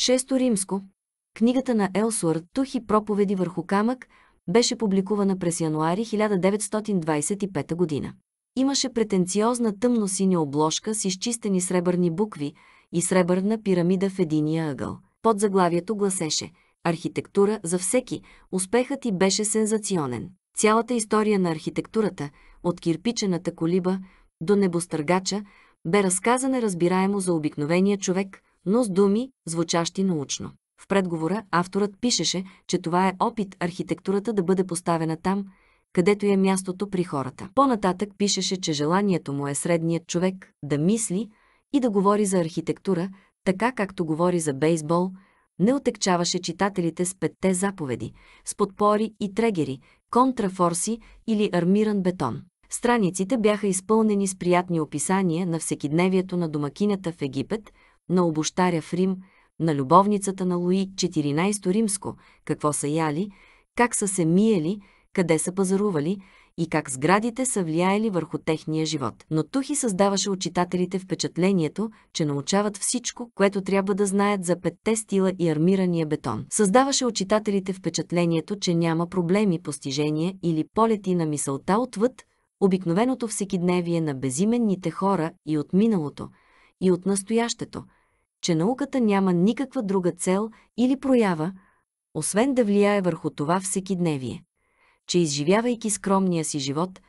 Шесто римско. Книгата на Елсуард Тухи проповеди върху камък беше публикувана през януари 1925 година. Имаше претенциозна тъмно-синя обложка с изчистени сребърни букви и сребърна пирамида в единия ъгъл. Под заглавието гласеше «Архитектура за всеки». Успехът и беше сензационен. Цялата история на архитектурата, от кирпичената колиба до небостъргача, бе разказана разбираемо за обикновения човек – но с думи, звучащи научно. В предговора авторът пишеше, че това е опит архитектурата да бъде поставена там, където е мястото при хората. По-нататък пишеше, че желанието му е средният човек да мисли и да говори за архитектура, така както говори за бейсбол, не отекчаваше читателите с петте заповеди, с подпори и трегери, контрафорси или армиран бетон. Страниците бяха изпълнени с приятни описания на всекидневието на домакинята в Египет на обощаря в Рим, на любовницата на Луи 14 римско, какво са яли, как са се миели, къде са пазарували и как сградите са влияели върху техния живот. Но Тухи създаваше от читателите впечатлението, че научават всичко, което трябва да знаят за петте стила и армирания бетон. Създаваше от читателите впечатлението, че няма проблеми, постижения или полети на мисълта отвъд обикновеното всекидневие на безименните хора и от миналото, и от настоящето – че науката няма никаква друга цел или проява, освен да влияе върху това всеки дневие. че изживявайки скромния си живот,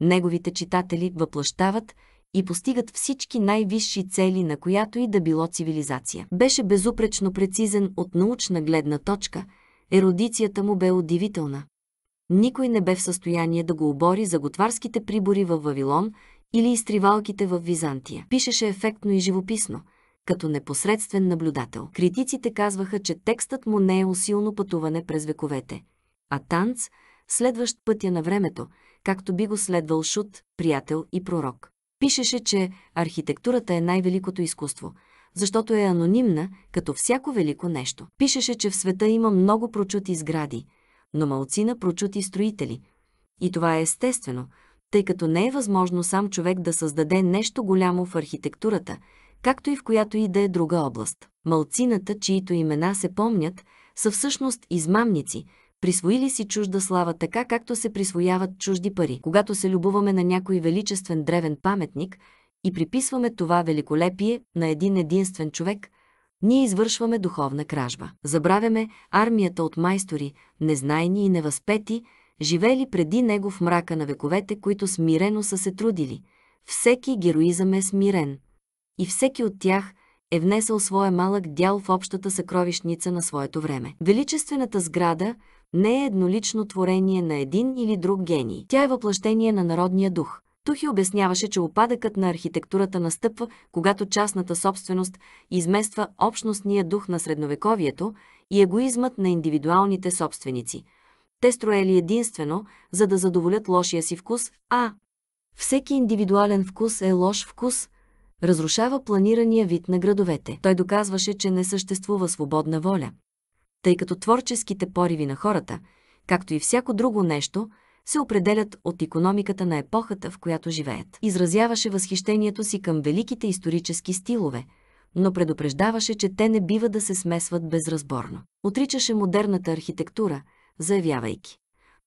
неговите читатели въплащават и постигат всички най-висши цели, на която и да било цивилизация. Беше безупречно прецизен от научна гледна точка, еродицията му бе удивителна. Никой не бе в състояние да го обори за готварските прибори в Вавилон или изтривалките в Византия. Пишеше ефектно и живописно – като непосредствен наблюдател. Критиците казваха, че текстът му не е усилно пътуване през вековете, а танц, следващ пътя на времето, както би го следвал Шут, приятел и пророк. Пишеше, че архитектурата е най-великото изкуство, защото е анонимна, като всяко велико нещо. Пишеше, че в света има много прочути сгради, но малцина прочути строители. И това е естествено, тъй като не е възможно сам човек да създаде нещо голямо в архитектурата – както и в която и да е друга област. Малцината, чието имена се помнят, са всъщност измамници, присвоили си чужда слава така, както се присвояват чужди пари. Когато се любуваме на някой величествен древен паметник и приписваме това великолепие на един единствен човек, ние извършваме духовна кражба. Забравяме армията от майстори, незнайни и невъзпети, живели преди него в мрака на вековете, които смирено са се трудили. Всеки героизъм е смирен и всеки от тях е внесъл своя малък дял в общата съкровищница на своето време. Величествената сграда не е еднолично творение на един или друг гений. Тя е въплъщение на народния дух. Тухи обясняваше, че опадъкът на архитектурата настъпва, когато частната собственост измества общностния дух на средновековието и егоизмът на индивидуалните собственици. Те строели единствено, за да задоволят лошия си вкус, а всеки индивидуален вкус е лош вкус – разрушава планирания вид на градовете. Той доказваше, че не съществува свободна воля, тъй като творческите пориви на хората, както и всяко друго нещо, се определят от економиката на епохата, в която живеят. Изразяваше възхищението си към великите исторически стилове, но предупреждаваше, че те не бива да се смесват безразборно. Отричаше модерната архитектура, заявявайки.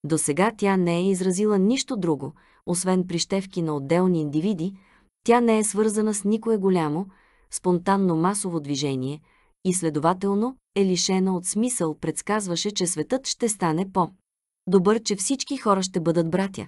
До сега тя не е изразила нищо друго, освен прищевки на отделни индивиди, тя не е свързана с никое голямо, спонтанно масово движение и следователно е лишена от смисъл, предсказваше, че светът ще стане по добър, че всички хора ще бъдат братя,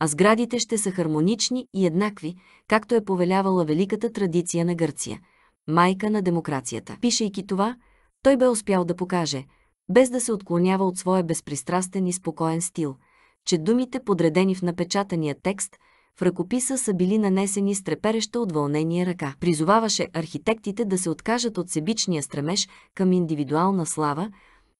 а сградите ще са хармонични и еднакви, както е повелявала великата традиция на Гърция, майка на демокрацията. Пишейки това, той бе успял да покаже, без да се отклонява от своя безпристрастен и спокоен стил, че думите, подредени в напечатания текст, в ръкописа са били нанесени с трепереща от вълнение ръка. Призоваваше архитектите да се откажат от себичния стремеж към индивидуална слава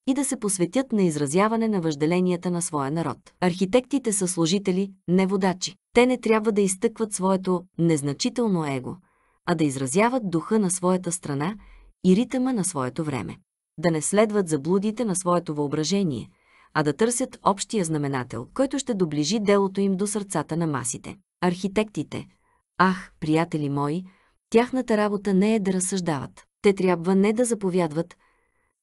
и да се посветят на изразяване на въжделенията на своя народ. Архитектите са служители, не водачи. Те не трябва да изтъкват своето незначително его, а да изразяват духа на своята страна и ритъма на своето време. Да не следват заблудите на своето въображение – а да търсят общия знаменател, който ще доближи делото им до сърцата на масите. Архитектите. Ах, приятели мои, тяхната работа не е да разсъждават. Те трябва не да заповядват,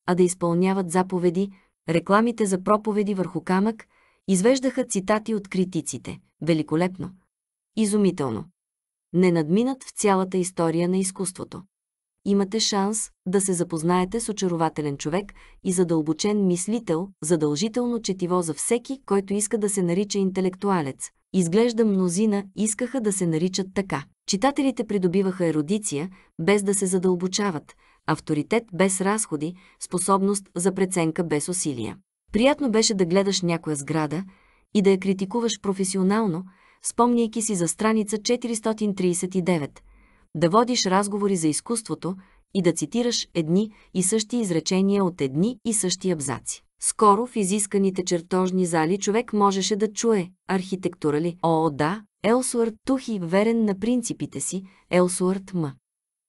а да изпълняват заповеди, рекламите за проповеди върху камък, извеждаха цитати от критиците. Великолепно! Изумително! Не надминат в цялата история на изкуството. Имате шанс да се запознаете с очарователен човек и задълбочен мислител, задължително четиво за всеки, който иска да се нарича интелектуалец. Изглежда мнозина искаха да се наричат така. Читателите придобиваха еродиция, без да се задълбочават, авторитет без разходи, способност за преценка без усилия. Приятно беше да гледаш някоя сграда и да я критикуваш професионално, спомняйки си за страница 439 – да водиш разговори за изкуството и да цитираш едни и същи изречения от едни и същи абзаци. Скоро в изисканите чертожни зали човек можеше да чуе архитектура ли? О, да, Елсуарт Тухи, верен на принципите си, Елсуарт М.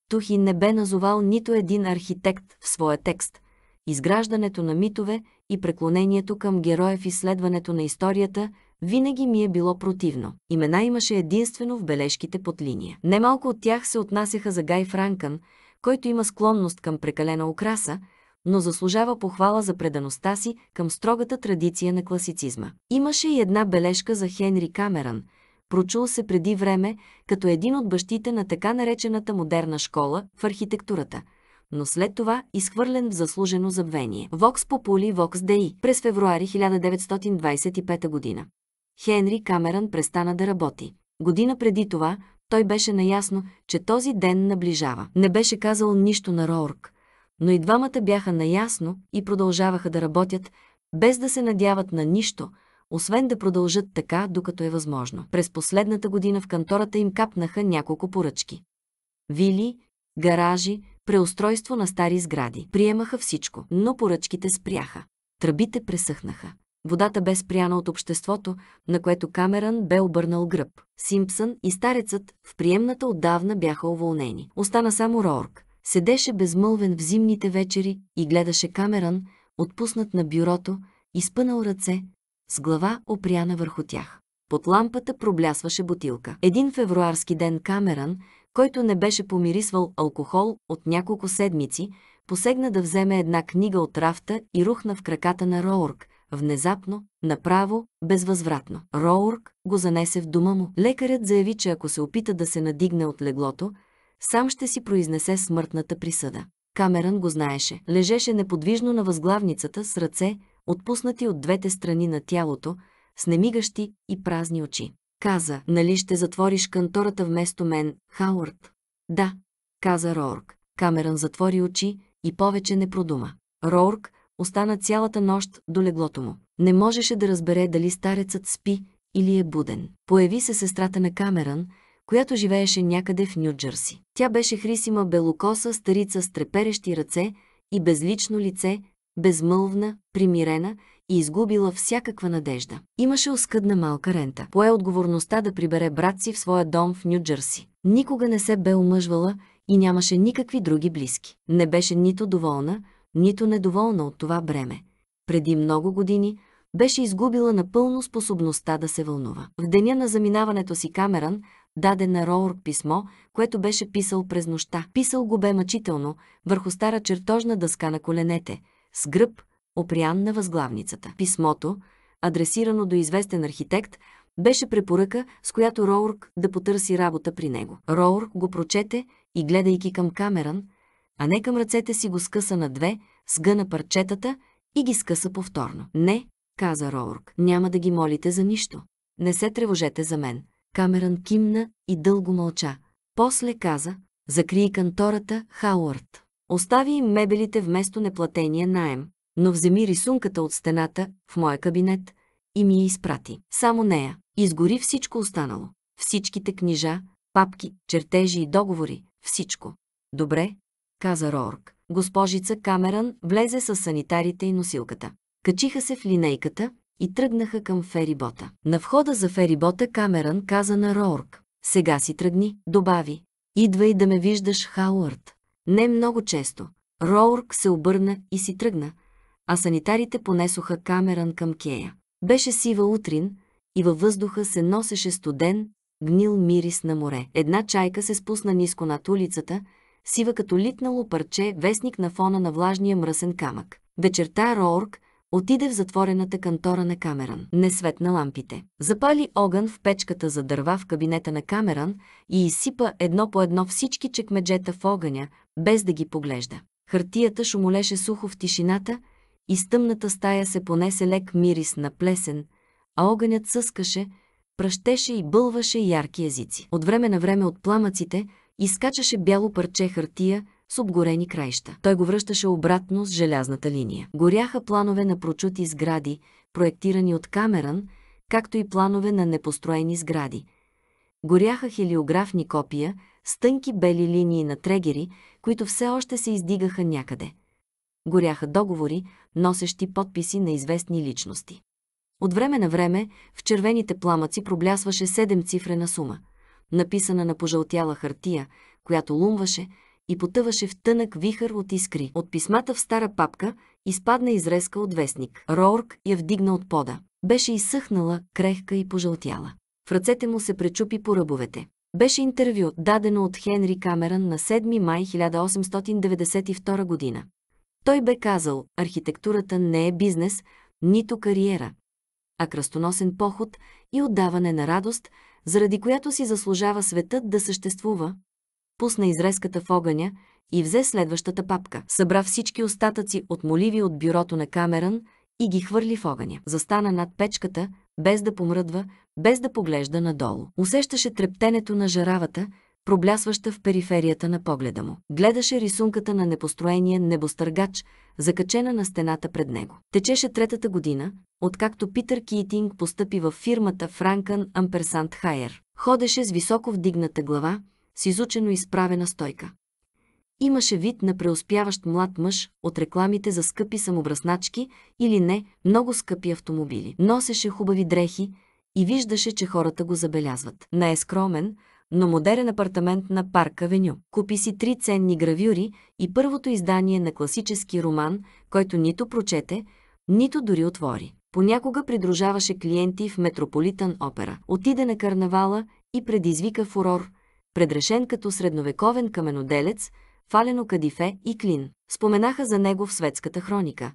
Тухи не бе назовал нито един архитект в своя текст. Изграждането на митове и преклонението към героя в изследването на историята винаги ми е било противно. Имена имаше единствено в бележките под линия. Немалко от тях се отнасяха за Гай Франкън, който има склонност към прекалена украса, но заслужава похвала за предаността си към строгата традиция на класицизма. Имаше и една бележка за Хенри Камеран, прочул се преди време като един от бащите на така наречената модерна школа в архитектурата – но след това изхвърлен в заслужено забвение. Вокс Попули Вокс Деи, през февруари 1925 година. Хенри Камерън престана да работи. Година преди това той беше наясно, че този ден наближава. Не беше казал нищо на Роорк, но и двамата бяха наясно и продължаваха да работят, без да се надяват на нищо, освен да продължат така, докато е възможно. През последната година в кантората им капнаха няколко поръчки. Вили, гаражи, преустройство на стари сгради. Приемаха всичко, но поръчките спряха. Тръбите пресъхнаха. Водата бе спряна от обществото, на което Камерън бе обърнал гръб. Симпсън и старецът в приемната отдавна бяха уволнени. Остана само Роорг. Седеше безмълвен в зимните вечери и гледаше Камерън, отпуснат на бюрото, изпънал ръце, с глава опряна върху тях. Под лампата проблясваше бутилка. Един февруарски ден Камеран, който не беше помирисвал алкохол от няколко седмици, посегна да вземе една книга от рафта и рухна в краката на Роорк, Внезапно, направо, безвъзвратно. Роурк го занесе в дома му. Лекарят заяви, че ако се опита да се надигне от леглото, сам ще си произнесе смъртната присъда. Камеран го знаеше. Лежеше неподвижно на възглавницата с ръце, отпуснати от двете страни на тялото, с немигащи и празни очи. Каза, нали ще затвориш кантората вместо мен, Хауърд? Да, каза Роурк. Камеран затвори очи и повече не продума. Роурк остана цялата нощ до леглото му. Не можеше да разбере дали старецът спи или е буден. Появи се сестрата на Камеран, която живееше някъде в Нью-Джерси. Тя беше хрисима белокоса старица с треперещи ръце и безлично лице, безмълвна, примирена и изгубила всякаква надежда. Имаше оскъдна малка рента. Пое отговорността да прибере брат си в своя дом в Нью-Джерси. Никога не се бе омъжвала и нямаше никакви други близки. Не беше нито доволна, нито недоволна от това бреме. Преди много години беше изгубила напълно способността да се вълнува. В деня на заминаването си Камеран даде на Роур писмо, което беше писал през нощта. Писал го бе мъчително върху стара чертожна дъска на коленете, с гръб, опрян на възглавницата. Писмото, адресирано до известен архитект, беше препоръка, с която Роурк да потърси работа при него. Роурк го прочете и, гледайки към Камеран, а не към ръцете си го скъса на две, сгъна парчетата и ги скъса повторно. Не, каза Роурк, няма да ги молите за нищо. Не се тревожете за мен. Камеран кимна и дълго мълча. После каза, закрий кантората Хауърт. Остави им мебелите вместо неплатения наем, но вземи рисунката от стената в моя кабинет и ми я изпрати. Само нея. Изгори всичко останало. Всичките книжа, папки, чертежи и договори. Всичко. Добре, каза Рорк. Госпожица Камеран влезе с санитарите и носилката. Качиха се в линейката и тръгнаха към ферибота. На входа за ферибота Камеран каза на Рорк. Сега си тръгни, добави. Идвай да ме виждаш, Хауърт. Не много често. Роурк се обърна и си тръгна, а санитарите понесоха Камеран към Кея. Беше сива утрин и във въздуха се носеше студен, гнил мирис на море. Една чайка се спусна ниско над улицата сива като литнало парче, вестник на фона на влажния мръсен камък. Вечерта Роорк отиде в затворената кантора на Камеран. Не светна лампите. Запали огън в печката за дърва в кабинета на Камеран и изсипа едно по едно всички чекмеджета в огъня, без да ги поглежда. Хартията шумолеше сухо в тишината и с тъмната стая се понесе лек мирис на плесен, а огънят съскаше, пръщеше и бълваше ярки езици. От време на време от пламъците – изкачаше бяло парче хартия с обгорени краища. Той го връщаше обратно с желязната линия. Горяха планове на прочути сгради, проектирани от Камеран, както и планове на непостроени сгради. Горяха хелиографни копия с тънки бели линии на трегери, които все още се издигаха някъде. Горяха договори, носещи подписи на известни личности. От време на време в червените пламъци проблясваше седемцифрена сума – написана на пожълтяла хартия, която лумваше и потъваше в тънък вихър от искри. От писмата в стара папка изпадна изрезка от вестник. Роорк я вдигна от пода. Беше изсъхнала, крехка и пожълтяла. В ръцете му се пречупи по ръбовете. Беше интервю, дадено от Хенри Камерън на 7 май 1892 година. Той бе казал, архитектурата не е бизнес, нито кариера, а кръстоносен поход и отдаване на радост – заради която си заслужава светът да съществува. Пусна изрезката в огъня и взе следващата папка. Събра всички остатъци от моливи от бюрото на Камерън и ги хвърли в огъня. Застана над печката, без да помръдва, без да поглежда надолу. Усещаше трептенето на жаравата, проблясваща в периферията на погледа му. Гледаше рисунката на непостроения небостъргач – закачена на стената пред него. Течеше третата година, откакто Питър Китинг постъпи в фирмата Франкън Амперсант Хайер. Ходеше с високо вдигната глава, с изучено изправена стойка. Имаше вид на преуспяващ млад мъж от рекламите за скъпи самобрасначки или не, много скъпи автомобили. Носеше хубави дрехи и виждаше, че хората го забелязват. Не е скромен, но модерен апартамент на парк Авеню. Купи си три ценни гравюри и първото издание на класически роман, който нито прочете, нито дори отвори. Понякога придружаваше клиенти в Метрополитън опера. Отиде на карнавала и предизвика фурор, предрешен като средновековен каменоделец, фалено кадифе и клин. Споменаха за него в светската хроника.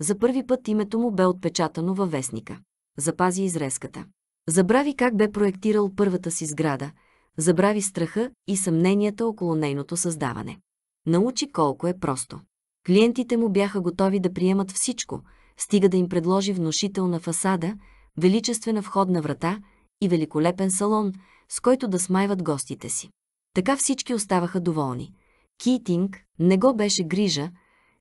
За първи път името му бе отпечатано във вестника. Запази изрезката. Забрави как бе проектирал първата си сграда – забрави страха и съмненията около нейното създаване. Научи колко е просто. Клиентите му бяха готови да приемат всичко, стига да им предложи внушителна фасада, величествена входна врата и великолепен салон, с който да смайват гостите си. Така всички оставаха доволни. Китинг не го беше грижа,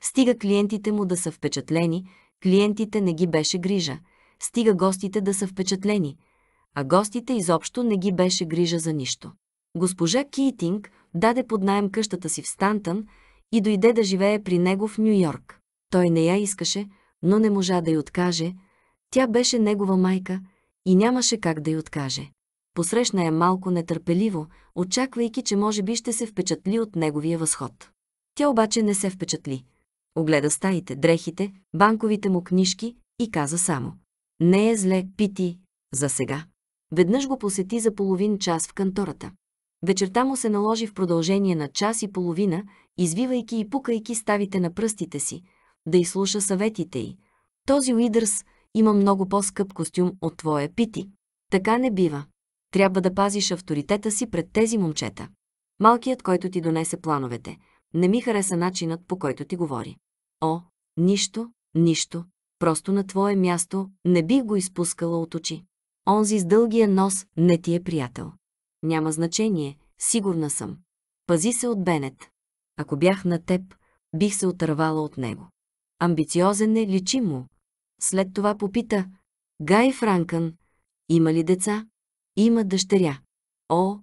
стига клиентите му да са впечатлени, клиентите не ги беше грижа, стига гостите да са впечатлени – а гостите изобщо не ги беше грижа за нищо. Госпожа Китинг даде под найем къщата си в Стантън и дойде да живее при него в Нью-Йорк. Той не я искаше, но не можа да й откаже. Тя беше негова майка и нямаше как да й откаже. Посрещна я малко нетърпеливо, очаквайки, че може би ще се впечатли от неговия възход. Тя обаче не се впечатли. Огледа стаите, дрехите, банковите му книжки и каза само. Не е зле, пити, за сега. Веднъж го посети за половин час в кантората. Вечерта му се наложи в продължение на час и половина, извивайки и пукайки ставите на пръстите си, да изслуша съветите й. Този Уидърс има много по-скъп костюм от твоя пити. Така не бива. Трябва да пазиш авторитета си пред тези момчета. Малкият, който ти донесе плановете, не ми хареса начинът, по който ти говори. О, нищо, нищо, просто на твое място не бих го изпускала от очи. Онзи с дългия нос не ти е приятел. Няма значение, сигурна съм. Пази се от Бенет. Ако бях на теб, бих се отървала от него. Амбициозен е, личи му. След това попита, Гай Франкън, има ли деца? Има дъщеря. О,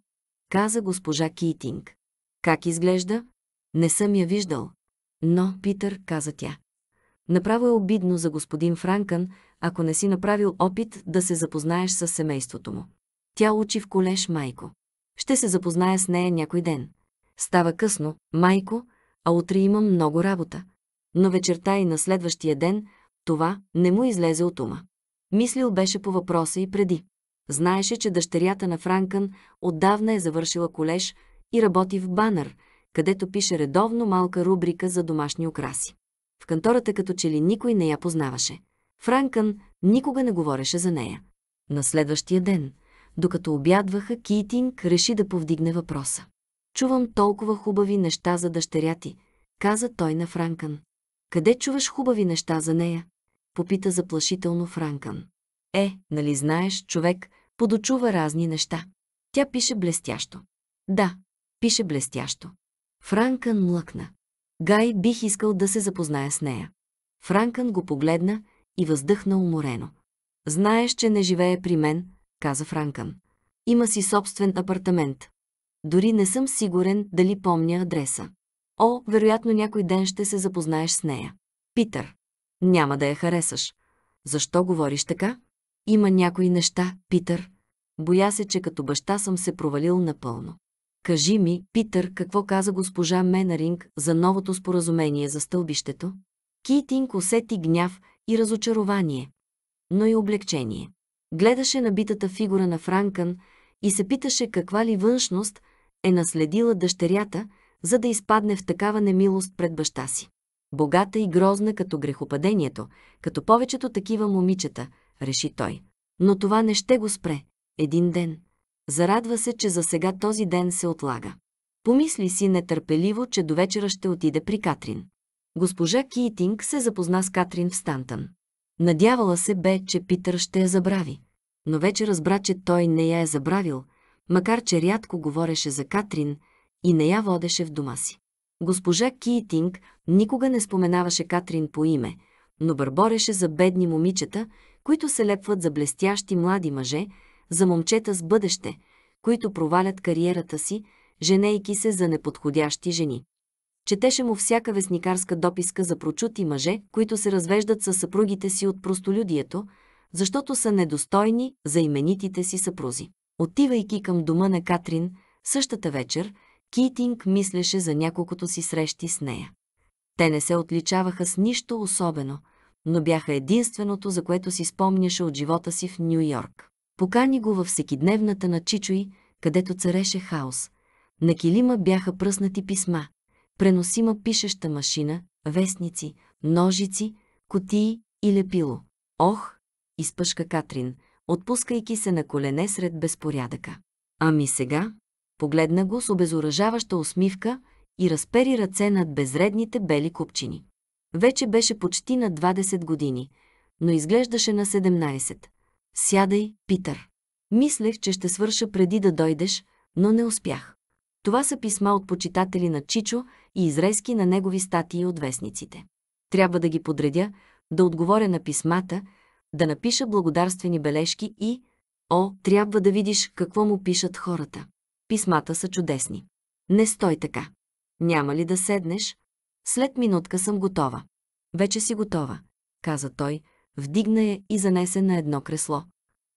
каза госпожа Китинг. Как изглежда? Не съм я виждал. Но, Питър, каза тя. Направо е обидно за господин Франкън, ако не си направил опит да се запознаеш с семейството му. Тя учи в колеж майко. Ще се запозная с нея някой ден. Става късно, майко, а утре имам много работа. Но вечерта и на следващия ден това не му излезе от ума. Мислил беше по въпроса и преди. Знаеше, че дъщерята на Франкън отдавна е завършила колеж и работи в банър, където пише редовно малка рубрика за домашни украси. В кантората като че ли никой не я познаваше. Франкън никога не говореше за нея. На следващия ден, докато обядваха, Китинг реши да повдигне въпроса. Чувам толкова хубави неща за дъщеря ти, каза той на Франкън. Къде чуваш хубави неща за нея? Попита заплашително Франкън. Е, нали знаеш, човек подочува разни неща. Тя пише блестящо. Да, пише блестящо. Франкън млъкна. Гай бих искал да се запозная с нея. Франкън го погледна и въздъхна уморено. Знаеш, че не живее при мен, каза Франкън. Има си собствен апартамент. Дори не съм сигурен дали помня адреса. О, вероятно някой ден ще се запознаеш с нея. Питър, няма да я харесаш. Защо говориш така? Има някои неща, Питър. Боя се, че като баща съм се провалил напълно. Кажи ми, Питър, какво каза госпожа Менаринг за новото споразумение за стълбището? Китинг усети гняв, и разочарование, но и облегчение. Гледаше на битата фигура на Франкън и се питаше каква ли външност е наследила дъщерята, за да изпадне в такава немилост пред баща си. Богата и грозна като грехопадението, като повечето такива момичета, реши той. Но това не ще го спре. Един ден. Зарадва се, че за сега този ден се отлага. Помисли си нетърпеливо, че до вечера ще отиде при Катрин. Госпожа Киитинг се запозна с Катрин в Стантън. Надявала се бе, че Питър ще я забрави. Но вече разбра, че той не я е забравил, макар че рядко говореше за Катрин и не я водеше в дома си. Госпожа Киитинг никога не споменаваше Катрин по име, но бърбореше за бедни момичета, които се лепват за блестящи млади мъже, за момчета с бъдеще, които провалят кариерата си, женейки се за неподходящи жени. Четеше му всяка вестникарска дописка за прочути мъже, които се развеждат със съпругите си от простолюдието, защото са недостойни за именитите си съпрузи. Отивайки към дома на Катрин, същата вечер, Китинг мислеше за няколкото си срещи с нея. Те не се отличаваха с нищо особено, но бяха единственото, за което си спомняше от живота си в Нью-Йорк. Покани го във всекидневната на Чичуи, където цареше хаос. На килима бяха пръснати писма, преносима пишеща машина, вестници, ножици, котии и лепило. Ох, изпъшка Катрин, отпускайки се на колене сред безпорядъка. Ами сега? Погледна го с обезоръжаваща усмивка и разпери ръце над безредните бели купчини. Вече беше почти на 20 години, но изглеждаше на 17. Сядай, Питър. Мислех, че ще свърша преди да дойдеш, но не успях. Това са писма от почитатели на Чичо и изрезки на негови статии от вестниците. Трябва да ги подредя, да отговоря на писмата, да напиша благодарствени бележки и О, трябва да видиш какво му пишат хората. Писмата са чудесни. Не стой така. Няма ли да седнеш? След минутка съм готова. Вече си готова, каза той, вдигна я и занесе на едно кресло.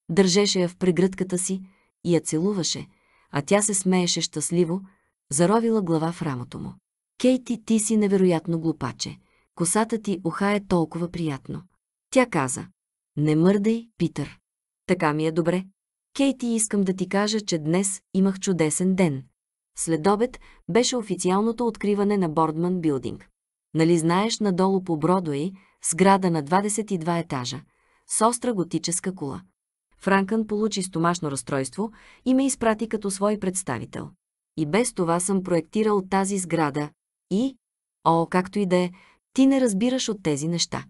Държеше я в прегръдката си и я целуваше – а тя се смееше щастливо, заровила глава в рамото му. Кейти, ти си невероятно глупаче. Косата ти уха е толкова приятно. Тя каза. Не мърдай, Питър. Така ми е добре. Кейти, искам да ти кажа, че днес имах чудесен ден. След обед беше официалното откриване на Бордман Билдинг. Нали знаеш надолу по Бродуей, сграда на 22 етажа, с остра готическа кула. Франкън получи стомашно разстройство и ме изпрати като свой представител. И без това съм проектирал тази сграда и... О, както и да е, ти не разбираш от тези неща.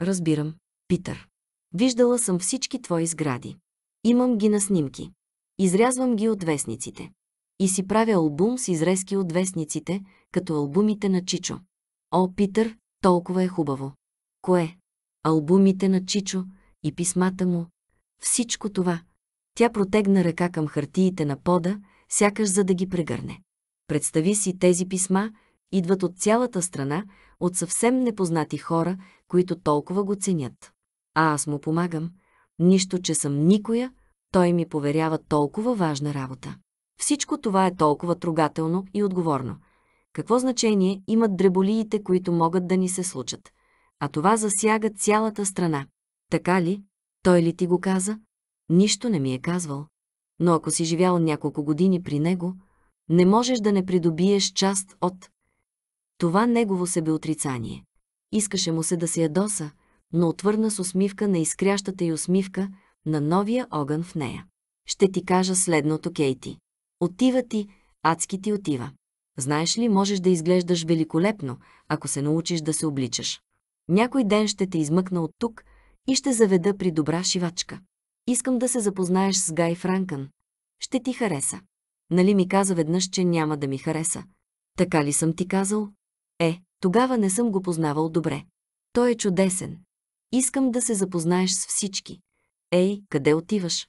Разбирам, Питър. Виждала съм всички твои сгради. Имам ги на снимки. Изрязвам ги от вестниците. И си правя албум с изрезки от вестниците, като албумите на Чичо. О, Питър, толкова е хубаво. Кое? Албумите на Чичо и писмата му, всичко това. Тя протегна ръка към хартиите на пода, сякаш за да ги прегърне. Представи си тези писма, идват от цялата страна, от съвсем непознати хора, които толкова го ценят. А аз му помагам. Нищо, че съм никоя, той ми поверява толкова важна работа. Всичко това е толкова трогателно и отговорно. Какво значение имат дреболиите, които могат да ни се случат? А това засяга цялата страна. Така ли? Той ли ти го каза? Нищо не ми е казвал. Но ако си живял няколко години при него, не можеш да не придобиеш част от това негово себеотрицание. Искаше му се да се ядоса, но отвърна с усмивка на изкрящата й усмивка на новия огън в нея. Ще ти кажа следното, Кейти. Отива ти, адски ти отива. Знаеш ли, можеш да изглеждаш великолепно, ако се научиш да се обличаш. Някой ден ще те измъкна от тук и ще заведа при добра шивачка. Искам да се запознаеш с Гай Франкън. Ще ти хареса. Нали ми каза веднъж, че няма да ми хареса? Така ли съм ти казал? Е, тогава не съм го познавал добре. Той е чудесен. Искам да се запознаеш с всички. Ей, къде отиваш?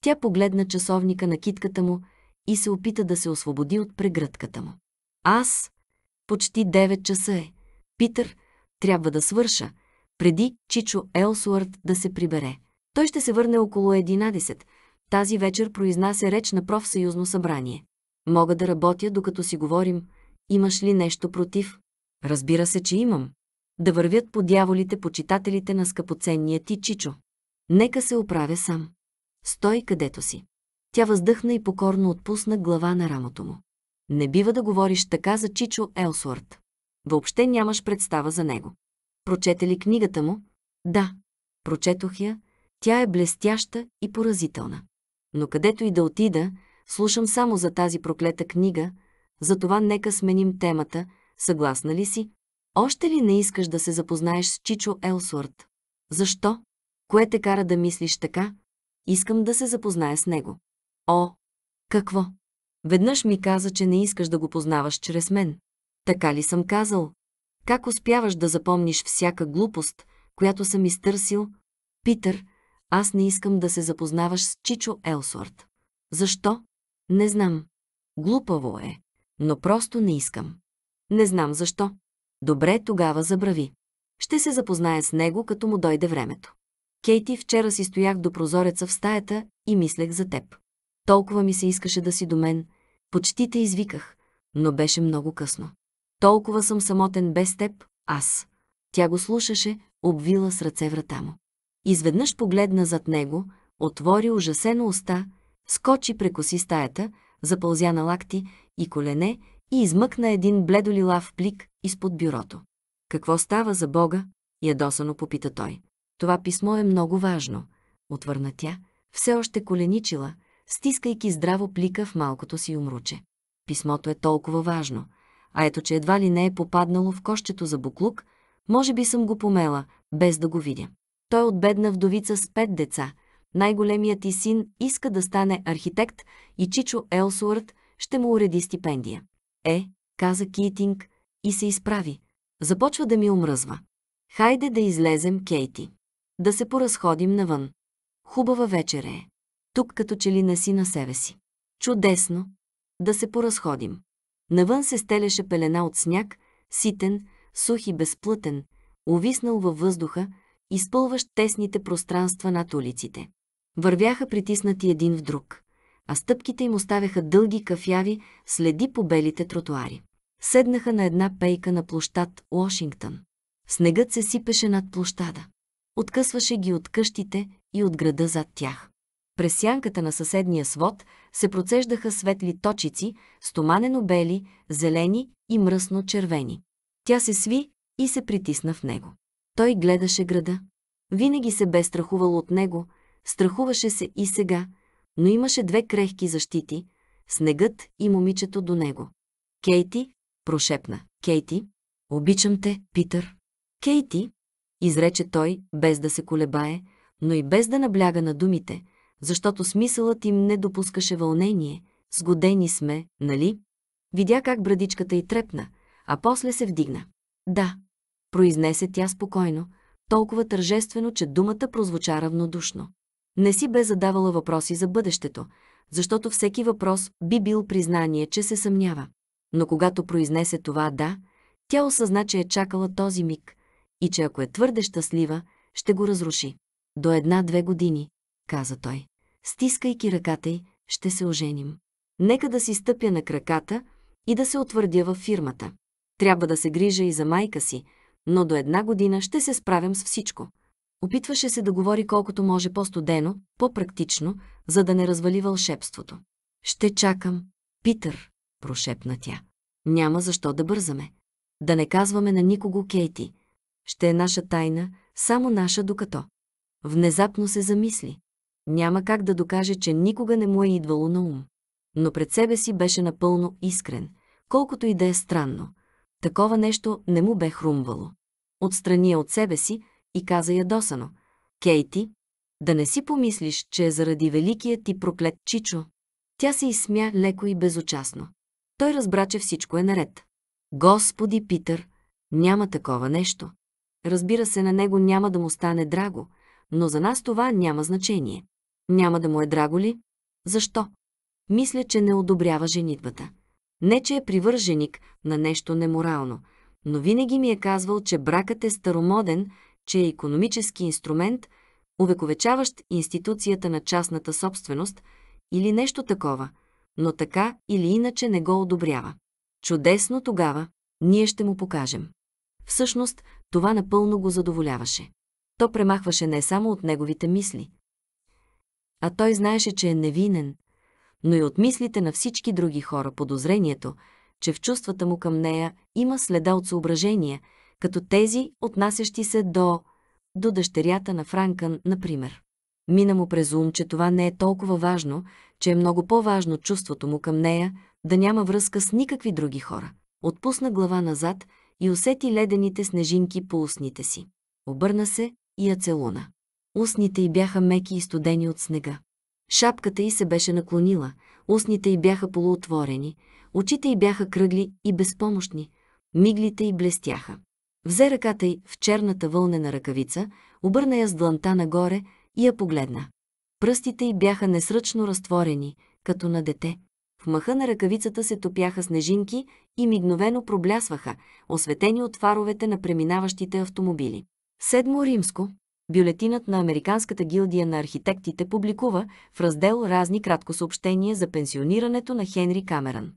Тя погледна часовника на китката му и се опита да се освободи от прегръдката му. Аз? Почти 9 часа е. Питър, трябва да свърша, преди Чичо Елсуърт да се прибере. Той ще се върне около 11. Тази вечер произнася реч на профсъюзно събрание. Мога да работя, докато си говорим. Имаш ли нещо против? Разбира се, че имам. Да вървят по дяволите почитателите на скъпоценния ти Чичо. Нека се оправя сам. Стой където си. Тя въздъхна и покорно отпусна глава на рамото му. Не бива да говориш така за Чичо Елсуърт. Въобще нямаш представа за него. Прочете ли книгата му? Да, прочетох я. Тя е блестяща и поразителна. Но където и да отида, слушам само за тази проклета книга, затова нека сменим темата, съгласна ли си? Още ли не искаш да се запознаеш с Чичо Елсуърт? Защо? Кое те кара да мислиш така? Искам да се запозная с него. О, какво? Веднъж ми каза, че не искаш да го познаваш чрез мен. Така ли съм казал? Как успяваш да запомниш всяка глупост, която съм изтърсил? Питър, аз не искам да се запознаваш с Чичо Елсуарт. Защо? Не знам. Глупаво е, но просто не искам. Не знам защо. Добре, тогава забрави. Ще се запозная с него, като му дойде времето. Кейти, вчера си стоях до прозореца в стаята и мислех за теб. Толкова ми се искаше да си до мен. Почти те извиках, но беше много късно. Толкова съм самотен без теб, аз. Тя го слушаше, обвила с ръце врата му. Изведнъж погледна зад него, отвори ужасено уста, скочи прекоси стаята, запълзя на лакти и колене и измъкна един бледолилав плик изпод бюрото. Какво става за Бога? Ядосано попита той. Това писмо е много важно, отвърна тя, все още коленичила, стискайки здраво плика в малкото си умруче. Писмото е толкова важно – а ето че едва ли не е попаднало в кощето за буклук, може би съм го помела, без да го видя. Той от бедна вдовица с пет деца. Най-големият ти син иска да стане архитект и Чичо Елсуърт ще му уреди стипендия. Е, каза Китинг и се изправи. Започва да ми омръзва. Хайде да излезем, Кейти. Да се поразходим навън. Хубава вечер е. Тук като че ли не си на себе си. Чудесно. Да се поразходим. Навън се стелеше пелена от сняг, ситен, сух и безплътен, увиснал във въздуха, изпълващ тесните пространства над улиците. Вървяха притиснати един в друг, а стъпките им оставяха дълги кафяви следи по белите тротуари. Седнаха на една пейка на площад Уошингтън. Снегът се сипеше над площада. Откъсваше ги от къщите и от града зад тях. През сянката на съседния свод се процеждаха светли точици, стоманено бели, зелени и мръсно червени. Тя се сви и се притисна в него. Той гледаше града. Винаги се бе страхувал от него, страхуваше се и сега, но имаше две крехки защити – снегът и момичето до него. Кейти, прошепна. Кейти, обичам те, Питър. Кейти, изрече той, без да се колебае, но и без да набляга на думите, защото смисълът им не допускаше вълнение. Сгодени сме, нали? Видя как брадичката й трепна, а после се вдигна. Да, произнесе тя спокойно, толкова тържествено, че думата прозвуча равнодушно. Не си бе задавала въпроси за бъдещето, защото всеки въпрос би бил признание, че се съмнява. Но когато произнесе това «да», тя осъзна, че е чакала този миг и че ако е твърде щастлива, ще го разруши. До една-две години, каза той. Стискайки ръката й, ще се оженим. Нека да си стъпя на краката и да се утвърдя във фирмата. Трябва да се грижа и за майка си, но до една година ще се справям с всичко. Опитваше се да говори колкото може по-студено, по-практично, за да не развали вълшебството. Ще чакам, Питър, прошепна тя. Няма защо да бързаме. Да не казваме на никого Кейти. Ще е наша тайна, само наша докато. Внезапно се замисли няма как да докаже, че никога не му е идвало на ум. Но пред себе си беше напълно искрен, колкото и да е странно. Такова нещо не му бе хрумвало. Отстрани я от себе си и каза ядосано. Кейти, да не си помислиш, че е заради великия ти проклет Чичо. Тя се изсмя леко и безучастно. Той разбра, че всичко е наред. Господи, Питър, няма такова нещо. Разбира се, на него няма да му стане драго, но за нас това няма значение. Няма да му е драго ли? Защо? Мисля, че не одобрява женитбата. Не, че е привърженик на нещо неморално, но винаги ми е казвал, че бракът е старомоден, че е економически инструмент, увековечаващ институцията на частната собственост или нещо такова, но така или иначе не го одобрява. Чудесно тогава, ние ще му покажем. Всъщност, това напълно го задоволяваше. То премахваше не само от неговите мисли, а той знаеше, че е невинен, но и от мислите на всички други хора подозрението, че в чувствата му към нея има следа от съображения, като тези, отнасящи се до... до дъщерята на Франкън, например. Мина му през ум, че това не е толкова важно, че е много по-важно чувството му към нея да няма връзка с никакви други хора. Отпусна глава назад и усети ледените снежинки по устните си. Обърна се и я целуна. Устните й бяха меки и студени от снега. Шапката й се беше наклонила, устните й бяха полуотворени, очите й бяха кръгли и безпомощни, миглите й блестяха. Взе ръката й в черната вълнена ръкавица, обърна я с дланта нагоре и я погледна. Пръстите й бяха несръчно разтворени, като на дете. В мъха на ръкавицата се топяха снежинки и мигновено проблясваха, осветени от фаровете на преминаващите автомобили. Седмо римско бюлетинът на Американската гилдия на архитектите публикува в раздел разни кратко съобщения за пенсионирането на Хенри Камеран.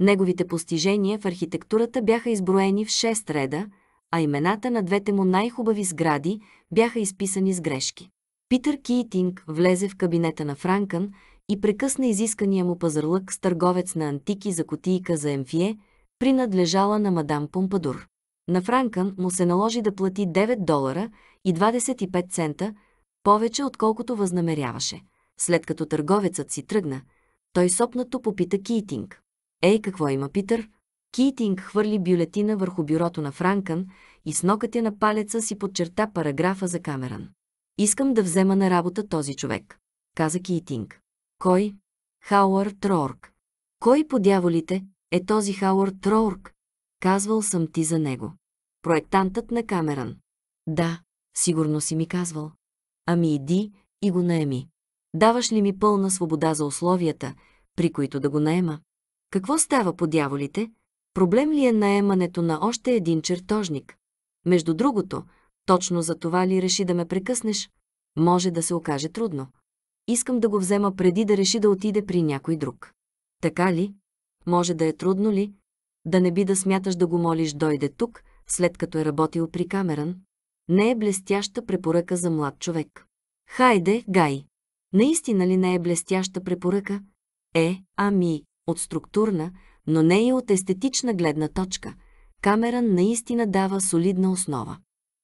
Неговите постижения в архитектурата бяха изброени в 6 реда, а имената на двете му най-хубави сгради бяха изписани с грешки. Питър Киитинг влезе в кабинета на Франкън и прекъсна изискания му пазарлък с търговец на антики за котийка за емфие, принадлежала на мадам Помпадур. На Франкън му се наложи да плати 9 долара и 25 цента, повече отколкото възнамеряваше. След като търговецът си тръгна, той сопнато попита Китинг. Ей, какво има, Питър? Китинг хвърли бюлетина върху бюрото на Франкън и с нокътя на палеца си подчерта параграфа за Камеран. Искам да взема на работа този човек, каза Китинг. Кой? Хауър Роорк. Кой по дяволите е този Хауър Роорк? Казвал съм ти за него. Проектантът на Камеран. Да, Сигурно си ми казвал. Ами иди и го наеми. Даваш ли ми пълна свобода за условията, при които да го наема? Какво става по дяволите? Проблем ли е наемането на още един чертожник? Между другото, точно за това ли реши да ме прекъснеш? Може да се окаже трудно. Искам да го взема преди да реши да отиде при някой друг. Така ли? Може да е трудно ли? Да не би да смяташ да го молиш дойде тук, след като е работил при Камеран? не е блестяща препоръка за млад човек. Хайде, Гай! Наистина ли не е блестяща препоръка? Е, ами, от структурна, но не и от естетична гледна точка. Камеран наистина дава солидна основа.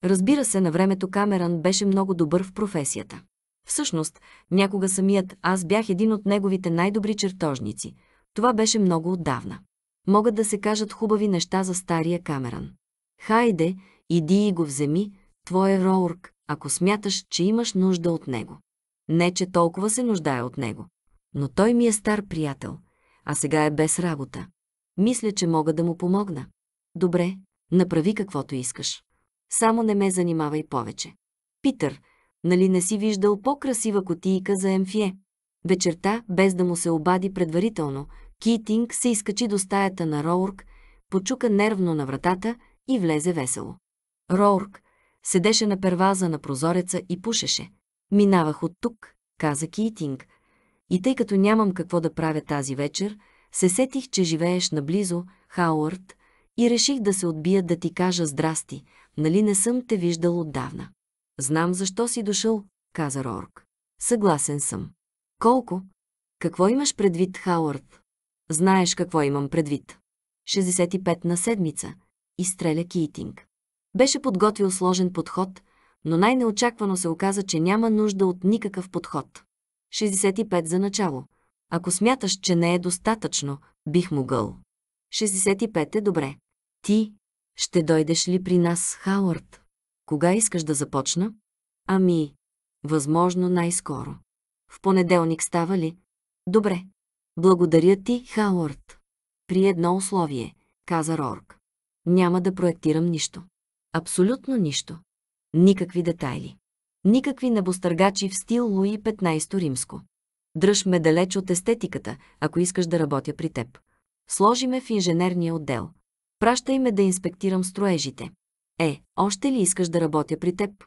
Разбира се, на времето Камеран беше много добър в професията. Всъщност, някога самият аз бях един от неговите най-добри чертожници. Това беше много отдавна. Могат да се кажат хубави неща за стария Камеран. Хайде, иди и го вземи, Твое Роурк, ако смяташ, че имаш нужда от него. Не, че толкова се нуждая от него. Но той ми е стар приятел, а сега е без работа. Мисля, че мога да му помогна. Добре, направи каквото искаш. Само не ме занимавай повече. Питър, нали не си виждал по-красива котийка за Емфие? Вечерта, без да му се обади предварително, Китинг се изкачи до стаята на Роурк, почука нервно на вратата и влезе весело. Роурк, седеше на перваза на прозореца и пушеше. Минавах от тук, каза Китинг. И тъй като нямам какво да правя тази вечер, се сетих, че живееш наблизо, Хауърд, и реших да се отбия да ти кажа здрасти, нали не съм те виждал отдавна. Знам защо си дошъл, каза Рорк. Съгласен съм. Колко? Какво имаш предвид, Хауърд? Знаеш какво имам предвид. 65 на седмица. Изстреля Китинг. Беше подготвил сложен подход, но най-неочаквано се оказа, че няма нужда от никакъв подход. 65 за начало. Ако смяташ, че не е достатъчно, бих могъл. 65 е добре. Ти ще дойдеш ли при нас, Хауърд? Кога искаш да започна? Ами, възможно най-скоро. В понеделник става ли? Добре. Благодаря ти, Хауърд. При едно условие, каза Рорк. Няма да проектирам нищо. Абсолютно нищо. Никакви детайли. Никакви небостъргачи в стил Луи 15 римско. Дръж ме далеч от естетиката, ако искаш да работя при теб. Сложи ме в инженерния отдел. Пращай ме да инспектирам строежите. Е, още ли искаш да работя при теб?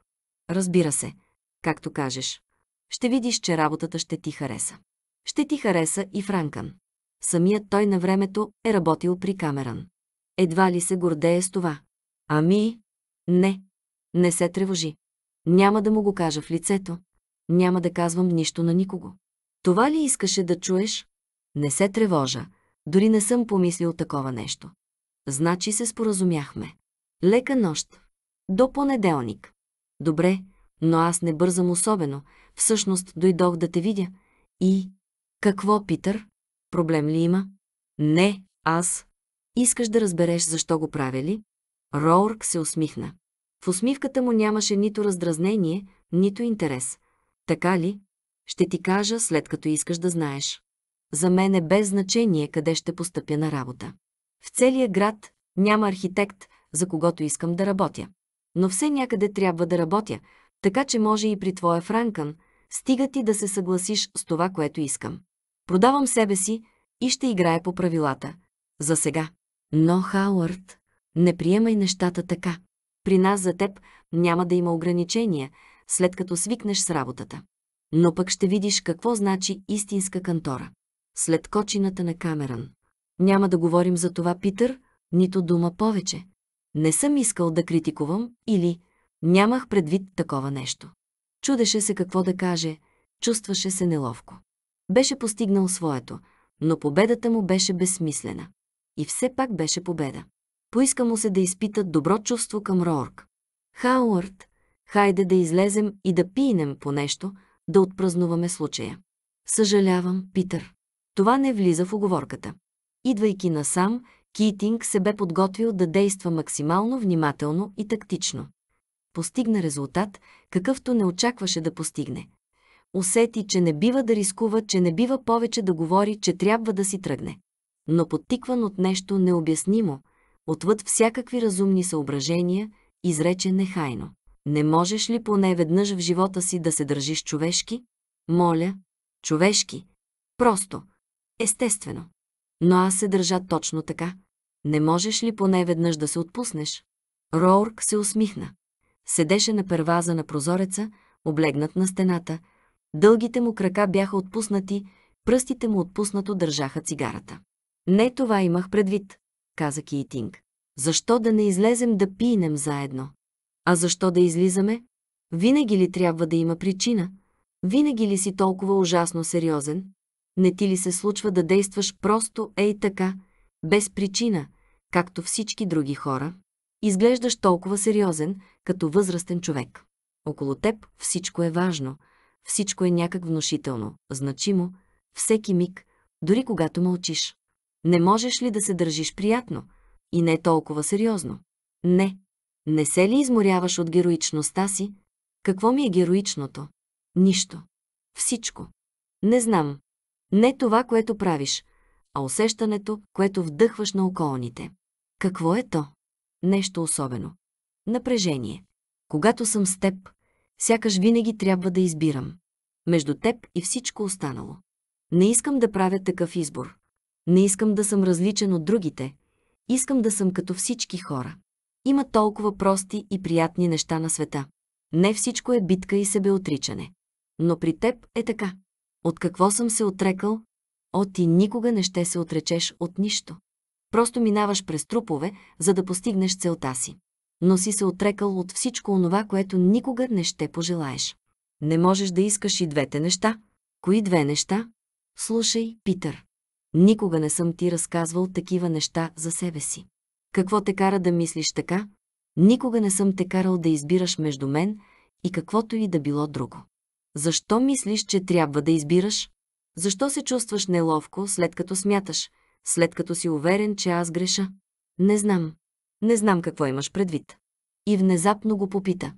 Разбира се, както кажеш. Ще видиш, че работата ще ти хареса. Ще ти хареса и Франкън. Самият той на времето е работил при Камеран. Едва ли се гордее с това. Ами, не, не се тревожи. Няма да му го кажа в лицето. Няма да казвам нищо на никого. Това ли искаше да чуеш? Не се тревожа. Дори не съм помислил такова нещо. Значи се споразумяхме. Лека нощ. До понеделник. Добре, но аз не бързам особено. Всъщност дойдох да те видя. И... Какво, Питър? Проблем ли има? Не, аз. Искаш да разбереш защо го правя ли? Роурк се усмихна. В усмивката му нямаше нито раздразнение, нито интерес. Така ли? Ще ти кажа, след като искаш да знаеш. За мен е без значение къде ще постъпя на работа. В целия град няма архитект, за когото искам да работя. Но все някъде трябва да работя, така че може и при твоя Франкън, стига ти да се съгласиш с това, което искам. Продавам себе си и ще играя по правилата. За сега. Но, Хауърд, не приемай нещата така. При нас за теб няма да има ограничения, след като свикнеш с работата. Но пък ще видиш какво значи истинска кантора. След кочината на Камеран. Няма да говорим за това, Питър, нито дума повече. Не съм искал да критикувам или нямах предвид такова нещо. Чудеше се какво да каже, чувстваше се неловко. Беше постигнал своето, но победата му беше безсмислена. И все пак беше победа. Поиска му се да изпитат добро чувство към Рорк. Хауърд, хайде да излезем и да пинем по нещо, да отпразнуваме случая. Съжалявам, Питър. Това не влиза в оговорката. Идвайки насам, Китинг се бе подготвил да действа максимално внимателно и тактично. Постигна резултат, какъвто не очакваше да постигне. Усети, че не бива да рискува, че не бива повече да говори, че трябва да си тръгне. Но подтикван от нещо необяснимо – отвъд всякакви разумни съображения, изрече нехайно. Не можеш ли поне веднъж в живота си да се държиш човешки? Моля, човешки. Просто. Естествено. Но аз се държа точно така. Не можеш ли поне веднъж да се отпуснеш? Роурк се усмихна. Седеше на перваза на прозореца, облегнат на стената. Дългите му крака бяха отпуснати, пръстите му отпуснато държаха цигарата. Не това имах предвид каза Киитинг. Защо да не излезем да пинем заедно? А защо да излизаме? Винаги ли трябва да има причина? Винаги ли си толкова ужасно сериозен? Не ти ли се случва да действаш просто ей така, без причина, както всички други хора? Изглеждаш толкова сериозен, като възрастен човек. Около теб всичко е важно, всичко е някак внушително, значимо, всеки миг, дори когато мълчиш. Не можеш ли да се държиш приятно? И не толкова сериозно. Не. Не се ли изморяваш от героичността си? Какво ми е героичното? Нищо. Всичко. Не знам. Не това, което правиш, а усещането, което вдъхваш на околните. Какво е то? Нещо особено. Напрежение. Когато съм с теб, сякаш винаги трябва да избирам. Между теб и всичко останало. Не искам да правя такъв избор. Не искам да съм различен от другите. Искам да съм като всички хора. Има толкова прости и приятни неща на света. Не всичко е битка и себеотричане. Но при теб е така. От какво съм се отрекал? О, ти никога не ще се отречеш от нищо. Просто минаваш през трупове, за да постигнеш целта си. Но си се отрекал от всичко онова, което никога не ще пожелаеш. Не можеш да искаш и двете неща. Кои две неща? Слушай, Питър. Никога не съм ти разказвал такива неща за себе си. Какво те кара да мислиш така? Никога не съм те карал да избираш между мен и каквото и да било друго. Защо мислиш, че трябва да избираш? Защо се чувстваш неловко, след като смяташ, след като си уверен, че аз греша? Не знам. Не знам какво имаш предвид. И внезапно го попита.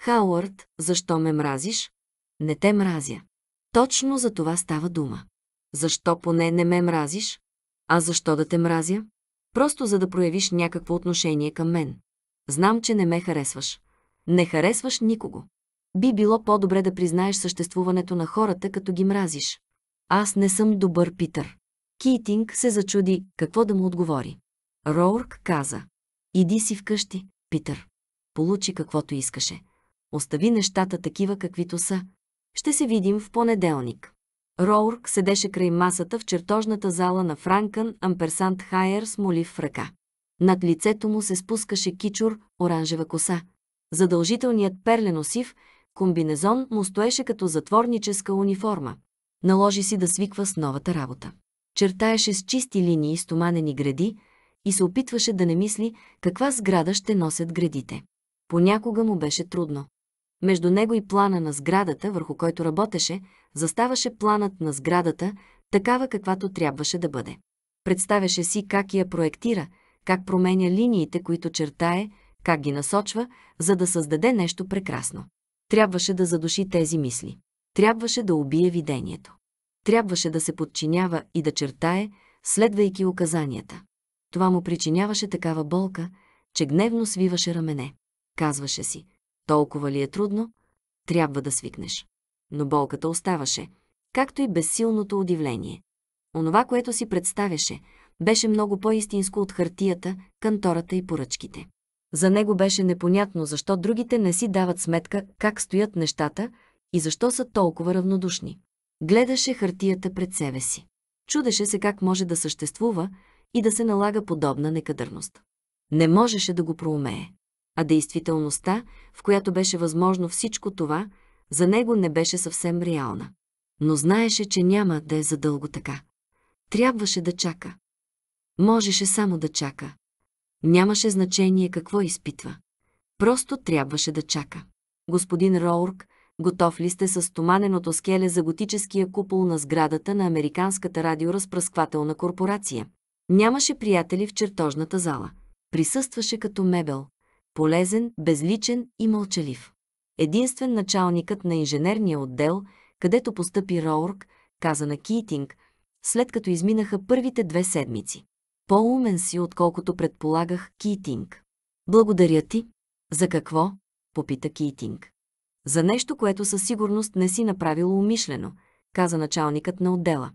Хауърд, защо ме мразиш? Не те мразя. Точно за това става дума. Защо поне не ме мразиш? А защо да те мразя? Просто за да проявиш някакво отношение към мен. Знам, че не ме харесваш. Не харесваш никого. Би било по-добре да признаеш съществуването на хората, като ги мразиш. Аз не съм добър Питър. Китинг се зачуди какво да му отговори. Роурк каза. Иди си вкъщи, Питър. Получи каквото искаше. Остави нещата такива, каквито са. Ще се видим в понеделник. Роурк седеше край масата в чертожната зала на Франкън Амперсант Хайер с молив в ръка. Над лицето му се спускаше кичур, оранжева коса. Задължителният перленосив комбинезон му стоеше като затворническа униформа. Наложи си да свиква с новата работа. Чертаеше с чисти линии стоманени гради и се опитваше да не мисли каква сграда ще носят градите. Понякога му беше трудно. Между него и плана на сградата, върху който работеше, заставаше планът на сградата, такава каквато трябваше да бъде. Представяше си как я проектира, как променя линиите, които чертае, как ги насочва, за да създаде нещо прекрасно. Трябваше да задуши тези мисли. Трябваше да убие видението. Трябваше да се подчинява и да чертае, следвайки указанията. Това му причиняваше такава болка, че гневно свиваше рамене. Казваше си, толкова ли е трудно? Трябва да свикнеш. Но болката оставаше, както и безсилното удивление. Онова, което си представяше, беше много по-истинско от хартията, кантората и поръчките. За него беше непонятно защо другите не си дават сметка как стоят нещата и защо са толкова равнодушни. Гледаше хартията пред себе си. Чудеше се как може да съществува и да се налага подобна некадърност. Не можеше да го проумее а действителността, в която беше възможно всичко това, за него не беше съвсем реална. Но знаеше, че няма да е задълго така. Трябваше да чака. Можеше само да чака. Нямаше значение какво изпитва. Просто трябваше да чака. Господин Роурк, готов ли сте с туманеното скеле за готическия купол на сградата на Американската радиоразпръсквателна корпорация? Нямаше приятели в чертожната зала. Присъстваше като мебел, полезен, безличен и мълчалив. Единствен началникът на инженерния отдел, където постъпи Роурк, каза на Китинг, след като изминаха първите две седмици. По-умен си, отколкото предполагах Китинг. Благодаря ти. За какво? попита Китинг. За нещо, което със сигурност не си направил умишлено, каза началникът на отдела.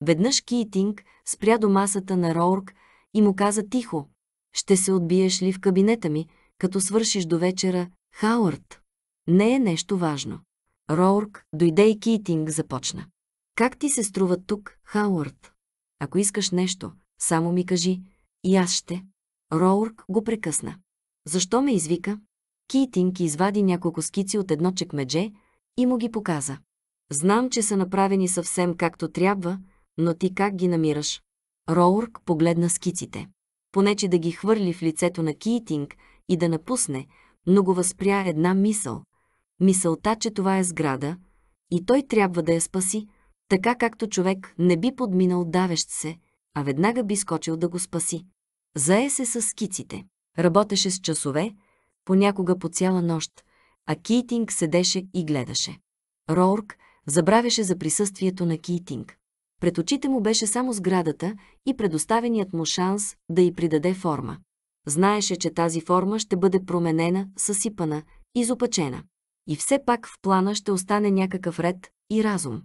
Веднъж Китинг спря до масата на Роурк и му каза тихо, ще се отбиеш ли в кабинета ми, като свършиш до вечера, Хауърд. Не е нещо важно. Роурк дойде и Китинг започна. Как ти се струва тук, Хауърд? Ако искаш нещо, само ми кажи, и аз ще. Роурк го прекъсна. Защо ме извика? Китинг извади няколко скици от едно чекмедже и му ги показа. Знам, че са направени съвсем както трябва, но ти как ги намираш? Роурк погледна скиците. Понече да ги хвърли в лицето на Китинг, и да напусне, но го възпря една мисъл. Мисълта, че това е сграда и той трябва да я спаси, така както човек не би подминал давещ се, а веднага би скочил да го спаси. Зае се с скиците. Работеше с часове, понякога по цяла нощ, а Китинг седеше и гледаше. Роурк забравяше за присъствието на Китинг. Пред очите му беше само сградата и предоставеният му шанс да й придаде форма. Знаеше, че тази форма ще бъде променена, съсипана, изопачена. И все пак в плана ще остане някакъв ред и разум.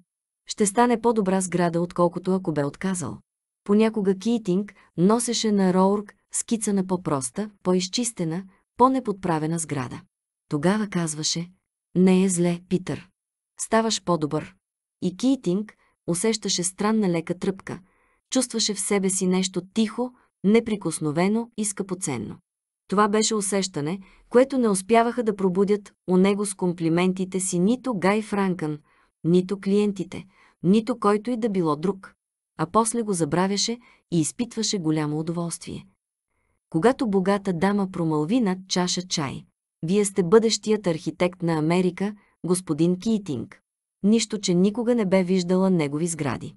Ще стане по-добра сграда, отколкото ако бе отказал. Понякога Китинг носеше на Роург скица на по-проста, по-изчистена, по-неподправена сграда. Тогава казваше, не е зле, Питър. Ставаш по-добър. И Китинг усещаше странна лека тръпка. Чувстваше в себе си нещо тихо, неприкосновено и скъпоценно. Това беше усещане, което не успяваха да пробудят у него с комплиментите си нито Гай Франкън, нито клиентите, нито който и да било друг. А после го забравяше и изпитваше голямо удоволствие. Когато богата дама промълви над чаша чай, «Вие сте бъдещият архитект на Америка, господин Китинг». Нищо, че никога не бе виждала негови сгради.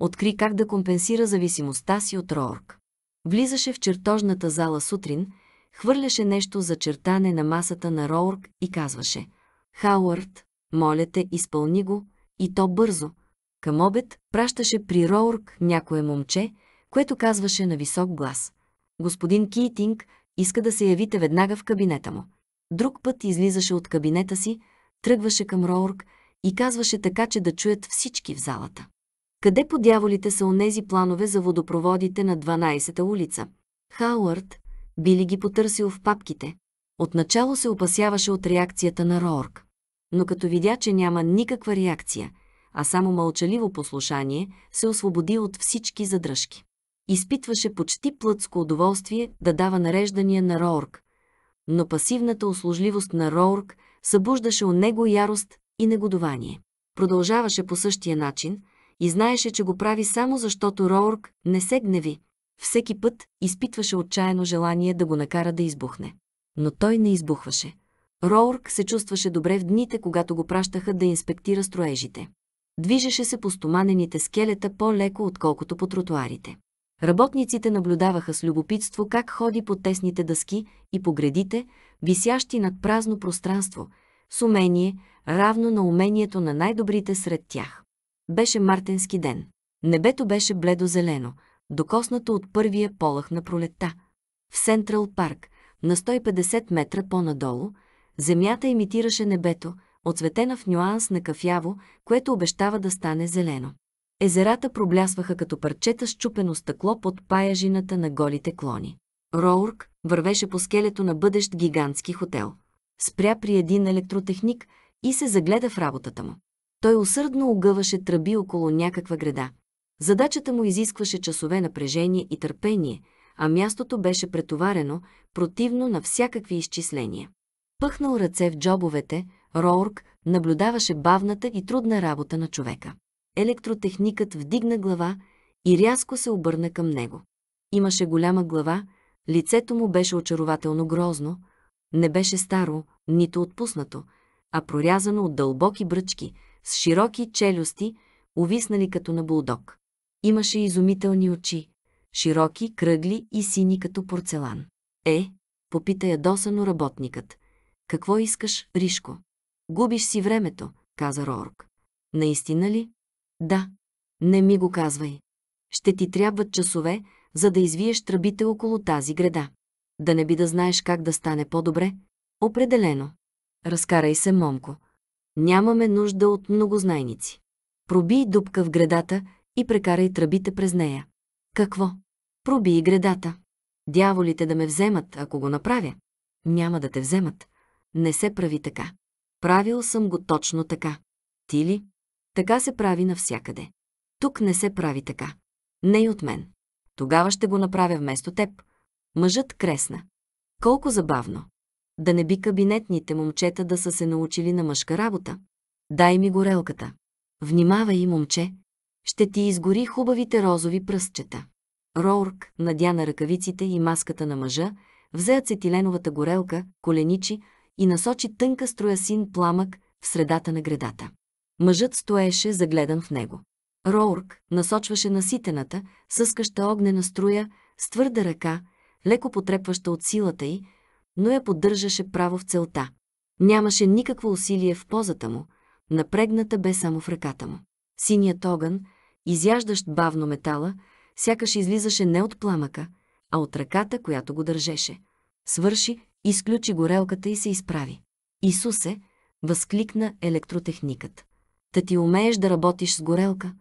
Откри как да компенсира зависимостта си от Роорк. Влизаше в чертожната зала сутрин, хвърляше нещо за чертане на масата на Роурк и казваше «Хауърд, моля те, изпълни го, и то бързо». Към обед пращаше при Роурк някое момче, което казваше на висок глас. Господин Китинг иска да се явите веднага в кабинета му. Друг път излизаше от кабинета си, тръгваше към Роурк и казваше така, че да чуят всички в залата. Къде по дяволите са онези планове за водопроводите на 12-та улица? Хауърд били ги потърсил в папките. Отначало се опасяваше от реакцията на Роорк. Но като видя, че няма никаква реакция, а само мълчаливо послушание, се освободи от всички задръжки. Изпитваше почти плътско удоволствие да дава нареждания на Роорк, но пасивната услужливост на Роорк събуждаше у него ярост и негодование. Продължаваше по същия начин – и знаеше, че го прави само защото Роурк не се гневи. Всеки път изпитваше отчаяно желание да го накара да избухне. Но той не избухваше. Роурк се чувстваше добре в дните, когато го пращаха да инспектира строежите. Движеше се по стоманените скелета по-леко, отколкото по тротуарите. Работниците наблюдаваха с любопитство как ходи по тесните дъски и по гредите, висящи над празно пространство, с умение, равно на умението на най-добрите сред тях. Беше мартенски ден. Небето беше бледо-зелено, докоснато от първия полах на пролетта. В Сентрал парк, на 150 метра по-надолу, земята имитираше небето, оцветена в нюанс на кафяво, което обещава да стане зелено. Езерата проблясваха като парчета с чупено стъкло под паяжината на голите клони. Роурк вървеше по скелето на бъдещ гигантски хотел. Спря при един електротехник и се загледа в работата му. Той усърдно огъваше тръби около някаква града. Задачата му изискваше часове напрежение и търпение, а мястото беше претоварено, противно на всякакви изчисления. Пъхнал ръце в джобовете, Роорк наблюдаваше бавната и трудна работа на човека. Електротехникът вдигна глава и рязко се обърна към него. Имаше голяма глава, лицето му беше очарователно грозно, не беше старо, нито отпуснато, а прорязано от дълбоки бръчки – с широки челюсти, увиснали като на булдог. Имаше изумителни очи, широки, кръгли и сини като порцелан. Е, попита ядосано работникът. Какво искаш, Ришко? Губиш си времето, каза Рорк. Наистина ли? Да. Не ми го казвай. Ще ти трябват часове, за да извиеш тръбите около тази града. Да не би да знаеш как да стане по-добре? Определено. Разкарай се, момко. Нямаме нужда от многознайници. Пробий дупка в гредата и прекарай тръбите през нея. Какво? Пробий гредата. Дяволите да ме вземат, ако го направя. Няма да те вземат. Не се прави така. Правил съм го точно така. Ти ли? Така се прави навсякъде. Тук не се прави така. Не и от мен. Тогава ще го направя вместо теб. Мъжът кресна. Колко забавно. Да не би кабинетните момчета да са се научили на мъжка работа. Дай ми горелката. Внимавай, момче. Ще ти изгори хубавите розови пръстчета. Роурк надя на ръкавиците и маската на мъжа, взе ацетиленовата горелка, коленичи и насочи тънка струя син пламък в средата на гредата. Мъжът стоеше загледан в него. Роурк насочваше наситената, съскаща огнена струя с твърда ръка, леко потрепваща от силата й, но я поддържаше право в целта. Нямаше никакво усилие в позата му, напрегната бе само в ръката му. Синият огън, изяждащ бавно метала, сякаш излизаше не от пламъка, а от ръката, която го държеше. Свърши, изключи горелката и се изправи. Исусе, възкликна електротехникът. Та ти умееш да работиш с горелка?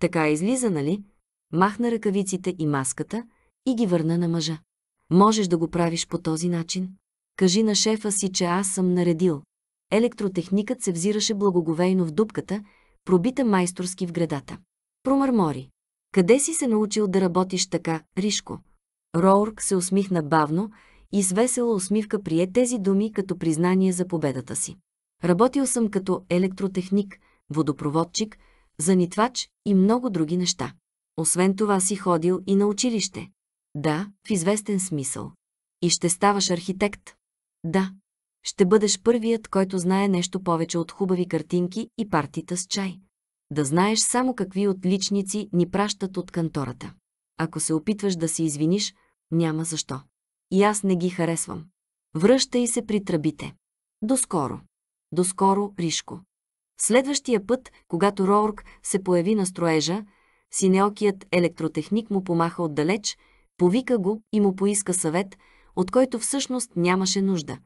Така излиза, нали? Махна ръкавиците и маската и ги върна на мъжа. Можеш да го правиш по този начин? Кажи на шефа си, че аз съм наредил. Електротехникът се взираше благоговейно в дупката, пробита майсторски в градата. Промърмори. Къде си се научил да работиш така, Ришко? Роурк се усмихна бавно и с весела усмивка прие тези думи като признание за победата си. Работил съм като електротехник, водопроводчик, занитвач и много други неща. Освен това си ходил и на училище. Да, в известен смисъл. И ще ставаш архитект. Да, ще бъдеш първият, който знае нещо повече от хубави картинки и партита с чай. Да знаеш само какви отличници ни пращат от кантората. Ако се опитваш да се извиниш, няма защо. И аз не ги харесвам. Връщай се при тръбите. Доскоро. Доскоро, Ришко. Следващия път, когато Роурк се появи на строежа, синеокият електротехник му помаха отдалеч, повика го и му поиска съвет – от който всъщност нямаше нужда.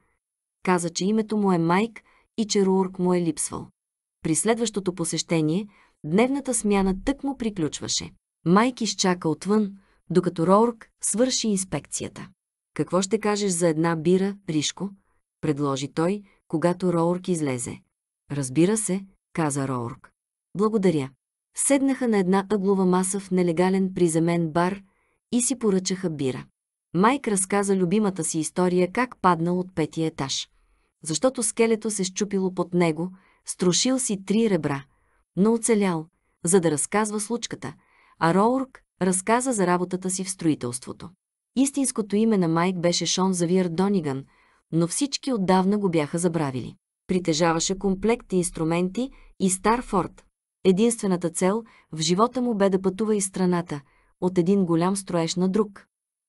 Каза, че името му е Майк и че Руорк му е липсвал. При следващото посещение, дневната смяна тък му приключваше. Майк изчака отвън, докато Роурк свърши инспекцията. «Какво ще кажеш за една бира, Ришко?» – предложи той, когато Роурк излезе. «Разбира се», каза Роурк. «Благодаря». Седнаха на една ъглова маса в нелегален приземен бар и си поръчаха бира. Майк разказа любимата си история как паднал от петия етаж. Защото скелето се щупило под него, струшил си три ребра, но оцелял, за да разказва случката, а Роурк разказа за работата си в строителството. Истинското име на Майк беше Шон Завир Дониган, но всички отдавна го бяха забравили. Притежаваше комплекти инструменти и стар форт. Единствената цел в живота му бе да пътува из страната, от един голям строеж на друг.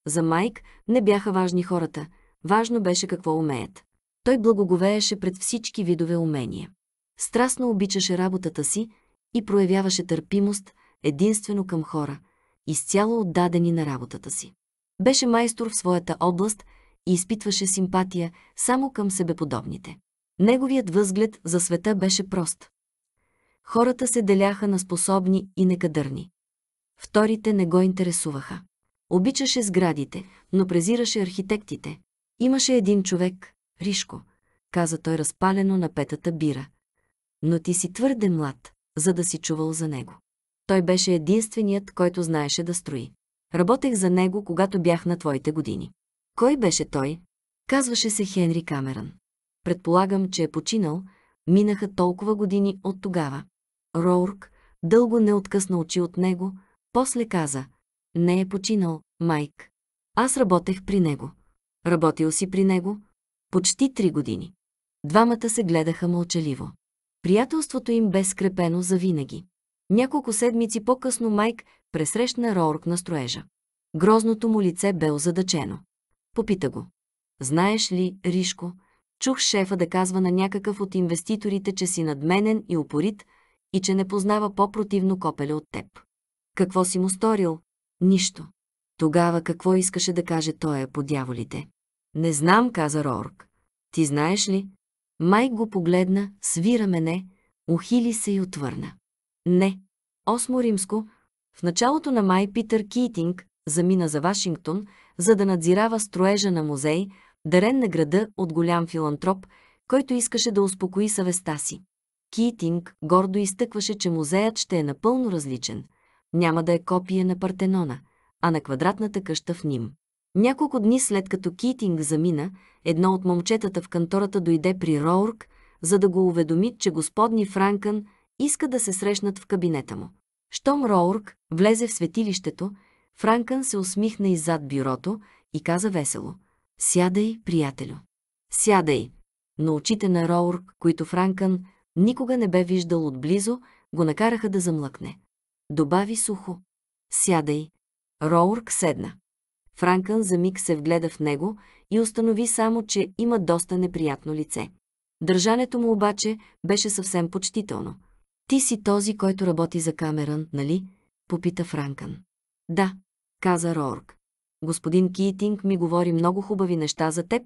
За Майк не бяха важни хората, важно беше какво умеят. Той благоговееше пред всички видове умения. Страстно обичаше работата си и проявяваше търпимост единствено към хора, изцяло отдадени на работата си. Беше майстор в своята област и изпитваше симпатия само към себеподобните. Неговият възглед за света беше прост. Хората се деляха на способни и некадърни. Вторите не го интересуваха. Обичаше сградите, но презираше архитектите. Имаше един човек, Ришко, каза той разпалено на петата бира. Но ти си твърде млад, за да си чувал за него. Той беше единственият, който знаеше да строи. Работех за него, когато бях на твоите години. Кой беше той? Казваше се Хенри Камерън. Предполагам, че е починал. Минаха толкова години от тогава. Роурк дълго не откъсна очи от него, после каза – не е починал, майк. Аз работех при него. Работил си при него почти три години. Двамата се гледаха мълчаливо. Приятелството им бе скрепено завинаги. Няколко седмици по-късно Майк пресрещна Роорк на строежа. Грозното му лице бе озадачено. Попита го. Знаеш ли, Ришко, чух шефа да казва на някакъв от инвеститорите, че си надменен и упорит и че не познава по-противно копеле от теб. Какво си му сторил, Нищо. Тогава какво искаше да каже той по дяволите? Не знам, каза Рорк. Ти знаеш ли? Май го погледна, свира мене, ухили се и отвърна. Не. Осмо римско. В началото на май Питър Китинг замина за Вашингтон, за да надзирава строежа на музей, дарен на града от голям филантроп, който искаше да успокои съвестта си. Китинг гордо изтъкваше, че музеят ще е напълно различен – няма да е копие на Партенона, а на квадратната къща в Ним. Няколко дни след като Китинг замина, едно от момчетата в кантората дойде при Роурк, за да го уведоми, че господни Франкън иска да се срещнат в кабинета му. Штом Роурк влезе в светилището, Франкън се усмихна иззад бюрото и каза весело. «Сядай, приятелю!» «Сядай!» Но очите на Роурк, които Франкън никога не бе виждал отблизо, го накараха да замлъкне. Добави сухо. Сядай. Роурк седна. Франкън за миг се вгледа в него и установи само, че има доста неприятно лице. Държането му обаче беше съвсем почтително. Ти си този, който работи за Камерън, нали? Попита Франкън. Да, каза Роурк. Господин Китинг ми говори много хубави неща за теб,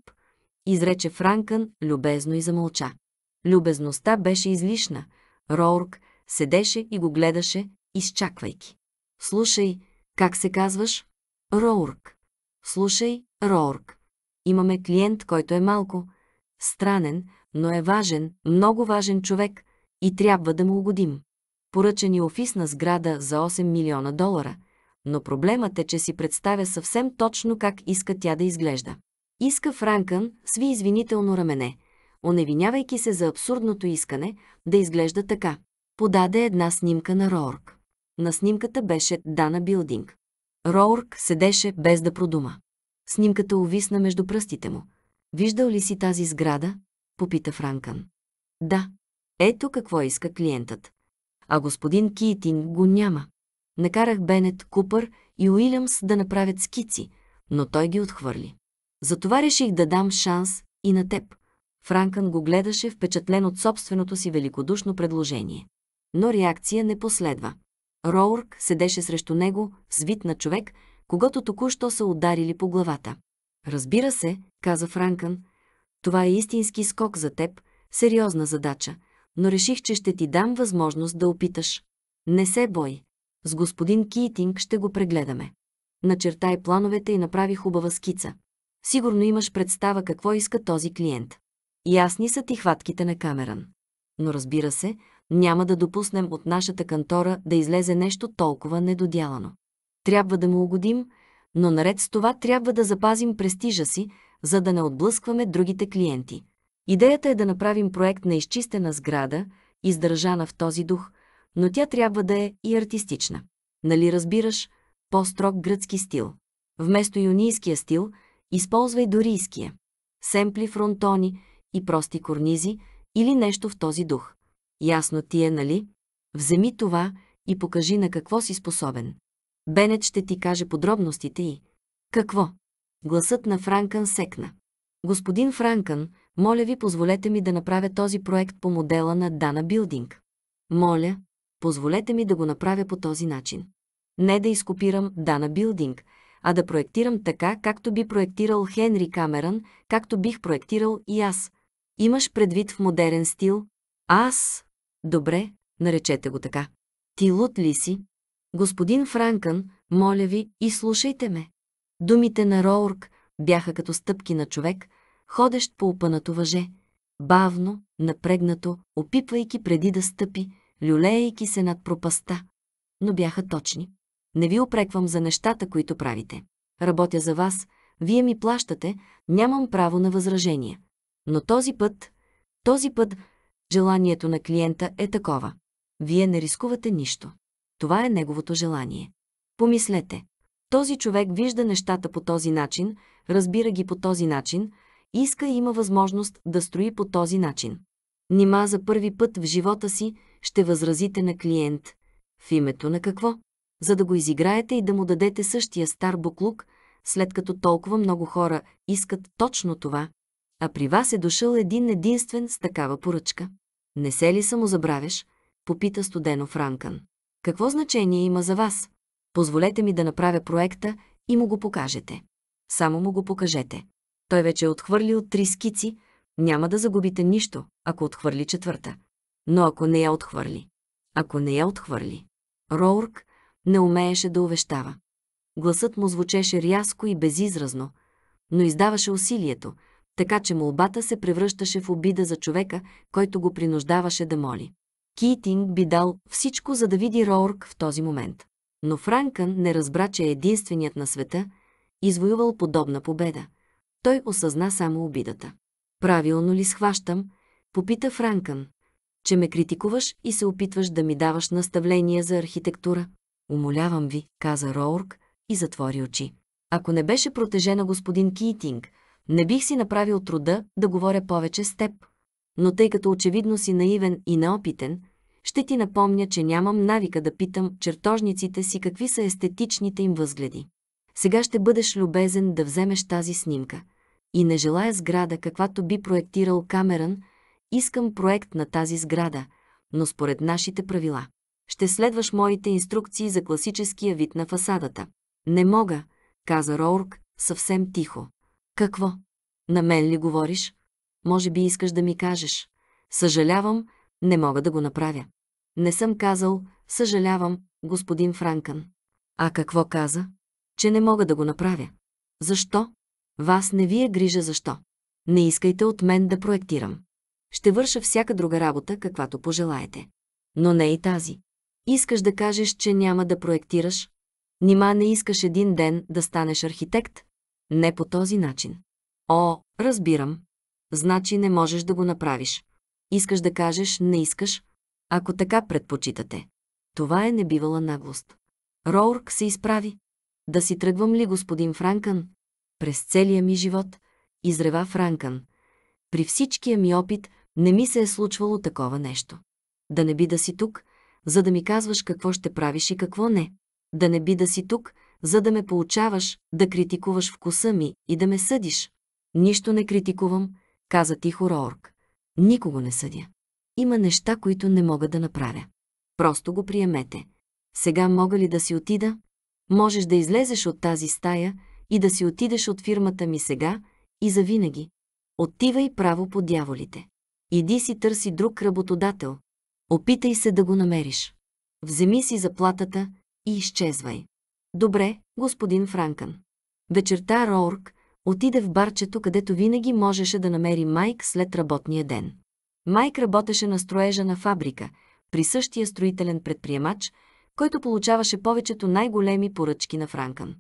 изрече Франкън любезно и замълча. Любезността беше излишна. Роурк седеше и го гледаше, изчаквайки. Слушай, как се казваш? Роурк. Слушай, Роурк. Имаме клиент, който е малко странен, но е важен, много важен човек и трябва да му угодим. Поръча ни офисна сграда за 8 милиона долара, но проблемът е, че си представя съвсем точно как иска тя да изглежда. Иска Франкън, сви извинително рамене, оневинявайки се за абсурдното искане да изглежда така. Подаде една снимка на Роорк. На снимката беше Дана Билдинг. Роурк седеше без да продума. Снимката увисна между пръстите му. Виждал ли си тази сграда? Попита Франкън. Да. Ето какво иска клиентът. А господин Киитин го няма. Накарах Бенет, Купър и Уилямс да направят скици, но той ги отхвърли. Затова реших да дам шанс и на теб. Франкън го гледаше впечатлен от собственото си великодушно предложение. Но реакция не последва. Роурк седеше срещу него, свит на човек, когато току-що са ударили по главата. Разбира се, каза Франкън, това е истински скок за теб, сериозна задача, но реших, че ще ти дам възможност да опиташ. Не се бой. С господин Киитинг ще го прегледаме. Начертай плановете и направи хубава скица. Сигурно имаш представа какво иска този клиент. Ясни са ти хватките на Камеран. Но разбира се, няма да допуснем от нашата кантора да излезе нещо толкова недодялано. Трябва да му угодим, но наред с това трябва да запазим престижа си, за да не отблъскваме другите клиенти. Идеята е да направим проект на изчистена сграда, издържана в този дух, но тя трябва да е и артистична. Нали разбираш? По-строг гръцки стил. Вместо юнийския стил, използвай дорийския. Семпли фронтони и прости корнизи или нещо в този дух. Ясно ти е, нали? Вземи това и покажи на какво си способен. Бенет ще ти каже подробностите и... Какво? Гласът на Франкън секна. Господин Франкън, моля ви, позволете ми да направя този проект по модела на Дана Билдинг. Моля, позволете ми да го направя по този начин. Не да изкопирам Дана Билдинг, а да проектирам така, както би проектирал Хенри Камерън, както бих проектирал и аз. Имаш предвид в модерен стил, аз. Добре, наречете го така. Ти луд ли си? Господин Франкън, моля ви и слушайте ме. Думите на Роурк бяха като стъпки на човек, ходещ по опънато въже, бавно, напрегнато, опипвайки преди да стъпи, люлеейки се над пропаста. Но бяха точни. Не ви опреквам за нещата, които правите. Работя за вас, вие ми плащате, нямам право на възражения. Но този път, този път желанието на клиента е такова. Вие не рискувате нищо. Това е неговото желание. Помислете. Този човек вижда нещата по този начин, разбира ги по този начин, иска и има възможност да строи по този начин. Нима за първи път в живота си ще възразите на клиент. В името на какво? За да го изиграете и да му дадете същия стар буклук, след като толкова много хора искат точно това. А при вас е дошъл един единствен с такава поръчка. Не се ли самозабравяш? Попита студено Франкън. Какво значение има за вас? Позволете ми да направя проекта и му го покажете. Само му го покажете. Той вече е отхвърлил три скици, няма да загубите нищо, ако отхвърли четвърта. Но ако не я отхвърли. Ако не я отхвърли. Роурк не умееше да увещава. Гласът му звучеше рязко и безизразно, но издаваше усилието – така че молбата се превръщаше в обида за човека, който го принуждаваше да моли. Китинг би дал всичко, за да види Роорк в този момент. Но Франкън не разбра, че е единственият на света, извоювал подобна победа. Той осъзна само обидата. Правилно ли схващам? Попита Франкън. Че ме критикуваш и се опитваш да ми даваш наставления за архитектура. Умолявам ви, каза Роурк и затвори очи. Ако не беше протеже на господин Китинг, не бих си направил труда да говоря повече с теб, но тъй като очевидно си наивен и неопитен, ще ти напомня, че нямам навика да питам чертожниците си какви са естетичните им възгледи. Сега ще бъдеш любезен да вземеш тази снимка. И не желая сграда, каквато би проектирал Камерън, искам проект на тази сграда, но според нашите правила. Ще следваш моите инструкции за класическия вид на фасадата. Не мога, каза Роурк съвсем тихо. Какво? На мен ли говориш? Може би искаш да ми кажеш. Съжалявам, не мога да го направя. Не съм казал, съжалявам, господин Франкън. А какво каза? Че не мога да го направя. Защо? Вас не ви е грижа защо. Не искайте от мен да проектирам. Ще върша всяка друга работа, каквато пожелаете. Но не и тази. Искаш да кажеш, че няма да проектираш? Нима не искаш един ден да станеш архитект, не по този начин. О, разбирам. Значи не можеш да го направиш. Искаш да кажеш, не искаш, ако така предпочитате. Това е небивала наглост. Роурк се изправи. Да си тръгвам ли, господин Франкън? През целия ми живот, изрева Франкън. При всичкия ми опит не ми се е случвало такова нещо. Да не би да си тук, за да ми казваш какво ще правиш и какво не. Да не би да си тук, за да ме получаваш, да критикуваш вкуса ми и да ме съдиш. Нищо не критикувам, каза тихо Роорк. Никого не съдя. Има неща, които не мога да направя. Просто го приемете. Сега мога ли да си отида? Можеш да излезеш от тази стая и да си отидеш от фирмата ми сега и завинаги. Отивай право по дяволите. Иди си търси друг работодател. Опитай се да го намериш. Вземи си заплатата и изчезвай. Добре, господин Франкън. Вечерта Роурк отиде в барчето, където винаги можеше да намери Майк след работния ден. Майк работеше на строежа на фабрика, при същия строителен предприемач, който получаваше повечето най-големи поръчки на Франкън.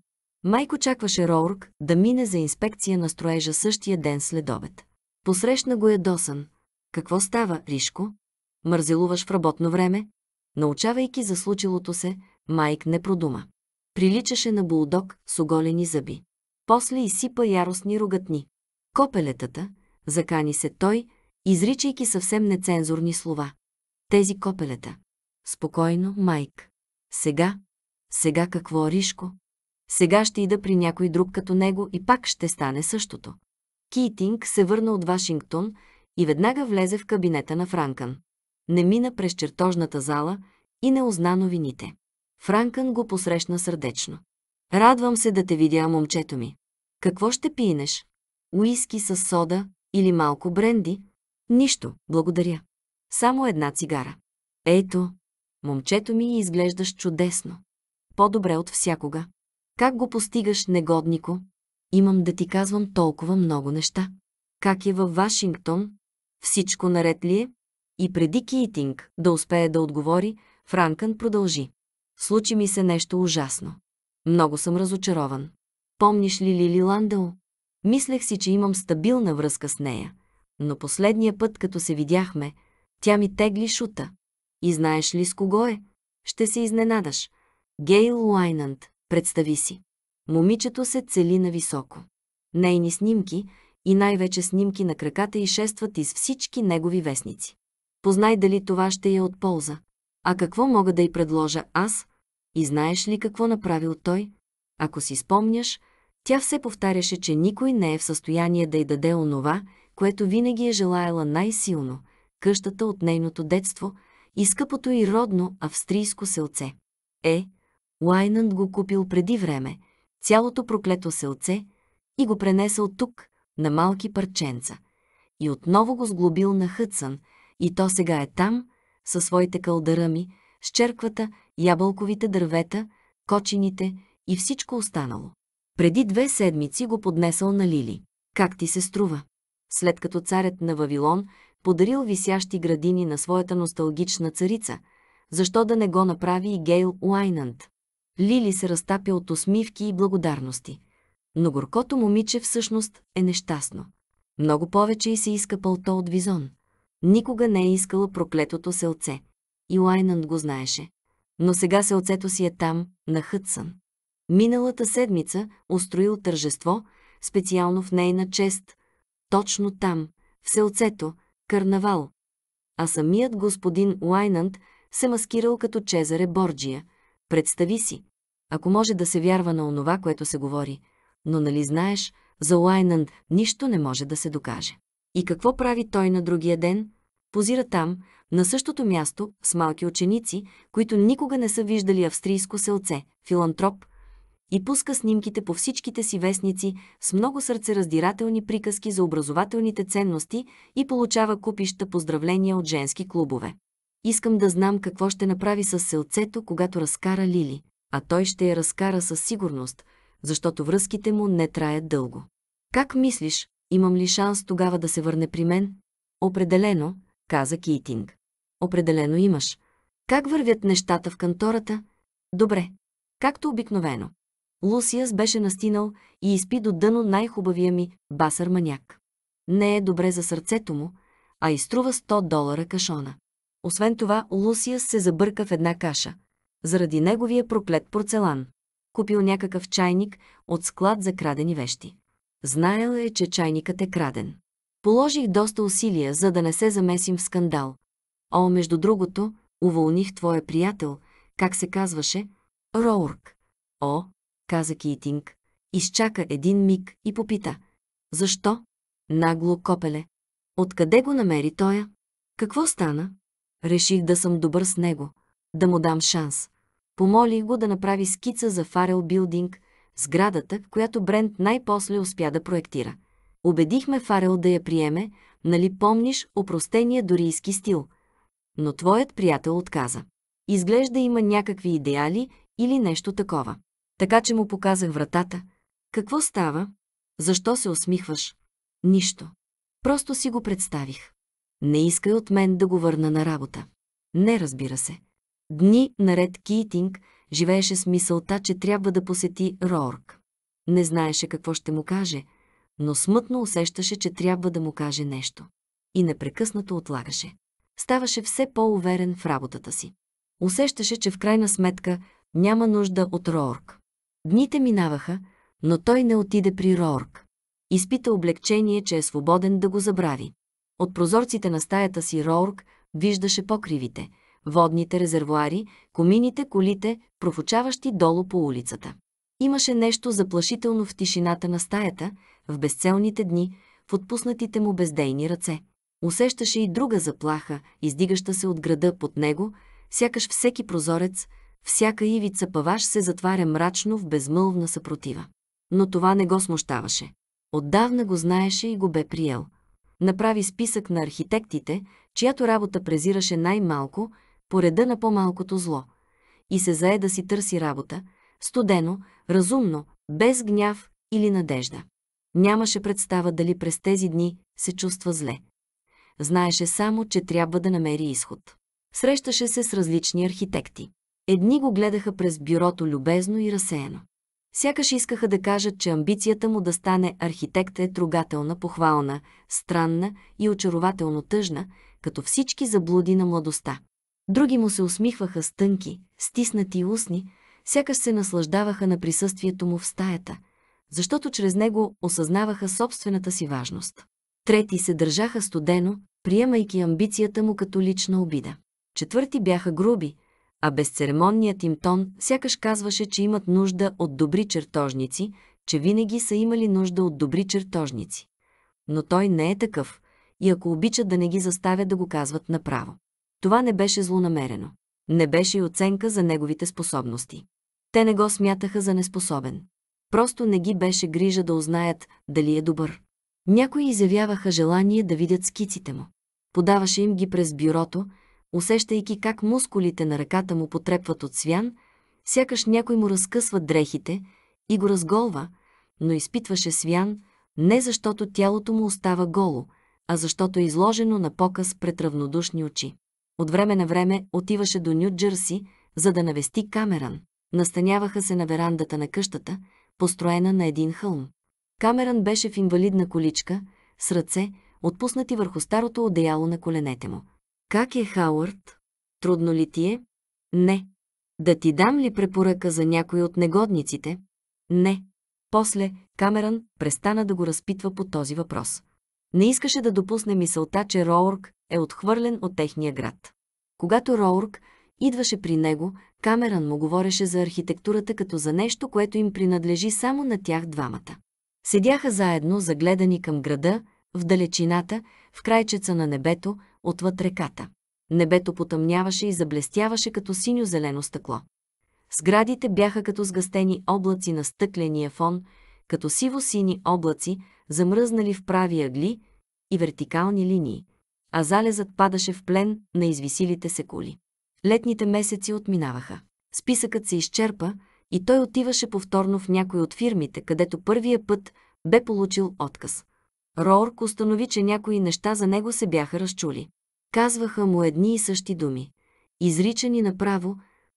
Майк очакваше Роурк да мине за инспекция на строежа същия ден след обед. Посрещна го ядосан. Какво става, Ришко? Мързелуваш в работно време? Научавайки за случилото се, Майк не продума. Приличаше на булдог с оголени зъби. После изсипа яростни рогатни. Копелетата, закани се той, изричайки съвсем нецензурни слова. Тези копелета. Спокойно, майк. Сега? Сега какво, Ришко? Сега ще ида при някой друг като него и пак ще стане същото. Китинг се върна от Вашингтон и веднага влезе в кабинета на Франкън. Не мина през чертожната зала и не узна новините. Франкън го посрещна сърдечно. Радвам се да те видя, момчето ми. Какво ще пиенеш? Уиски с сода или малко бренди? Нищо, благодаря. Само една цигара. Ето, момчето ми изглеждаш чудесно. По-добре от всякога. Как го постигаш, негоднико? Имам да ти казвам толкова много неща. Как е във Вашингтон? Всичко наред ли е? И преди Киитинг да успее да отговори, Франкън продължи. Случи ми се нещо ужасно. Много съм разочарован. Помниш ли Лили Ландъл? Мислех си, че имам стабилна връзка с нея, но последния път, като се видяхме, тя ми тегли шута. И знаеш ли с кого е? Ще се изненадаш. Гейл Лайнанд, представи си. Момичето се цели на високо. Нейни снимки и най-вече снимки на краката и шестват из всички негови вестници. Познай дали това ще е от полза. А какво мога да й предложа аз? И знаеш ли какво направил той? Ако си спомняш, тя все повтаряше, че никой не е в състояние да й даде онова, което винаги е желаяла най-силно – къщата от нейното детство и скъпото и родно австрийско селце. Е, Лайнанд го купил преди време, цялото проклето селце, и го пренесъл тук, на малки парченца. И отново го сглобил на Хътсън, и то сега е там, със своите кълдарами, с черквата, ябълковите дървета, кочините и всичко останало. Преди две седмици го поднесъл на Лили. Как ти се струва? След като царят на Вавилон подарил висящи градини на своята носталгична царица, защо да не го направи и Гейл Уайнанд? Лили се разтапя от усмивки и благодарности. Но горкото момиче всъщност е нещастно. Много повече и се иска пълто от визон. Никога не е искала проклетото селце. И Лайнан го знаеше. Но сега селцето си е там, на Хътсън. Миналата седмица устроил тържество, специално в нейна чест. Точно там, в селцето, карнавал. А самият господин Лайнанд се маскирал като Чезаре Борджия. Представи си, ако може да се вярва на онова, което се говори. Но нали знаеш, за Лайнанд нищо не може да се докаже. И какво прави той на другия ден? Позира там, на същото място, с малки ученици, които никога не са виждали австрийско селце, филантроп, и пуска снимките по всичките си вестници с много сърцераздирателни приказки за образователните ценности и получава купища поздравления от женски клубове. Искам да знам какво ще направи с селцето, когато разкара Лили, а той ще я разкара със сигурност, защото връзките му не траят дълго. Как мислиш, Имам ли шанс тогава да се върне при мен? Определено, каза Китинг. Определено имаш. Как вървят нещата в кантората? Добре. Както обикновено. Лусиас беше настинал и изпи до дъно най-хубавия ми басър маняк. Не е добре за сърцето му, а изтрува 100 долара кашона. Освен това, Лусиас се забърка в една каша. Заради неговия проклет порцелан. Купил някакъв чайник от склад за крадени вещи. Знаела е, че чайникът е краден. Положих доста усилия, за да не се замесим в скандал. О, между другото, уволних твоя приятел, как се казваше, Роурк. О, каза Китинг, изчака един миг и попита. Защо? Нагло копеле. Откъде го намери тоя? Какво стана? Реших да съм добър с него, да му дам шанс. Помолих го да направи скица за фарел билдинг, сградата, която Брент най-после успя да проектира. Убедихме Фарел да я приеме, нали помниш опростения дорийски стил. Но твоят приятел отказа. Изглежда има някакви идеали или нещо такова. Така че му показах вратата. Какво става? Защо се усмихваш? Нищо. Просто си го представих. Не искай от мен да го върна на работа. Не, разбира се. Дни наред Китинг живееше с мисълта, че трябва да посети Рорк. Не знаеше какво ще му каже, но смътно усещаше, че трябва да му каже нещо. И непрекъснато отлагаше. Ставаше все по-уверен в работата си. Усещаше, че в крайна сметка няма нужда от Рорк. Дните минаваха, но той не отиде при Рорк. Изпита облегчение, че е свободен да го забрави. От прозорците на стаята си Рорк виждаше покривите – водните резервуари, комините, колите, профучаващи долу по улицата. Имаше нещо заплашително в тишината на стаята, в безцелните дни, в отпуснатите му бездейни ръце. Усещаше и друга заплаха, издигаща се от града под него, сякаш всеки прозорец, всяка ивица паваш се затваря мрачно в безмълвна съпротива. Но това не го смущаваше. Отдавна го знаеше и го бе приел. Направи списък на архитектите, чиято работа презираше най-малко по реда на по-малкото зло. И се зае да си търси работа, студено, разумно, без гняв или надежда. Нямаше представа дали през тези дни се чувства зле. Знаеше само, че трябва да намери изход. Срещаше се с различни архитекти. Едни го гледаха през бюрото любезно и разсеяно. Сякаш искаха да кажат, че амбицията му да стане архитект е трогателна, похвална, странна и очарователно тъжна, като всички заблуди на младостта. Други му се усмихваха с тънки, стиснати устни, сякаш се наслаждаваха на присъствието му в стаята, защото чрез него осъзнаваха собствената си важност. Трети се държаха студено, приемайки амбицията му като лична обида. Четвърти бяха груби, а безцеремонният им тон сякаш казваше, че имат нужда от добри чертожници, че винаги са имали нужда от добри чертожници. Но той не е такъв и ако обича да не ги заставя да го казват направо. Това не беше злонамерено. Не беше и оценка за неговите способности. Те не го смятаха за неспособен. Просто не ги беше грижа да узнаят дали е добър. Някои изявяваха желание да видят скиците му. Подаваше им ги през бюрото, усещайки как мускулите на ръката му потрепват от свян, сякаш някой му разкъсва дрехите и го разголва, но изпитваше свян не защото тялото му остава голо, а защото е изложено на показ пред равнодушни очи. От време на време отиваше до Ню Джерси, за да навести Камеран. Настаняваха се на верандата на къщата, построена на един хълм. Камеран беше в инвалидна количка, с ръце, отпуснати върху старото одеяло на коленете му. Как е Хауърд? Трудно ли ти е? Не. Да ти дам ли препоръка за някой от негодниците? Не. После Камеран престана да го разпитва по този въпрос. Не искаше да допусне мисълта, че Роурк е отхвърлен от техния град. Когато Роурк идваше при него, Камеран му говореше за архитектурата като за нещо, което им принадлежи само на тях двамата. Седяха заедно, загледани към града, в далечината, в крайчеца на небето, отвъд реката. Небето потъмняваше и заблестяваше като синьо-зелено стъкло. Сградите бяха като сгъстени облаци на стъкления фон – като сиво-сини облаци, замръзнали в прави ъгли и вертикални линии, а залезът падаше в плен на извисилите се кули. Летните месеци отминаваха. Списъкът се изчерпа и той отиваше повторно в някой от фирмите, където първия път бе получил отказ. Роорк установи, че някои неща за него се бяха разчули. Казваха му едни и същи думи, изричани направо,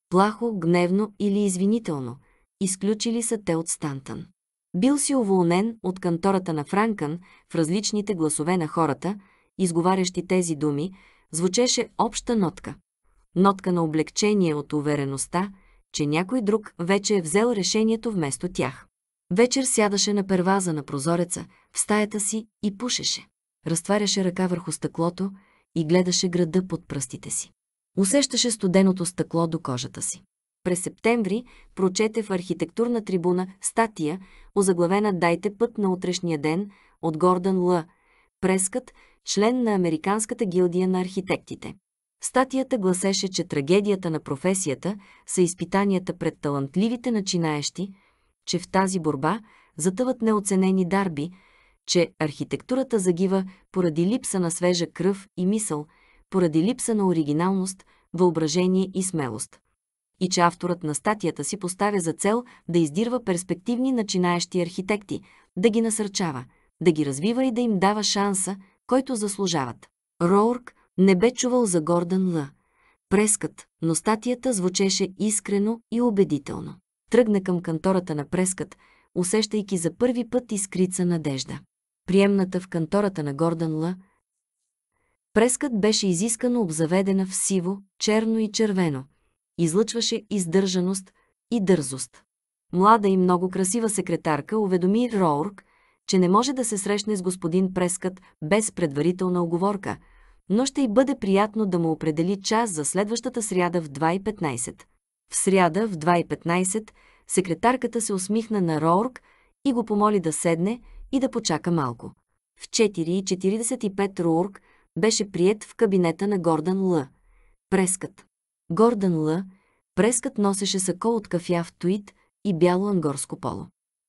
плахо, гневно или извинително. Изключили са те от Стантън. Бил си уволнен от кантората на Франкън в различните гласове на хората, изговарящи тези думи, звучеше обща нотка. Нотка на облегчение от увереността, че някой друг вече е взел решението вместо тях. Вечер сядаше на перваза на прозореца, в стаята си и пушеше. Разтваряше ръка върху стъклото и гледаше града под пръстите си. Усещаше студеното стъкло до кожата си. През септември прочете в архитектурна трибуна статия, озаглавена «Дайте път на утрешния ден» от Гордън Л. Прескът, член на Американската гилдия на архитектите. Статията гласеше, че трагедията на професията са изпитанията пред талантливите начинаещи, че в тази борба затъват неоценени дарби, че архитектурата загива поради липса на свежа кръв и мисъл, поради липса на оригиналност, въображение и смелост и че авторът на статията си поставя за цел да издирва перспективни начинаещи архитекти, да ги насърчава, да ги развива и да им дава шанса, който заслужават. Роурк не бе чувал за Гордън Л. Прескът, но статията звучеше искрено и убедително. Тръгна към кантората на Прескът, усещайки за първи път искрица надежда. Приемната в кантората на Гордън Л. Прескът беше изискано обзаведена в сиво, черно и червено – излъчваше издържаност и дързост. Млада и много красива секретарка уведоми Роурк, че не може да се срещне с господин Прескът без предварителна оговорка, но ще й бъде приятно да му определи час за следващата сряда в 2.15. В сряда в 2.15 секретарката се усмихна на Роурк и го помоли да седне и да почака малко. В 4.45 Роурк беше прият в кабинета на Гордан Л. Прескът. Гордън Л. Прескът носеше сако от кафя в туит и бяло ангорско поло.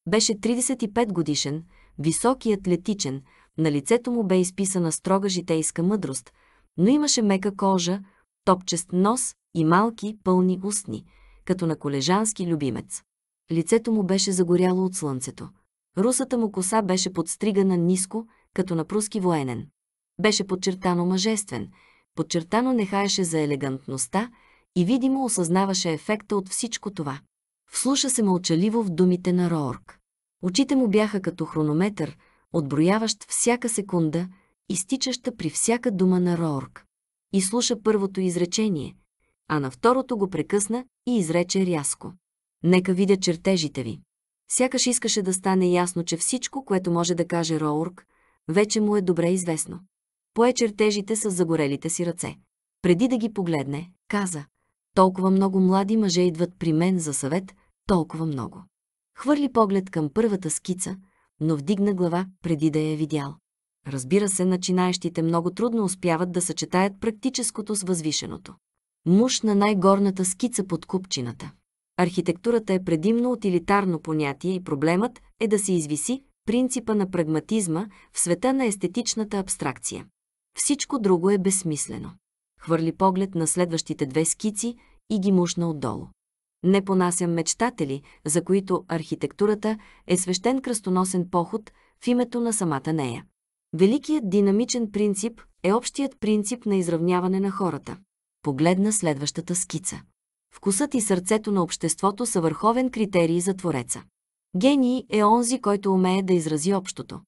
Беше 35 годишен, висок и атлетичен, на лицето му бе изписана строга житейска мъдрост, но имаше мека кожа, топчест нос и малки, пълни устни, като на колежански любимец. Лицето му беше загоряло от слънцето. Русата му коса беше подстригана ниско, като на пруски военен. Беше подчертано мъжествен, подчертано нехаеше за елегантността и видимо осъзнаваше ефекта от всичко това. Вслуша се мълчаливо в думите на Роорк. Очите му бяха като хронометър, отброяващ всяка секунда, изтичаща при всяка дума на Роорк. И слуша първото изречение, а на второто го прекъсна и изрече рязко. Нека видя чертежите ви. Сякаш искаше да стане ясно, че всичко, което може да каже Роорк, вече му е добре известно. Пое чертежите с загорелите си ръце. Преди да ги погледне, каза толкова много млади мъже идват при мен за съвет, толкова много. Хвърли поглед към първата скица, но вдигна глава преди да я е видял. Разбира се, начинаещите много трудно успяват да съчетаят практическото с възвишеното. Муж на най-горната скица под купчината. Архитектурата е предимно утилитарно понятие и проблемът е да се извиси принципа на прагматизма в света на естетичната абстракция. Всичко друго е безсмислено. Хвърли поглед на следващите две скици, и ги мушна отдолу. Не понасям мечтатели, за които архитектурата е свещен кръстоносен поход в името на самата нея. Великият динамичен принцип е общият принцип на изравняване на хората. Погледна следващата скица. Вкусът и сърцето на обществото са върховен критерий за Твореца. Гений е онзи, който умее да изрази общото.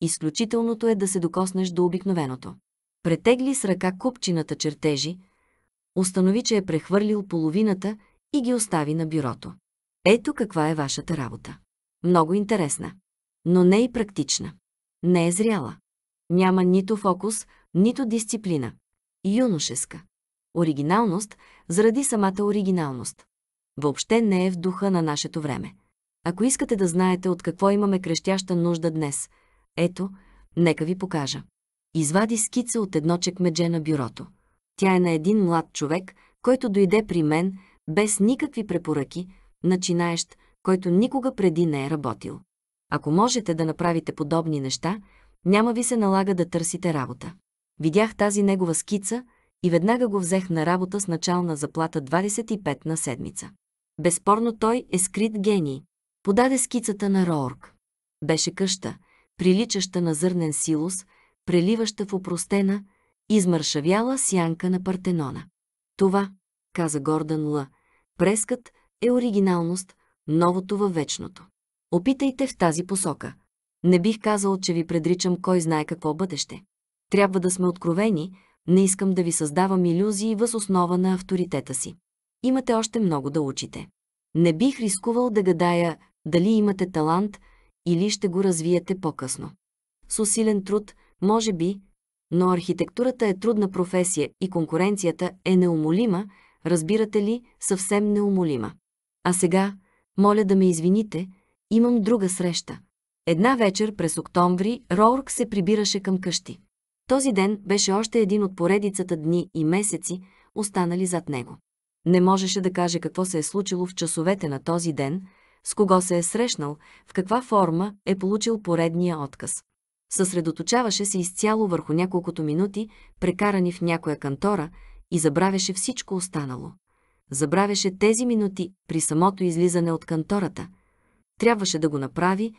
Изключителното е да се докоснеш до обикновеното. Претегли с ръка купчината чертежи, установи, че е прехвърлил половината и ги остави на бюрото. Ето каква е вашата работа. Много интересна, но не и практична. Не е зряла. Няма нито фокус, нито дисциплина. Юношеска. Оригиналност заради самата оригиналност. Въобще не е в духа на нашето време. Ако искате да знаете от какво имаме крещяща нужда днес, ето, нека ви покажа. Извади скица от едно чекмедже на бюрото. Тя е на един млад човек, който дойде при мен без никакви препоръки, начинаещ, който никога преди не е работил. Ако можете да направите подобни неща, няма ви се налага да търсите работа. Видях тази негова скица и веднага го взех на работа с начална заплата 25 на седмица. Безспорно той е скрит гений. Подаде скицата на Роорк. Беше къща, приличаща на зърнен силус, преливаща в опростена, измършавяла сянка на Партенона. Това, каза Гордан Л. Прескът е оригиналност, новото във вечното. Опитайте в тази посока. Не бих казал, че ви предричам кой знае какво бъдеще. Трябва да сме откровени, не искам да ви създавам иллюзии въз основа на авторитета си. Имате още много да учите. Не бих рискувал да гадая дали имате талант или ще го развиете по-късно. С усилен труд, може би, но архитектурата е трудна професия и конкуренцията е неумолима, разбирате ли, съвсем неумолима. А сега, моля да ме извините, имам друга среща. Една вечер през октомври Роурк се прибираше към къщи. Този ден беше още един от поредицата дни и месеци, останали зад него. Не можеше да каже какво се е случило в часовете на този ден, с кого се е срещнал, в каква форма е получил поредния отказ. Съсредоточаваше се изцяло върху няколкото минути, прекарани в някоя кантора, и забравяше всичко останало. Забравяше тези минути при самото излизане от кантората. Трябваше да го направи,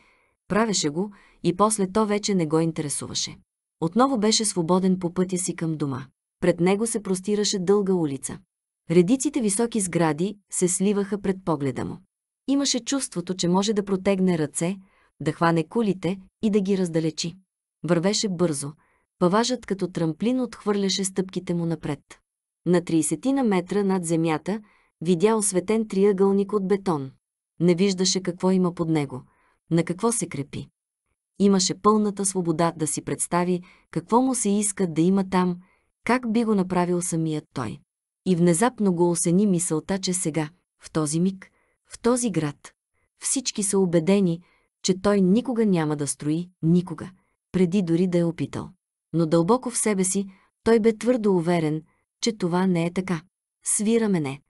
правеше го и после то вече не го интересуваше. Отново беше свободен по пътя си към дома. Пред него се простираше дълга улица. Редиците високи сгради се сливаха пред погледа му. Имаше чувството, че може да протегне ръце, да хване кулите и да ги раздалечи. Вървеше бързо. Паважът като трамплин отхвърляше стъпките му напред. На 30 на метра над земята видя осветен триъгълник от бетон. Не виждаше какво има под него, на какво се крепи. Имаше пълната свобода да си представи какво му се иска да има там, как би го направил самият той. И внезапно го осени мисълта, че сега, в този миг, в този град, всички са убедени, че той никога няма да строи, никога, преди дори да е опитал. Но дълбоко в себе си той бе твърдо уверен, че това не е така. Свира мене.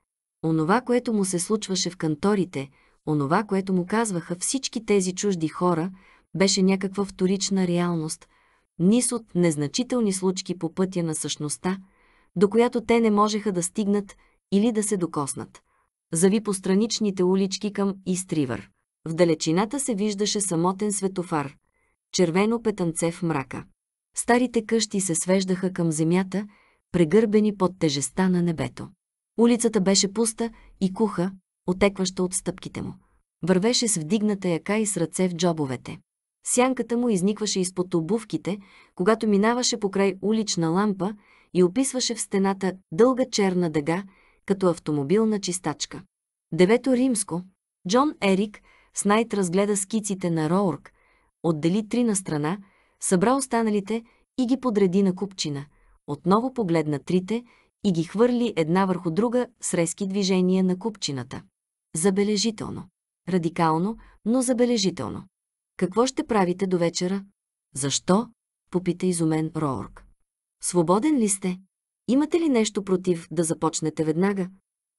Онова, което му се случваше в канторите, онова, което му казваха всички тези чужди хора, беше някаква вторична реалност, нис от незначителни случки по пътя на същността, до която те не можеха да стигнат или да се докоснат. Зави по страничните улички към Истривър. В далечината се виждаше самотен светофар, червено петънце в мрака. Старите къщи се свеждаха към земята, прегърбени под тежеста на небето. Улицата беше пуста и куха, отекваща от стъпките му. Вървеше с вдигната яка и с ръце в джобовете. Сянката му изникваше изпод обувките, когато минаваше покрай улична лампа и описваше в стената дълга черна дъга, като автомобилна чистачка. Девето римско. Джон Ерик – Снайт разгледа скиците на Роурк, отдели три на страна, събра останалите и ги подреди на купчина. Отново погледна трите и ги хвърли една върху друга с резки движения на купчината. Забележително. Радикално, но забележително. Какво ще правите до вечера? Защо? Попита изумен Роорк. Свободен ли сте? Имате ли нещо против да започнете веднага?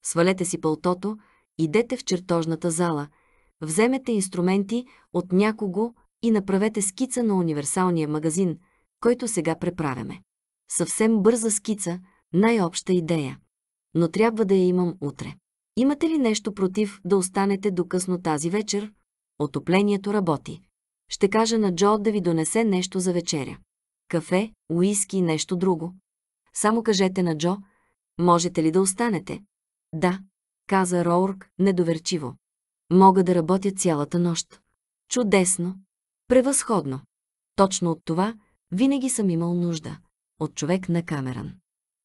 Свалете си пълтото, идете в чертожната зала – Вземете инструменти от някого и направете скица на универсалния магазин, който сега преправяме. Съвсем бърза скица, най-обща идея. Но трябва да я имам утре. Имате ли нещо против да останете до късно тази вечер? Отоплението работи. Ще кажа на Джо да ви донесе нещо за вечеря. Кафе, уиски и нещо друго. Само кажете на Джо, можете ли да останете? Да, каза Роурк недоверчиво. Мога да работя цялата нощ. Чудесно! Превъзходно! Точно от това винаги съм имал нужда. От човек на камеран.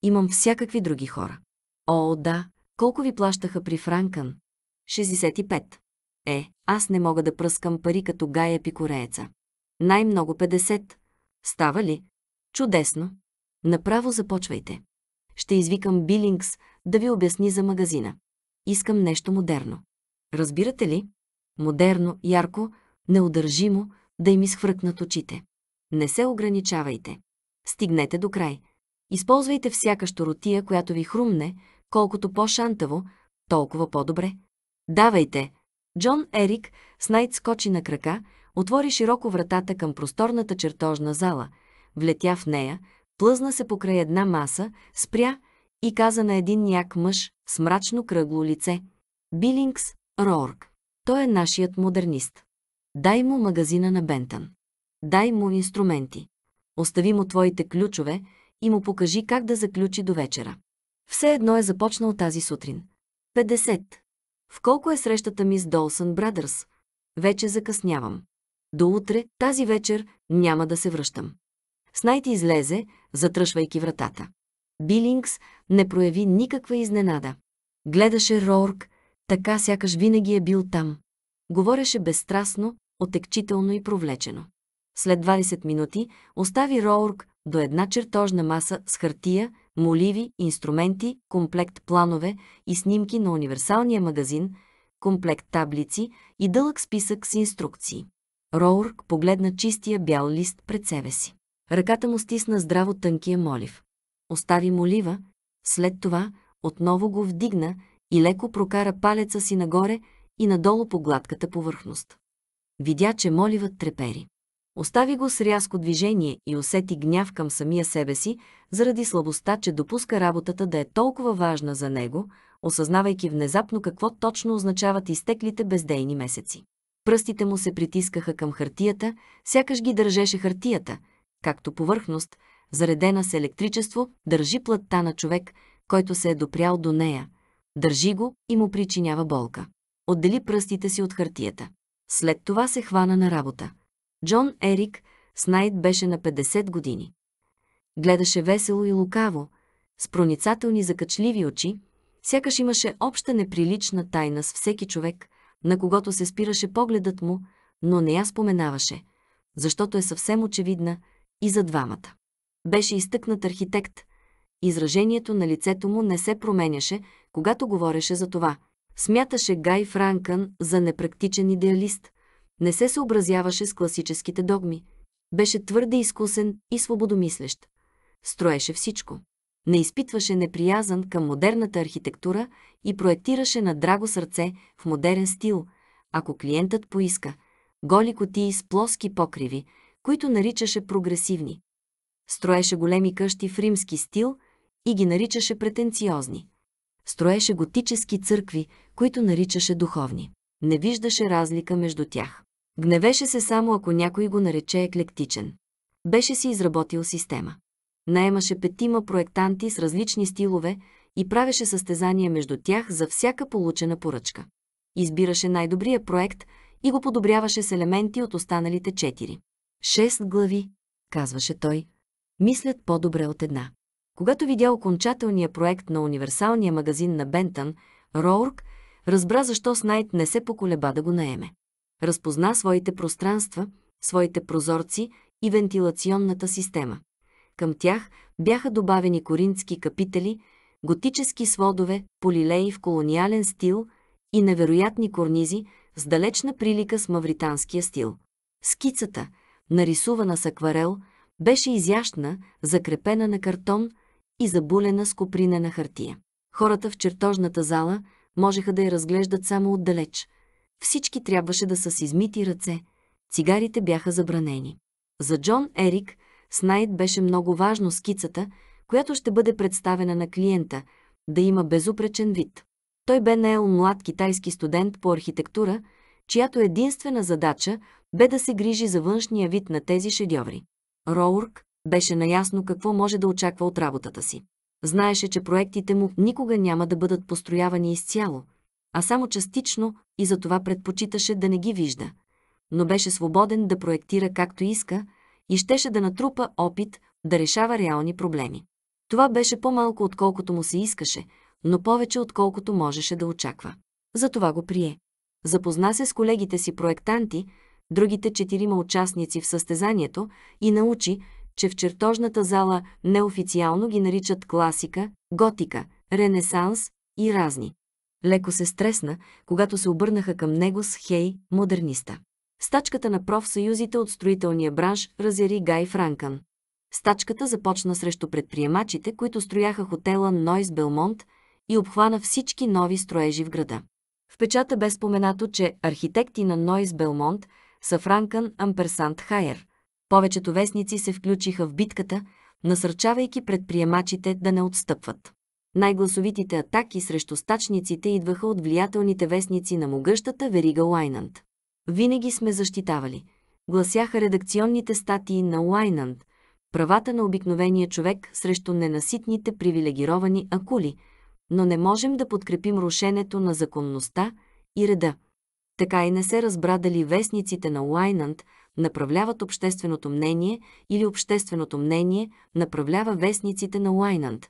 Имам всякакви други хора. О, да, колко ви плащаха при Франкън? 65. Е, аз не мога да пръскам пари като Гая Пикорееца. Най-много 50. Става ли? Чудесно! Направо започвайте. Ще извикам Билингс да ви обясни за магазина. Искам нещо модерно. Разбирате ли? Модерно, ярко, неудържимо да им изхвъркнат очите. Не се ограничавайте. Стигнете до край. Използвайте всяка щоротия, която ви хрумне, колкото по-шантаво, толкова по-добре. Давайте! Джон Ерик Снайт скочи на крака, отвори широко вратата към просторната чертожна зала, влетя в нея, плъзна се покрай една маса, спря и каза на един як мъж с мрачно кръгло лице. Билингс, Роорг. Той е нашият модернист. Дай му магазина на Бентън. Дай му инструменти. Остави му твоите ключове и му покажи как да заключи до вечера. Все едно е започнал тази сутрин. 50. В колко е срещата ми с Долсън Брадърс? Вече закъснявам. До утре, тази вечер, няма да се връщам. Снайти излезе, затръшвайки вратата. Билингс не прояви никаква изненада. Гледаше Рорк, така сякаш винаги е бил там. Говореше безстрастно, отекчително и провлечено. След 20 минути остави Роурк до една чертожна маса с хартия, моливи, инструменти, комплект планове и снимки на универсалния магазин, комплект таблици и дълъг списък с инструкции. Роурк погледна чистия бял лист пред себе си. Ръката му стисна здраво тънкия молив. Остави молива, след това отново го вдигна и леко прокара палеца си нагоре и надолу по гладката повърхност. Видя, че моливът трепери. Остави го с рязко движение и усети гняв към самия себе си, заради слабостта, че допуска работата да е толкова важна за него, осъзнавайки внезапно какво точно означават изтеклите бездейни месеци. Пръстите му се притискаха към хартията, сякаш ги държеше хартията, както повърхност, заредена с електричество, държи плътта на човек, който се е допрял до нея, Държи го и му причинява болка. Отдели пръстите си от хартията. След това се хвана на работа. Джон Ерик Снайд беше на 50 години. Гледаше весело и лукаво, с проницателни закачливи очи, сякаш имаше обща неприлична тайна с всеки човек, на когото се спираше погледът му, но не я споменаваше, защото е съвсем очевидна и за двамата. Беше изтъкнат архитект. Изражението на лицето му не се променяше, когато говореше за това. Смяташе Гай Франкън за непрактичен идеалист. Не се съобразяваше с класическите догми. Беше твърде изкусен и свободомислещ. Строеше всичко. Не изпитваше неприязан към модерната архитектура и проектираше на драго сърце в модерен стил, ако клиентът поиска. Голи котии с плоски покриви, които наричаше прогресивни. Строеше големи къщи в римски стил и ги наричаше претенциозни строеше готически църкви, които наричаше духовни. Не виждаше разлика между тях. Гневеше се само ако някой го нарече еклектичен. Беше си изработил система. Наемаше петима проектанти с различни стилове и правеше състезания между тях за всяка получена поръчка. Избираше най-добрия проект и го подобряваше с елементи от останалите четири. Шест глави, казваше той, мислят по-добре от една. Когато видя окончателния проект на универсалния магазин на Бентън, Роурк разбра защо Снайт не се поколеба да го наеме. Разпозна своите пространства, своите прозорци и вентилационната система. Към тях бяха добавени коринтски капители, готически сводове, полилеи в колониален стил и невероятни корнизи с далечна прилика с мавританския стил. Скицата, нарисувана с акварел, беше изящна, закрепена на картон – и забулена с на хартия. Хората в чертожната зала можеха да я разглеждат само отдалеч. Всички трябваше да са с измити ръце. Цигарите бяха забранени. За Джон Ерик Снайд беше много важно скицата, която ще бъде представена на клиента, да има безупречен вид. Той бе наел млад китайски студент по архитектура, чиято единствена задача бе да се грижи за външния вид на тези шедьоври. Роурк, беше наясно какво може да очаква от работата си. Знаеше, че проектите му никога няма да бъдат построявани изцяло, а само частично и за това предпочиташе да не ги вижда. Но беше свободен да проектира както иска и щеше да натрупа опит да решава реални проблеми. Това беше по-малко отколкото му се искаше, но повече отколкото можеше да очаква. Затова го прие. Запозна се с колегите си проектанти, другите четирима участници в състезанието и научи, че в чертожната зала неофициално ги наричат класика, готика, ренесанс и разни. Леко се стресна, когато се обърнаха към него с Хей, модерниста. Стачката на профсъюзите от строителния бранш разяри Гай Франкън. Стачката започна срещу предприемачите, които строяха хотела Нойс Белмонт и обхвана всички нови строежи в града. В печата бе споменато, че архитекти на Нойс Белмонт са Франкън Амперсант Хайер – повечето вестници се включиха в битката, насърчавайки предприемачите да не отстъпват. Най-гласовитите атаки срещу стачниците идваха от влиятелните вестници на могъщата верига Лайнанд. Винаги сме защитавали, гласяха редакционните статии на Лайнанд, правата на обикновения човек срещу ненаситните привилегировани акули, но не можем да подкрепим рушенето на законността и реда. Така и не се разбра дали вестниците на Лайнанд направляват общественото мнение или общественото мнение направлява вестниците на Лайнанд.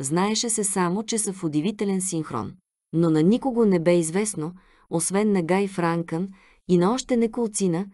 Знаеше се само, че са в удивителен синхрон. Но на никого не бе известно, освен на Гай Франкън и на още неколцина,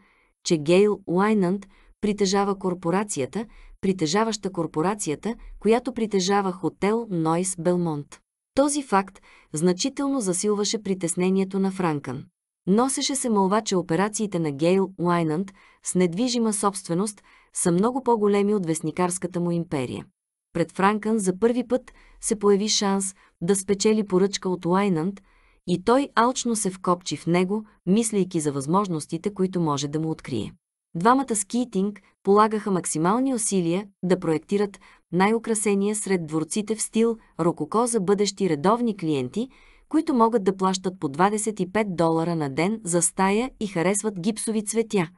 че Гейл Лайнанд притежава корпорацията, притежаваща корпорацията, която притежава хотел Нойс Белмонт. Този факт значително засилваше притеснението на Франкън. Носеше се мълва, че операциите на Гейл Уайнанд с недвижима собственост са много по-големи от вестникарската му империя. Пред Франкън за първи път се появи шанс да спечели поръчка от Уайнанд и той алчно се вкопчи в него, мислейки за възможностите, които може да му открие. Двамата скитинг полагаха максимални усилия да проектират най-украсения сред дворците в стил рококо за бъдещи редовни клиенти – които могат да плащат по 25 долара на ден за стая и харесват гипсови цветя,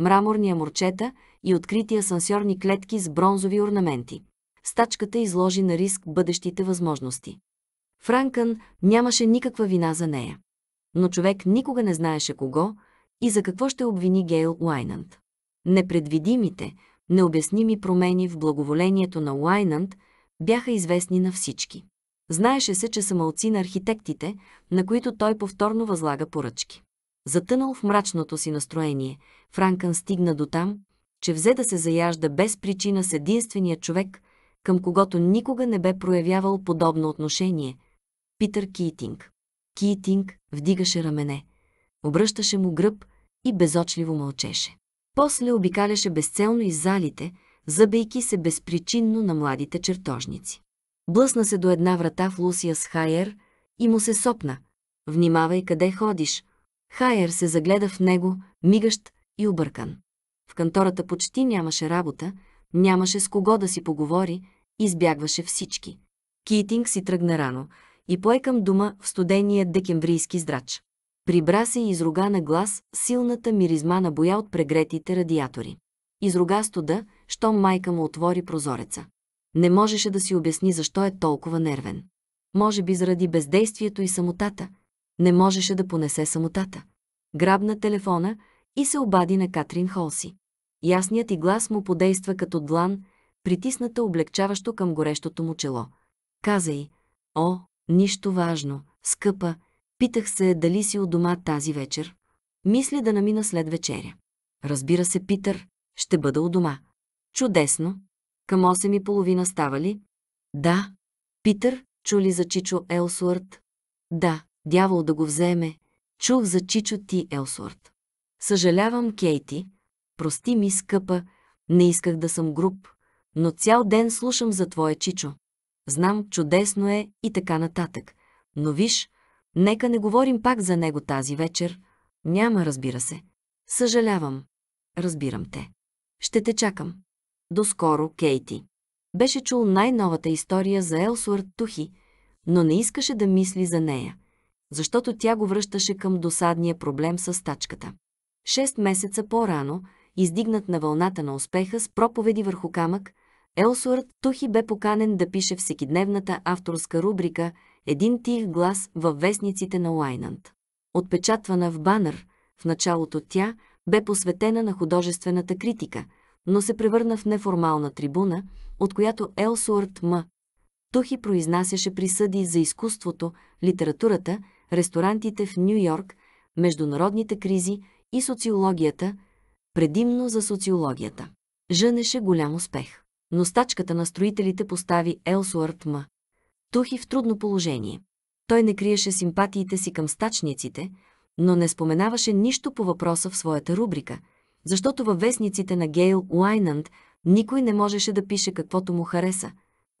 Мраморния морчета и открити асансьорни клетки с бронзови орнаменти. Стачката изложи на риск бъдещите възможности. Франкън нямаше никаква вина за нея. Но човек никога не знаеше кого и за какво ще обвини Гейл Уайнанд. Непредвидимите, необясними промени в благоволението на Уайнанд бяха известни на всички. Знаеше се, че са мълци на архитектите, на които той повторно възлага поръчки. Затънал в мрачното си настроение, Франкън стигна до там, че взе да се заяжда без причина с единствения човек, към когото никога не бе проявявал подобно отношение – Питър Киитинг. Киитинг вдигаше рамене, обръщаше му гръб и безочливо мълчеше. После обикаляше безцелно из залите, забейки се безпричинно на младите чертожници. Блъсна се до една врата в Лусия с Хайер и му се сопна. Внимавай къде ходиш. Хайер се загледа в него, мигащ и объркан. В кантората почти нямаше работа, нямаше с кого да си поговори, избягваше всички. Китинг си тръгна рано и пое към дума в студения декемврийски здрач. Прибра се и изруга на глас силната миризма на боя от прегретите радиатори. Изруга студа, щом майка му отвори прозореца. Не можеше да си обясни защо е толкова нервен. Може би заради бездействието и самотата. Не можеше да понесе самотата. Грабна телефона и се обади на Катрин Холси. Ясният и глас му подейства като длан, притисната облегчаващо към горещото му чело. Каза й, о, нищо важно, скъпа, питах се дали си у дома тази вечер. Мисля да намина след вечеря. Разбира се, Питър, ще бъда у дома. Чудесно, към 8 и половина става ли? Да. Питър, чули за Чичо Елсуърт? Да, дявол да го вземе. Чух за Чичо ти Елсуърт. Съжалявам, Кейти. Прости ми, скъпа. Не исках да съм груб, но цял ден слушам за твое Чичо. Знам, чудесно е и така нататък. Но виж, нека не говорим пак за него тази вечер. Няма, разбира се. Съжалявам. Разбирам те. Ще те чакам. Доскоро Кейти. Беше чул най-новата история за Елсуарт Тухи, но не искаше да мисли за нея, защото тя го връщаше към досадния проблем с тачката. Шест месеца по-рано, издигнат на вълната на успеха с проповеди върху камък, Елсуарт Тухи бе поканен да пише всекидневната авторска рубрика «Един тих глас» във вестниците на Лайнанд. Отпечатвана в банър, в началото тя бе посветена на художествената критика – но се превърна в неформална трибуна, от която Елсуърт М. Тухи произнасяше присъди за изкуството, литературата, ресторантите в Нью-Йорк, международните кризи и социологията, предимно за социологията. Жънеше голям успех. Но стачката на строителите постави Елсуърт М. Тухи в трудно положение. Той не криеше симпатиите си към стачниците, но не споменаваше нищо по въпроса в своята рубрика – защото във вестниците на Гейл Уайнанд никой не можеше да пише каквото му хареса,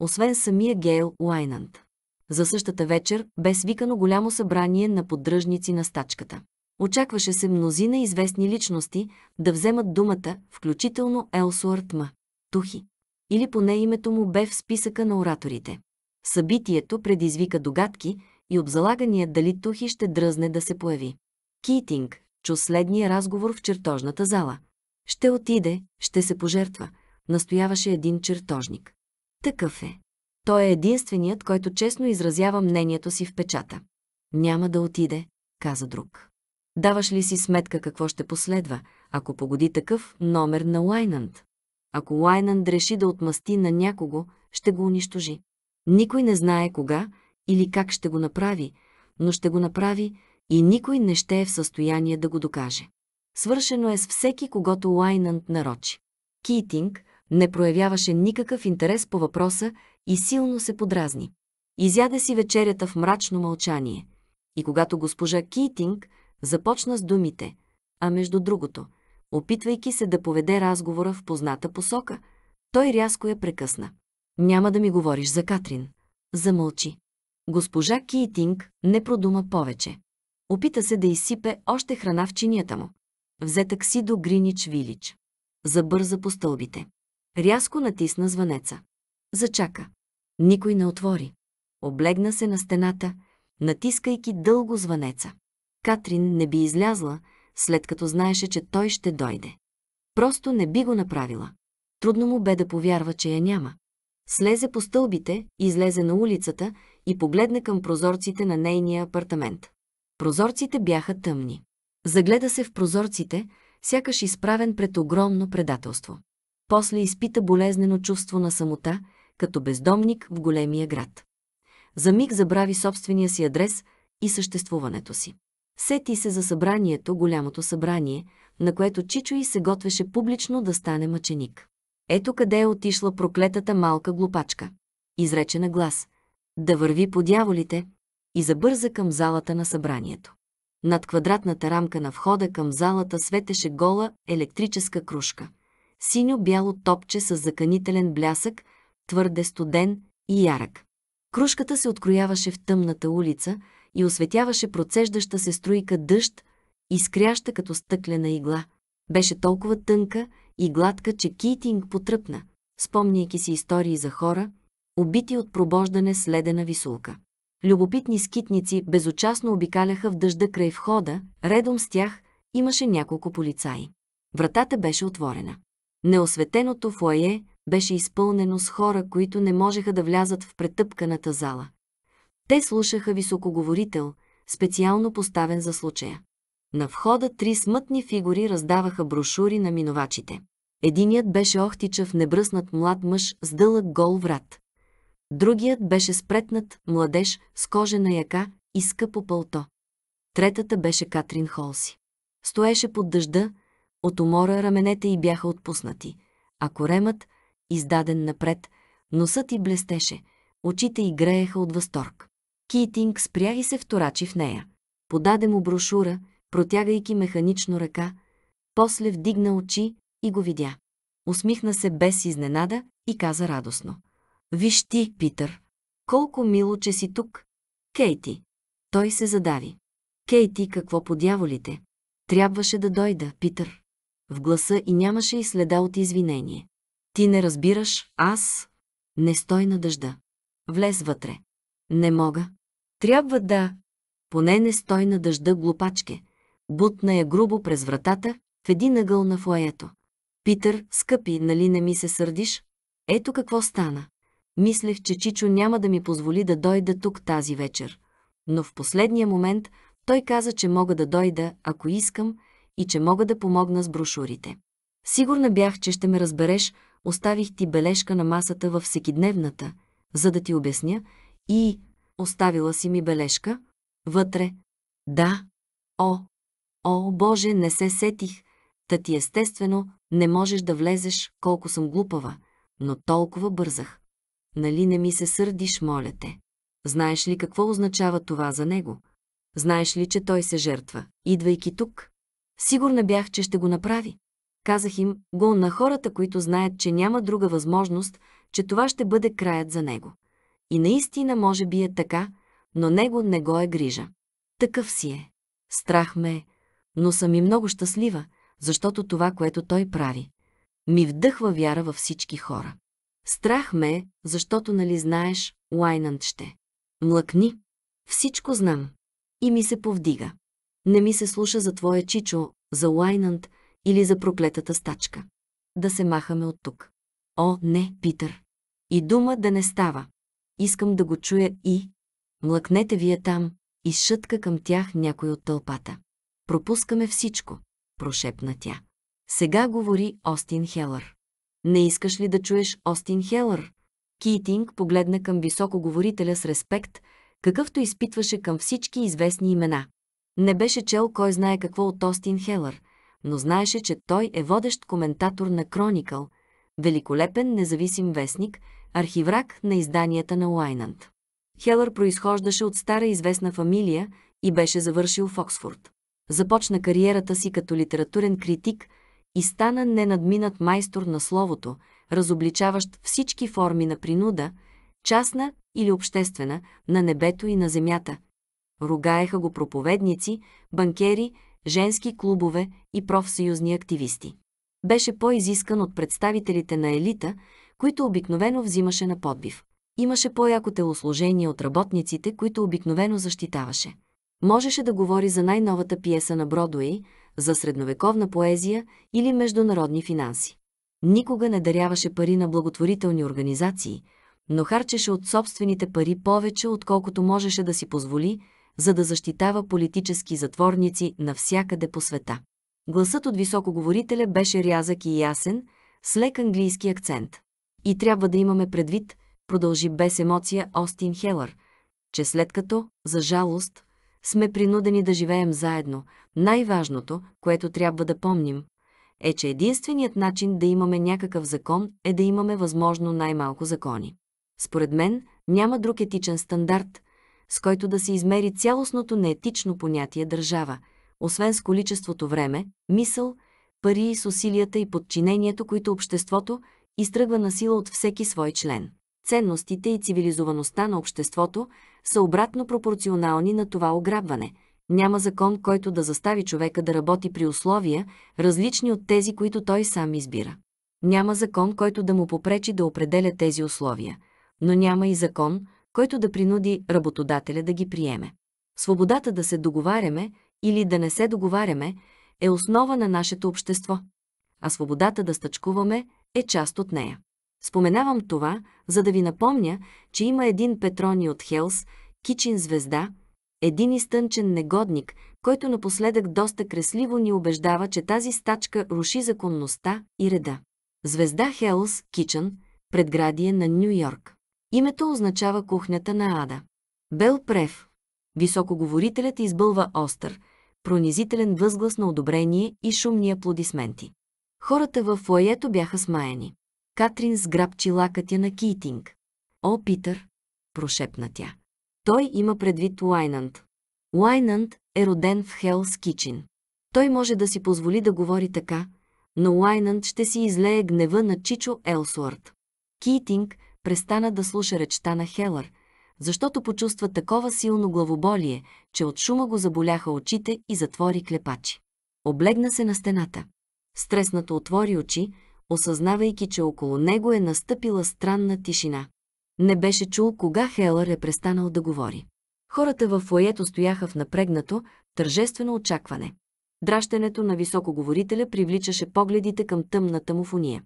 освен самия Гейл Уайнанд. За същата вечер бе свикано голямо събрание на поддръжници на стачката. Очакваше се мнозина известни личности да вземат думата, включително Елсуарт М. Тухи. Или поне името му бе в списъка на ораторите. Събитието предизвика догадки и обзалагания дали Тухи ще дръзне да се появи. Китинг, чу следния разговор в чертожната зала. Ще отиде, ще се пожертва, настояваше един чертожник. Такъв е. Той е единственият, който честно изразява мнението си в печата. Няма да отиде, каза друг. Даваш ли си сметка какво ще последва, ако погоди такъв номер на Лайнанд? Ако Лайнанд реши да отмъсти на някого, ще го унищожи. Никой не знае кога или как ще го направи, но ще го направи, и никой не ще е в състояние да го докаже. Свършено е с всеки, когато Лайнанд нарочи. Китинг не проявяваше никакъв интерес по въпроса и силно се подразни. Изяде си вечерята в мрачно мълчание. И когато госпожа Китинг започна с думите, а между другото, опитвайки се да поведе разговора в позната посока, той рязко я прекъсна. Няма да ми говориш за Катрин. Замълчи. Госпожа Китинг не продума повече. Опита се да изсипе още храна в чинията му. Взе такси до Гринич Вилич. Забърза по стълбите. Рязко натисна звънеца. Зачака. Никой не отвори. Облегна се на стената, натискайки дълго звънеца. Катрин не би излязла, след като знаеше, че той ще дойде. Просто не би го направила. Трудно му бе да повярва, че я няма. Слезе по стълбите, излезе на улицата и погледна към прозорците на нейния апартамент. Прозорците бяха тъмни. Загледа се в прозорците, сякаш изправен пред огромно предателство. После изпита болезнено чувство на самота, като бездомник в големия град. За миг забрави собствения си адрес и съществуването си. Сети се за събранието, голямото събрание, на което Чичо и се готвеше публично да стане мъченик. Ето къде е отишла проклетата малка глупачка. Изрече на глас. Да върви по дяволите, и забърза към залата на събранието. Над квадратната рамка на входа към залата светеше гола електрическа кружка. Синьо-бяло топче с заканителен блясък, твърде студен и ярък. Кружката се открояваше в тъмната улица и осветяваше процеждаща се струйка дъжд, изкряща като стъклена игла. Беше толкова тънка и гладка, че Китинг потръпна, спомняйки си истории за хора, убити от пробождане с ледена висулка. Любопитни скитници безучастно обикаляха в дъжда край входа, редом с тях имаше няколко полицаи. Вратата беше отворена. Неосветеното фойе беше изпълнено с хора, които не можеха да влязат в претъпканата зала. Те слушаха високоговорител, специално поставен за случая. На входа три смътни фигури раздаваха брошури на минувачите. Единият беше охтичав небръснат млад мъж с дълъг гол врат. Другият беше спретнат, младеж, с кожена яка и скъпо пълто. Третата беше Катрин Холси. Стоеше под дъжда, от умора раменете й бяха отпуснати, а коремът, издаден напред, носът й блестеше, очите й грееха от възторг. Китинг спря и се вторачи в нея. Подаде му брошура, протягайки механично ръка, после вдигна очи и го видя. Усмихна се без изненада и каза радостно. Виж ти, Питър, колко мило, че си тук. Кейти. Той се задави. Кейти, какво по дяволите? Трябваше да дойда, Питър. В гласа и нямаше и следа от извинение. Ти не разбираш, аз... Не стой на дъжда. Влез вътре. Не мога. Трябва да... Поне не стой на дъжда, глупачке. Бутна я грубо през вратата, в един ъгъл на фоето. Питър, скъпи, нали не ми се сърдиш? Ето какво стана. Мислех, че Чичо няма да ми позволи да дойда тук тази вечер. Но в последния момент той каза, че мога да дойда, ако искам, и че мога да помогна с брошурите. Сигурна бях, че ще ме разбереш, оставих ти бележка на масата във всекидневната, за да ти обясня, и оставила си ми бележка. Вътре. Да. О. О, Боже, не се сетих. Та ти естествено не можеш да влезеш, колко съм глупава, но толкова бързах нали не ми се сърдиш, моля те. Знаеш ли какво означава това за него? Знаеш ли, че той се жертва, идвайки тук? Сигурна бях, че ще го направи. Казах им гон на хората, които знаят, че няма друга възможност, че това ще бъде краят за него. И наистина може би е така, но него не го е грижа. Такъв си е. Страх ме е, но съм и много щастлива, защото това, което той прави, ми вдъхва вяра във всички хора. Страх ме, защото нали знаеш, Уайнанд ще. Млъкни. Всичко знам. И ми се повдига. Не ми се слуша за твоя чичо, за Уайнанд или за проклетата стачка. Да се махаме от тук. О, не, Питър. И дума да не става. Искам да го чуя и... Млъкнете вие там, изшътка към тях някой от тълпата. Пропускаме всичко, прошепна тя. Сега говори Остин Хелър. Не искаш ли да чуеш Остин Хелър? Китинг погледна към високоговорителя с респект, какъвто изпитваше към всички известни имена. Не беше чел кой знае какво от Остин Хелър, но знаеше, че той е водещ коментатор на Кроникъл, великолепен независим вестник, архиврак на изданията на Уайнанд. Хелър произхождаше от стара известна фамилия и беше завършил в Оксфорд. Започна кариерата си като литературен критик – и стана ненадминат майстор на словото, разобличаващ всички форми на принуда, частна или обществена, на небето и на земята. Ругаеха го проповедници, банкери, женски клубове и профсъюзни активисти. Беше по-изискан от представителите на елита, които обикновено взимаше на подбив. Имаше по-яко телосложение от работниците, които обикновено защитаваше. Можеше да говори за най-новата пиеса на Бродуей, за средновековна поезия или международни финанси. Никога не даряваше пари на благотворителни организации, но харчеше от собствените пари повече, отколкото можеше да си позволи, за да защитава политически затворници навсякъде по света. Гласът от високоговорителя беше рязък и ясен, с лек английски акцент. И трябва да имаме предвид, продължи без емоция Остин Хелър, че след като, за жалост, сме принудени да живеем заедно, най-важното, което трябва да помним, е, че единственият начин да имаме някакъв закон е да имаме възможно най-малко закони. Според мен няма друг етичен стандарт, с който да се измери цялостното неетично понятие държава, освен с количеството време, мисъл, пари и с усилията и подчинението, които обществото изтръгва на сила от всеки свой член. Ценностите и цивилизоваността на обществото са обратно пропорционални на това ограбване. Няма закон, който да застави човека да работи при условия, различни от тези, които той сам избира. Няма закон, който да му попречи да определя тези условия, но няма и закон, който да принуди работодателя да ги приеме. Свободата да се договаряме или да не се договаряме е основа на нашето общество, а свободата да стъчкуваме е част от нея. Споменавам това, за да ви напомня, че има един Петрони от Хелс, кичин звезда, един изтънчен негодник, който напоследък доста кресливо ни убеждава, че тази стачка руши законността и реда. Звезда Хелс Кичън, предградие на Нью Йорк. Името означава кухнята на Ада. Бел Прев. Високоговорителят избълва остър, пронизителен възглас на одобрение и шумни аплодисменти. Хората в флоето бяха смаяни. Катрин сграбчи лакътя на Китинг. О, Питър, прошепна тя. Той има предвид Лайнанд. Лайнанд е роден в Хелс Кичин. Той може да си позволи да говори така, но Лайнанд ще си излее гнева на Чичо Елсуарт. Китинг престана да слуша речта на Хелър, защото почувства такова силно главоболие, че от шума го заболяха очите и затвори клепачи. Облегна се на стената. Стреснато отвори очи, осъзнавайки, че около него е настъпила странна тишина. Не беше чул кога Хелър е престанал да говори. Хората в фоето стояха в напрегнато, тържествено очакване. Дращането на високоговорителя привличаше погледите към тъмната му фуния.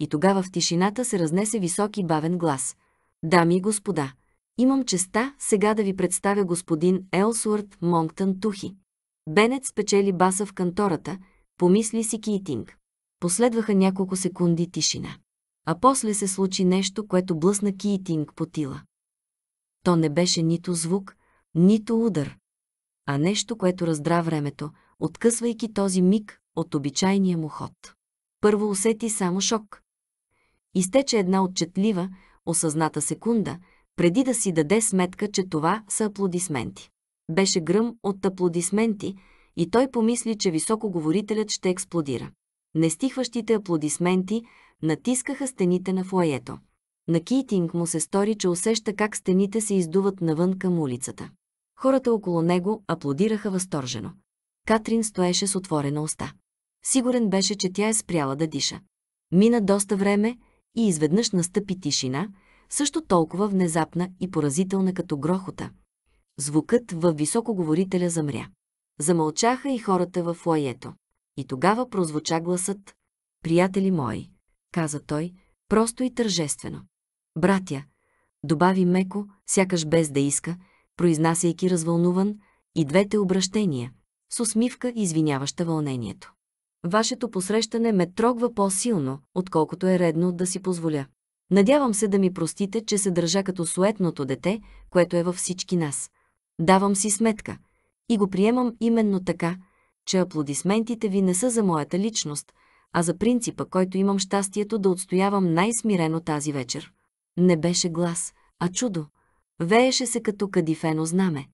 И тогава в тишината се разнесе висок и бавен глас. «Дами и господа, имам честа сега да ви представя господин Елсуърт Монктън Тухи». Бенет спечели баса в кантората, помисли си Китинг. Последваха няколко секунди тишина. А после се случи нещо, което блъсна Киитинг по тила. То не беше нито звук, нито удар, а нещо, което раздра времето, откъсвайки този миг от обичайния му ход. Първо усети само шок. Изтече една отчетлива, осъзната секунда, преди да си даде сметка, че това са аплодисменти. Беше гръм от аплодисменти и той помисли, че високоговорителят ще експлодира. Нестихващите аплодисменти натискаха стените на флоето. На Китинг му се стори, че усеща как стените се издуват навън към улицата. Хората около него аплодираха възторжено. Катрин стоеше с отворена уста. Сигурен беше, че тя е спряла да диша. Мина доста време и изведнъж настъпи тишина, също толкова внезапна и поразителна като грохота. Звукът във високоговорителя замря. Замълчаха и хората във лоето. И тогава прозвуча гласът «Приятели мои», каза той, просто и тържествено. «Братя», добави меко, сякаш без да иска, произнасяйки развълнуван и двете обращения, с усмивка, извиняваща вълнението. Вашето посрещане ме трогва по-силно, отколкото е редно да си позволя. Надявам се да ми простите, че се държа като суетното дете, което е във всички нас. Давам си сметка. И го приемам именно така, че аплодисментите ви не са за моята личност, а за принципа, който имам щастието да отстоявам най-смирено тази вечер. Не беше глас, а чудо. Вееше се като кадифено знаме.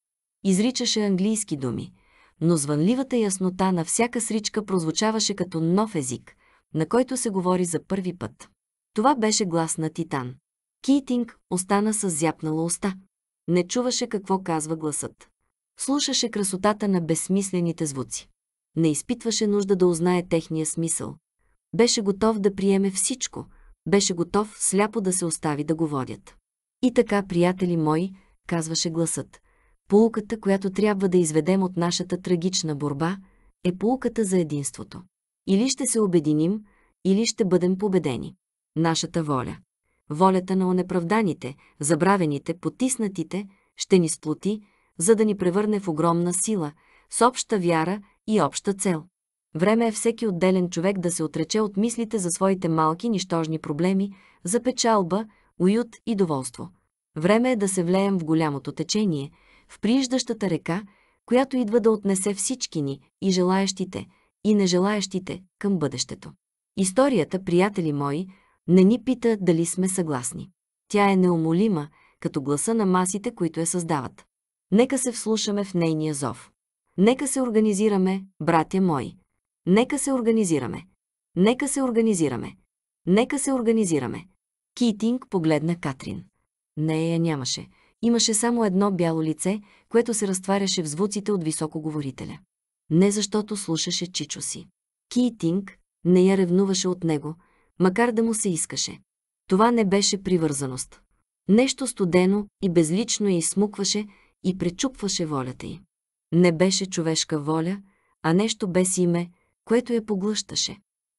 Изричаше английски думи, но звънливата яснота на всяка сричка прозвучаваше като нов език, на който се говори за първи път. Това беше глас на Титан. Китинг остана с зяпнала уста. Не чуваше какво казва гласът. Слушаше красотата на безсмислените звуци не изпитваше нужда да узнае техния смисъл. Беше готов да приеме всичко, беше готов сляпо да се остави да го водят. И така, приятели мои, казваше гласът, полуката, която трябва да изведем от нашата трагична борба, е полуката за единството. Или ще се обединим, или ще бъдем победени. Нашата воля. Волята на онеправданите, забравените, потиснатите, ще ни сплоти, за да ни превърне в огромна сила, с обща вяра и обща цел. Време е всеки отделен човек да се отрече от мислите за своите малки нищожни проблеми, за печалба, уют и доволство. Време е да се влеем в голямото течение, в прииждащата река, която идва да отнесе всички ни, и желаящите, и нежелаящите, към бъдещето. Историята, приятели мои, не ни пита дали сме съгласни. Тя е неумолима, като гласа на масите, които я създават. Нека се вслушаме в нейния зов. Нека се организираме, братя мои. Нека се организираме. Нека се организираме. Нека се организираме. Китинг погледна Катрин. Нея я нямаше. Имаше само едно бяло лице, което се разтваряше в звуците от високоговорителя. Не защото слушаше чичо си. Китинг не я ревнуваше от него, макар да му се искаше. Това не беше привързаност. Нещо студено и безлично я изсмукваше и пречупваше волята й. Не беше човешка воля, а нещо без име, което я поглъщаше.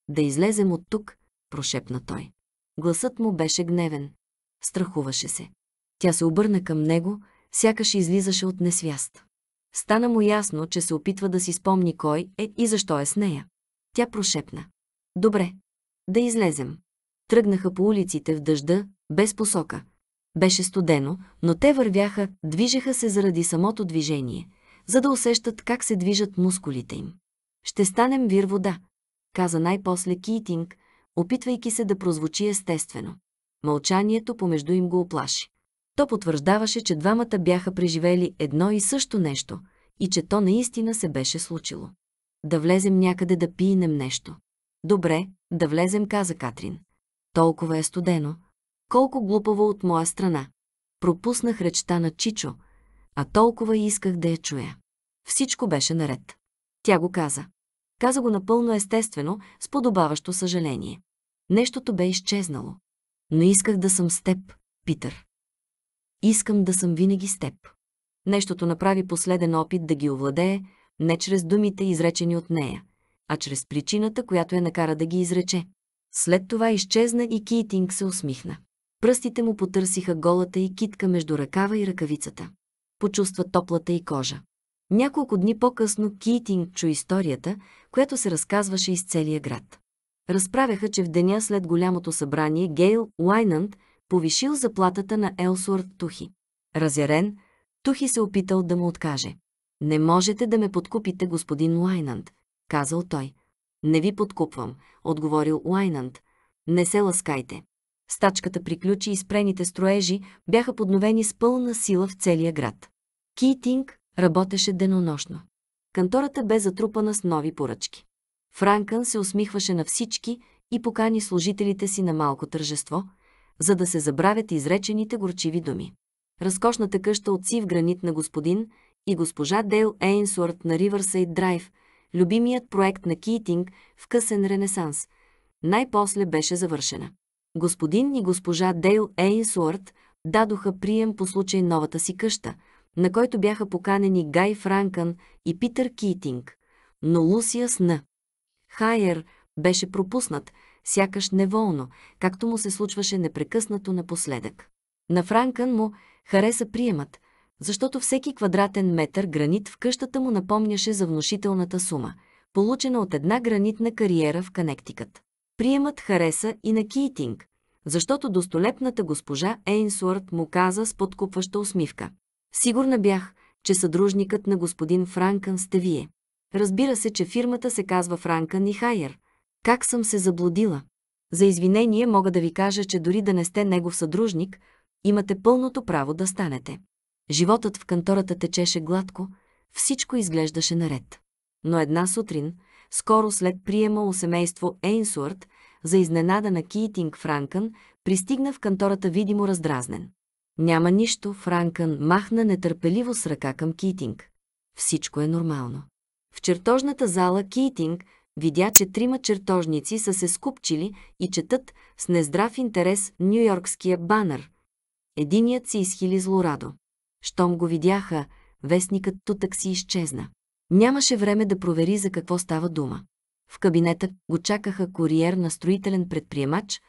Да излезем от тук, прошепна той. Гласът му беше гневен. Страхуваше се. Тя се обърна към него, сякаш излизаше от несвяст. Стана му ясно, че се опитва да си спомни кой е и защо е с нея. Тя прошепна. Добре, да излезем. Тръгнаха по улиците в дъжда, без посока. Беше студено, но те вървяха, движеха се заради самото движение – за да усещат как се движат мускулите им. Ще станем вир вода, каза най-после Китинг, опитвайки се да прозвучи естествено. Мълчанието помежду им го оплаши. То потвърждаваше, че двамата бяха преживели едно и също нещо и че то наистина се беше случило. Да влезем някъде да пинем нещо. Добре, да влезем, каза Катрин. Толкова е студено. Колко глупаво от моя страна. Пропуснах речта на Чичо – а толкова и исках да я чуя. Всичко беше наред. Тя го каза. Каза го напълно естествено, с подобаващо съжаление. Нещото бе изчезнало. Но исках да съм с теб, Питър. Искам да съм винаги с теб. Нещото направи последен опит да ги овладее, не чрез думите, изречени от нея, а чрез причината, която я накара да ги изрече. След това изчезна и Китинг се усмихна. Пръстите му потърсиха голата и китка между ръкава и ръкавицата почувства топлата и кожа. Няколко дни по-късно Китинг чу историята, която се разказваше из целия град. Разправяха, че в деня след голямото събрание Гейл Уайнанд повишил заплатата на Елсуарт Тухи. Разярен, Тухи се опитал да му откаже. «Не можете да ме подкупите, господин Уайнанд», казал той. «Не ви подкупвам», отговорил Уайнанд. «Не се ласкайте стачката приключи и спрените строежи бяха подновени с пълна сила в целия град. Китинг работеше денонощно. Кантората бе затрупана с нови поръчки. Франкън се усмихваше на всички и покани служителите си на малко тържество, за да се забравят изречените горчиви думи. Разкошната къща от сив гранит на господин и госпожа Дейл Ейнсуарт на Ривърсайд Драйв, любимият проект на Китинг в късен ренесанс, най-после беше завършена. Господин и госпожа Дейл Ейнсуарт дадоха прием по случай новата си къща, на който бяха поканени Гай Франкън и Питър Китинг, но Лусия сна. Хайер беше пропуснат, сякаш неволно, както му се случваше непрекъснато напоследък. На Франкън му хареса приемът, защото всеки квадратен метър гранит в къщата му напомняше за внушителната сума, получена от една гранитна кариера в Канектикът. Приемът хареса и на Китинг, защото достолепната госпожа Ейнсуарт му каза с подкупваща усмивка. Сигурна бях, че съдружникът на господин Франкън сте вие. Разбира се, че фирмата се казва Франкън и Хайер. Как съм се заблудила? За извинение мога да ви кажа, че дори да не сте негов съдружник, имате пълното право да станете. Животът в кантората течеше гладко, всичко изглеждаше наред. Но една сутрин, скоро след приема у семейство Ейнсуарт, за изненада на Киитинг Франкън, пристигна в кантората видимо раздразнен. Няма нищо, Франкън махна нетърпеливо с ръка към Китинг. Всичко е нормално. В чертожната зала Китинг видя, че трима чертожници са се скупчили и четат с нездрав интерес нью-йоркския банър. Единият си изхили злорадо. Щом го видяха, вестникът тутък си изчезна. Нямаше време да провери за какво става дума. В кабинета го чакаха куриер на строителен предприемач,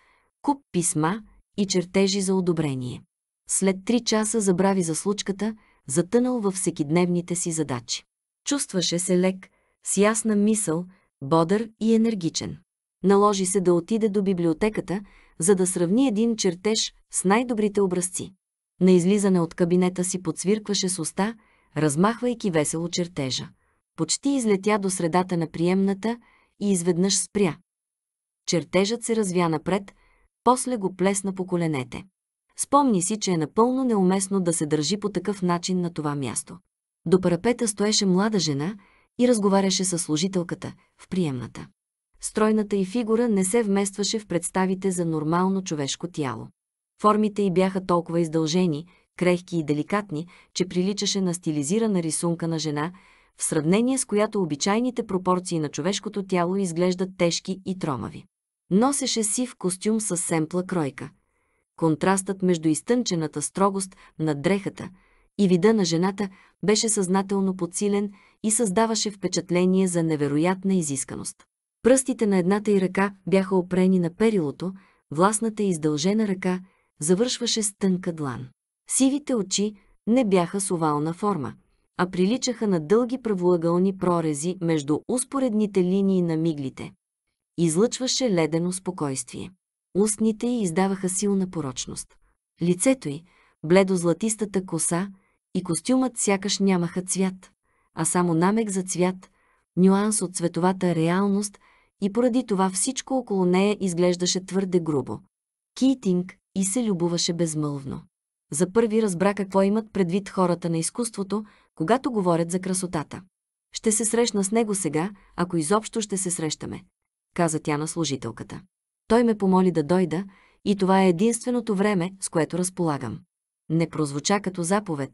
куп писма и чертежи за одобрение. След три часа забрави за случката, затънал във всекидневните си задачи. Чувстваше се лек, с ясна мисъл, бодър и енергичен. Наложи се да отиде до библиотеката, за да сравни един чертеж с най-добрите образци. На излизане от кабинета си подсвиркваше с уста, размахвайки весело чертежа. Почти излетя до средата на приемната и изведнъж спря. Чертежът се развя напред, после го плесна по коленете. Спомни си, че е напълно неуместно да се държи по такъв начин на това място. До парапета стоеше млада жена и разговаряше с служителката в приемната. Стройната й фигура не се вместваше в представите за нормално човешко тяло. Формите й бяха толкова издължени, крехки и деликатни, че приличаше на стилизирана рисунка на жена, в сравнение с която обичайните пропорции на човешкото тяло изглеждат тежки и тромави. Носеше сив костюм с семпла кройка. Контрастът между изтънчената строгост на дрехата и вида на жената беше съзнателно подсилен и създаваше впечатление за невероятна изисканост. Пръстите на едната й ръка бяха опрени на перилото, властната издължена ръка завършваше с тънка длан. Сивите очи не бяха с овална форма, а приличаха на дълги правоъгълни прорези между успоредните линии на миглите. Излъчваше ледено спокойствие. Устните й издаваха силна порочност. Лицето й, бледо-златистата коса и костюмът сякаш нямаха цвят, а само намек за цвят, нюанс от цветовата реалност и поради това всичко около нея изглеждаше твърде грубо. Китинг и се любуваше безмълвно. За първи разбра какво имат предвид хората на изкуството, когато говорят за красотата. Ще се срещна с него сега, ако изобщо ще се срещаме, каза тя на служителката. Той ме помоли да дойда и това е единственото време, с което разполагам. Не прозвуча като заповед.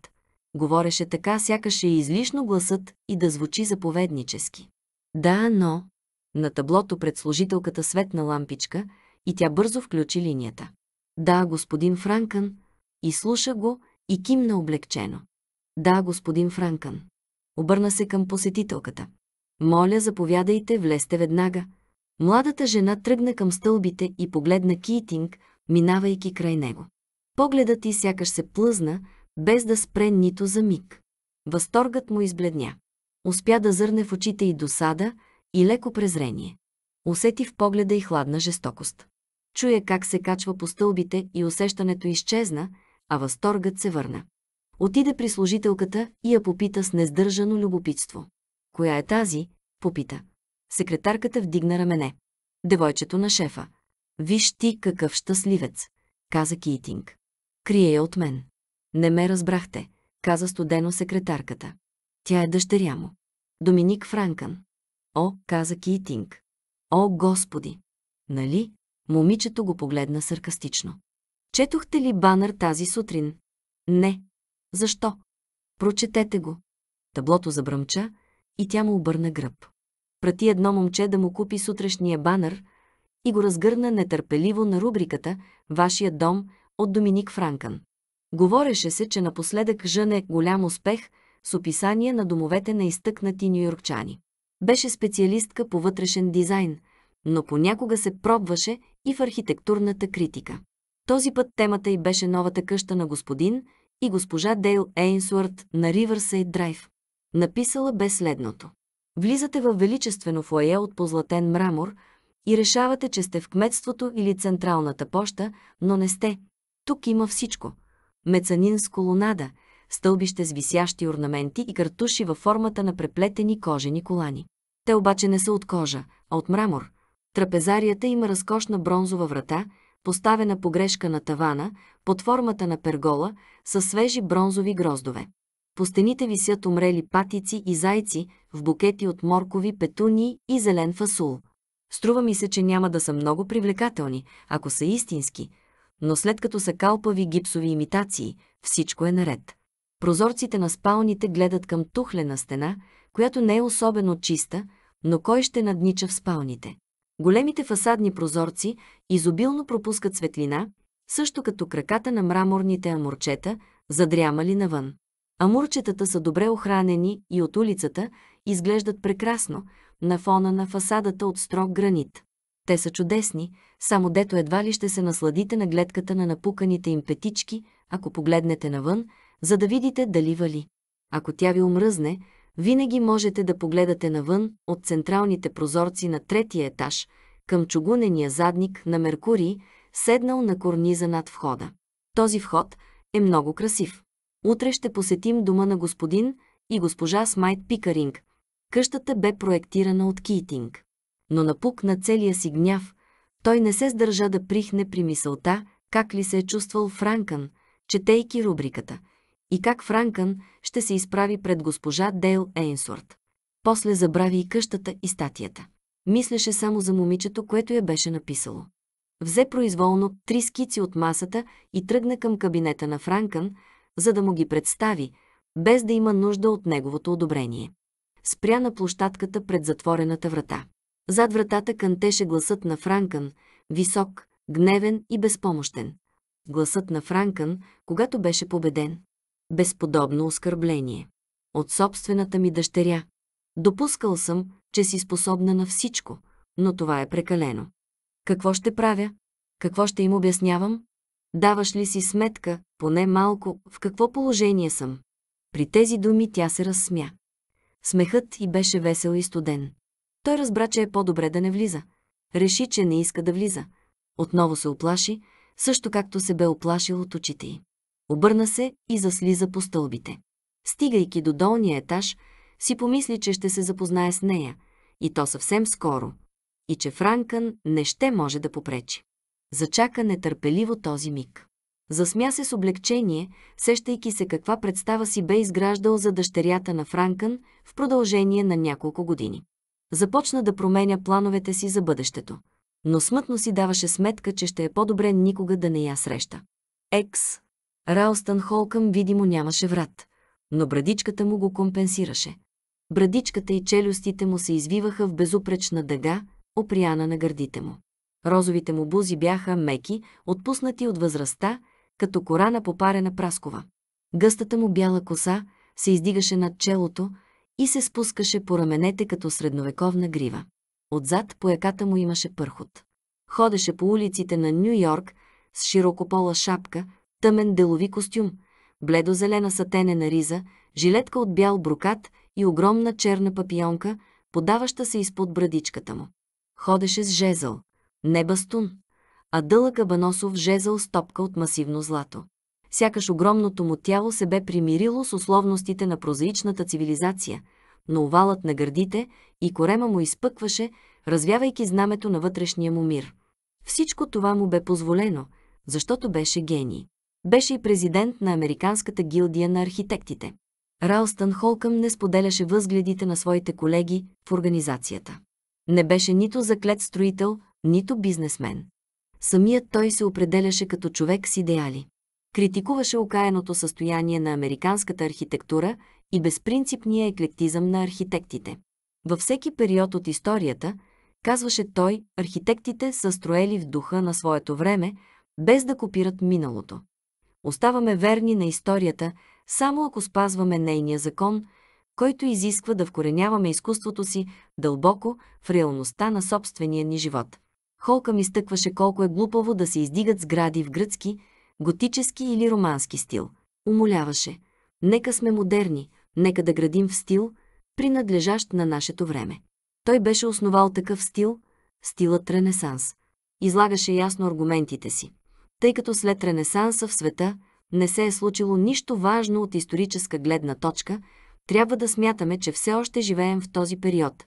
Говореше така, сякаше и излишно гласът и да звучи заповеднически. Да, но... На таблото пред служителката светна лампичка и тя бързо включи линията. Да, господин Франкън, и слуша го и кимна облегчено. Да, господин Франкън. Обърна се към посетителката. Моля, заповядайте, влезте веднага. Младата жена тръгна към стълбите и погледна Китинг, минавайки край него. Погледът ти сякаш се плъзна, без да спре нито за миг. Възторгът му избледня. Успя да зърне в очите и досада и леко презрение. Усети в погледа и хладна жестокост. Чуя как се качва по стълбите и усещането изчезна, а възторгът се върна. Отиде при служителката и я попита с нездържано любопитство. Коя е тази? Попита. Секретарката вдигна рамене. Девойчето на шефа. Виж ти какъв щастливец, каза Китинг. Крие я от мен. Не ме разбрахте, каза студено секретарката. Тя е дъщеря му. Доминик Франкън. О, каза Китинг. О, Господи! Нали? Момичето го погледна саркастично. Четохте ли банър тази сутрин? Не, защо? Прочетете го. Таблото забръмча и тя му обърна гръб. Прати едно момче да му купи сутрешния банър и го разгърна нетърпеливо на рубриката «Вашия дом» от Доминик Франкън. Говореше се, че напоследък жене голям успех с описание на домовете на изтъкнати нюйоркчани. Беше специалистка по вътрешен дизайн, но понякога се пробваше и в архитектурната критика. Този път темата й беше новата къща на господин и госпожа Дейл Ейнсуарт на Ривърсейд Драйв. Написала бе следното. Влизате в величествено фойе от позлатен мрамор и решавате, че сте в кметството или централната поща, но не сте. Тук има всичко. Мецанин с колонада, стълбище с висящи орнаменти и картуши във формата на преплетени кожени колани. Те обаче не са от кожа, а от мрамор. Трапезарията има разкошна бронзова врата, поставена погрешка на тавана, под формата на пергола, със свежи бронзови гроздове. По стените висят умрели патици и зайци в букети от моркови, петуни и зелен фасул. Струва ми се, че няма да са много привлекателни, ако са истински, но след като са калпави гипсови имитации, всичко е наред. Прозорците на спалните гледат към тухлена стена, която не е особено чиста, но кой ще наднича в спалните? Големите фасадни прозорци изобилно пропускат светлина също като краката на мраморните амурчета, задрямали навън. Амурчетата са добре охранени и от улицата изглеждат прекрасно на фона на фасадата от строг гранит. Те са чудесни, само дето едва ли ще се насладите на гледката на напуканите им петички, ако погледнете навън, за да видите дали вали. Ако тя ви омръзне, винаги можете да погледате навън от централните прозорци на третия етаж към чугунения задник на Меркурий, седнал на корниза над входа. Този вход е много красив. Утре ще посетим дома на господин и госпожа Смайт Пикаринг. Къщата бе проектирана от Китинг. Но напук на целия си гняв, той не се сдържа да прихне при мисълта как ли се е чувствал Франкън, четейки рубриката, и как Франкън ще се изправи пред госпожа Дейл Ейнсуарт. После забрави и къщата и статията. Мислеше само за момичето, което я беше написало. Взе произволно три скици от масата и тръгна към кабинета на Франкън, за да му ги представи, без да има нужда от неговото одобрение. Спря на площадката пред затворената врата. Зад вратата кънтеше гласът на Франкън, висок, гневен и безпомощен. Гласът на Франкън, когато беше победен. Безподобно оскърбление. От собствената ми дъщеря. Допускал съм, че си способна на всичко, но това е прекалено. Какво ще правя? Какво ще им обяснявам? Даваш ли си сметка, поне малко, в какво положение съм? При тези думи тя се разсмя. Смехът и беше весел и студен. Той разбра, че е по-добре да не влиза. Реши, че не иска да влиза. Отново се оплаши, също както се бе оплашил от очите й. Обърна се и заслиза по стълбите. Стигайки до долния етаж, си помисли, че ще се запознае с нея, и то съвсем скоро – и че Франкън не ще може да попречи. Зачака нетърпеливо този миг. Засмя се с облегчение, сещайки се каква представа си бе изграждал за дъщерята на Франкън в продължение на няколко години. Започна да променя плановете си за бъдещето, но смътно си даваше сметка, че ще е по-добре никога да не я среща. Екс. Ралстън Холкъм видимо нямаше врат, но брадичката му го компенсираше. Брадичката и челюстите му се извиваха в безупречна дъга, опряна на гърдите му. Розовите му бузи бяха меки, отпуснати от възрастта, като кора на попарена праскова. Гъстата му бяла коса се издигаше над челото и се спускаше по раменете като средновековна грива. Отзад по яката му имаше пърхот. Ходеше по улиците на Нью Йорк с широкопола шапка, тъмен делови костюм, бледо-зелена сатенена риза, жилетка от бял брукат и огромна черна папионка, подаваща се изпод брадичката му. Ходеше с жезъл, не бастун, а дълъг абаносов жезъл с топка от масивно злато. Сякаш огромното му тяло се бе примирило с условностите на прозаичната цивилизация, но овалът на гърдите и корема му изпъкваше, развявайки знамето на вътрешния му мир. Всичко това му бе позволено, защото беше гений. Беше и президент на Американската гилдия на архитектите. Ралстън Холкъм не споделяше възгледите на своите колеги в организацията. Не беше нито заклет строител, нито бизнесмен. Самият той се определяше като човек с идеали. Критикуваше окаяното състояние на американската архитектура и безпринципния еклектизъм на архитектите. Във всеки период от историята, казваше той, архитектите са строели в духа на своето време, без да копират миналото. Оставаме верни на историята, само ако спазваме нейния закон – който изисква да вкореняваме изкуството си дълбоко в реалността на собствения ни живот. Холка ми стъкваше колко е глупаво да се издигат сгради в гръцки, готически или романски стил. Умоляваше. Нека сме модерни, нека да градим в стил, принадлежащ на нашето време. Той беше основал такъв стил, стилът Ренесанс. Излагаше ясно аргументите си. Тъй като след Ренесанса в света не се е случило нищо важно от историческа гледна точка – трябва да смятаме, че все още живеем в този период.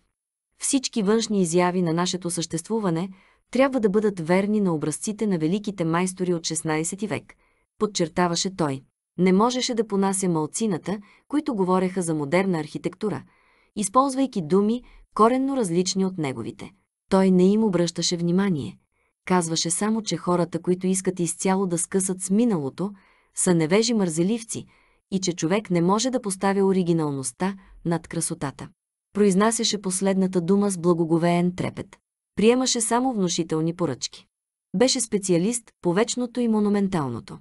Всички външни изяви на нашето съществуване трябва да бъдат верни на образците на великите майстори от 16 век, подчертаваше той. Не можеше да понася малцината, които говореха за модерна архитектура, използвайки думи, коренно различни от неговите. Той не им обръщаше внимание. Казваше само, че хората, които искат изцяло да скъсат с миналото, са невежи мързеливци – и че човек не може да поставя оригиналността над красотата. Произнасяше последната дума с благоговеен трепет. Приемаше само внушителни поръчки. Беше специалист по вечното и монументалното.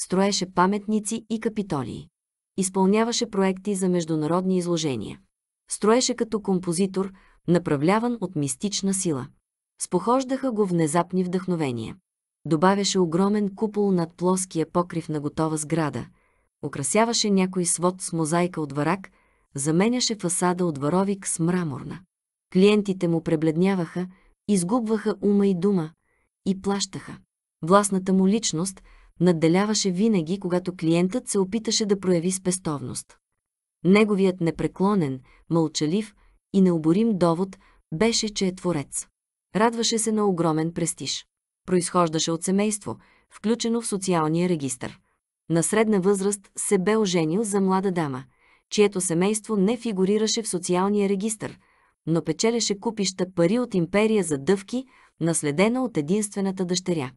Строеше паметници и капитолии. Изпълняваше проекти за международни изложения. Строеше като композитор, направляван от мистична сила. Спохождаха го внезапни вдъхновения. Добавяше огромен купол над плоския покрив на готова сграда – украсяваше някой свод с мозайка от варак, заменяше фасада от варовик с мраморна. Клиентите му пребледняваха, изгубваха ума и дума и плащаха. Властната му личност надделяваше винаги, когато клиентът се опиташе да прояви спестовност. Неговият непреклонен, мълчалив и необорим довод беше, че е творец. Радваше се на огромен престиж. Произхождаше от семейство, включено в социалния регистр на средна възраст се бе оженил за млада дама, чието семейство не фигурираше в социалния регистр, но печелеше купища пари от империя за дъвки, наследена от единствената дъщеря.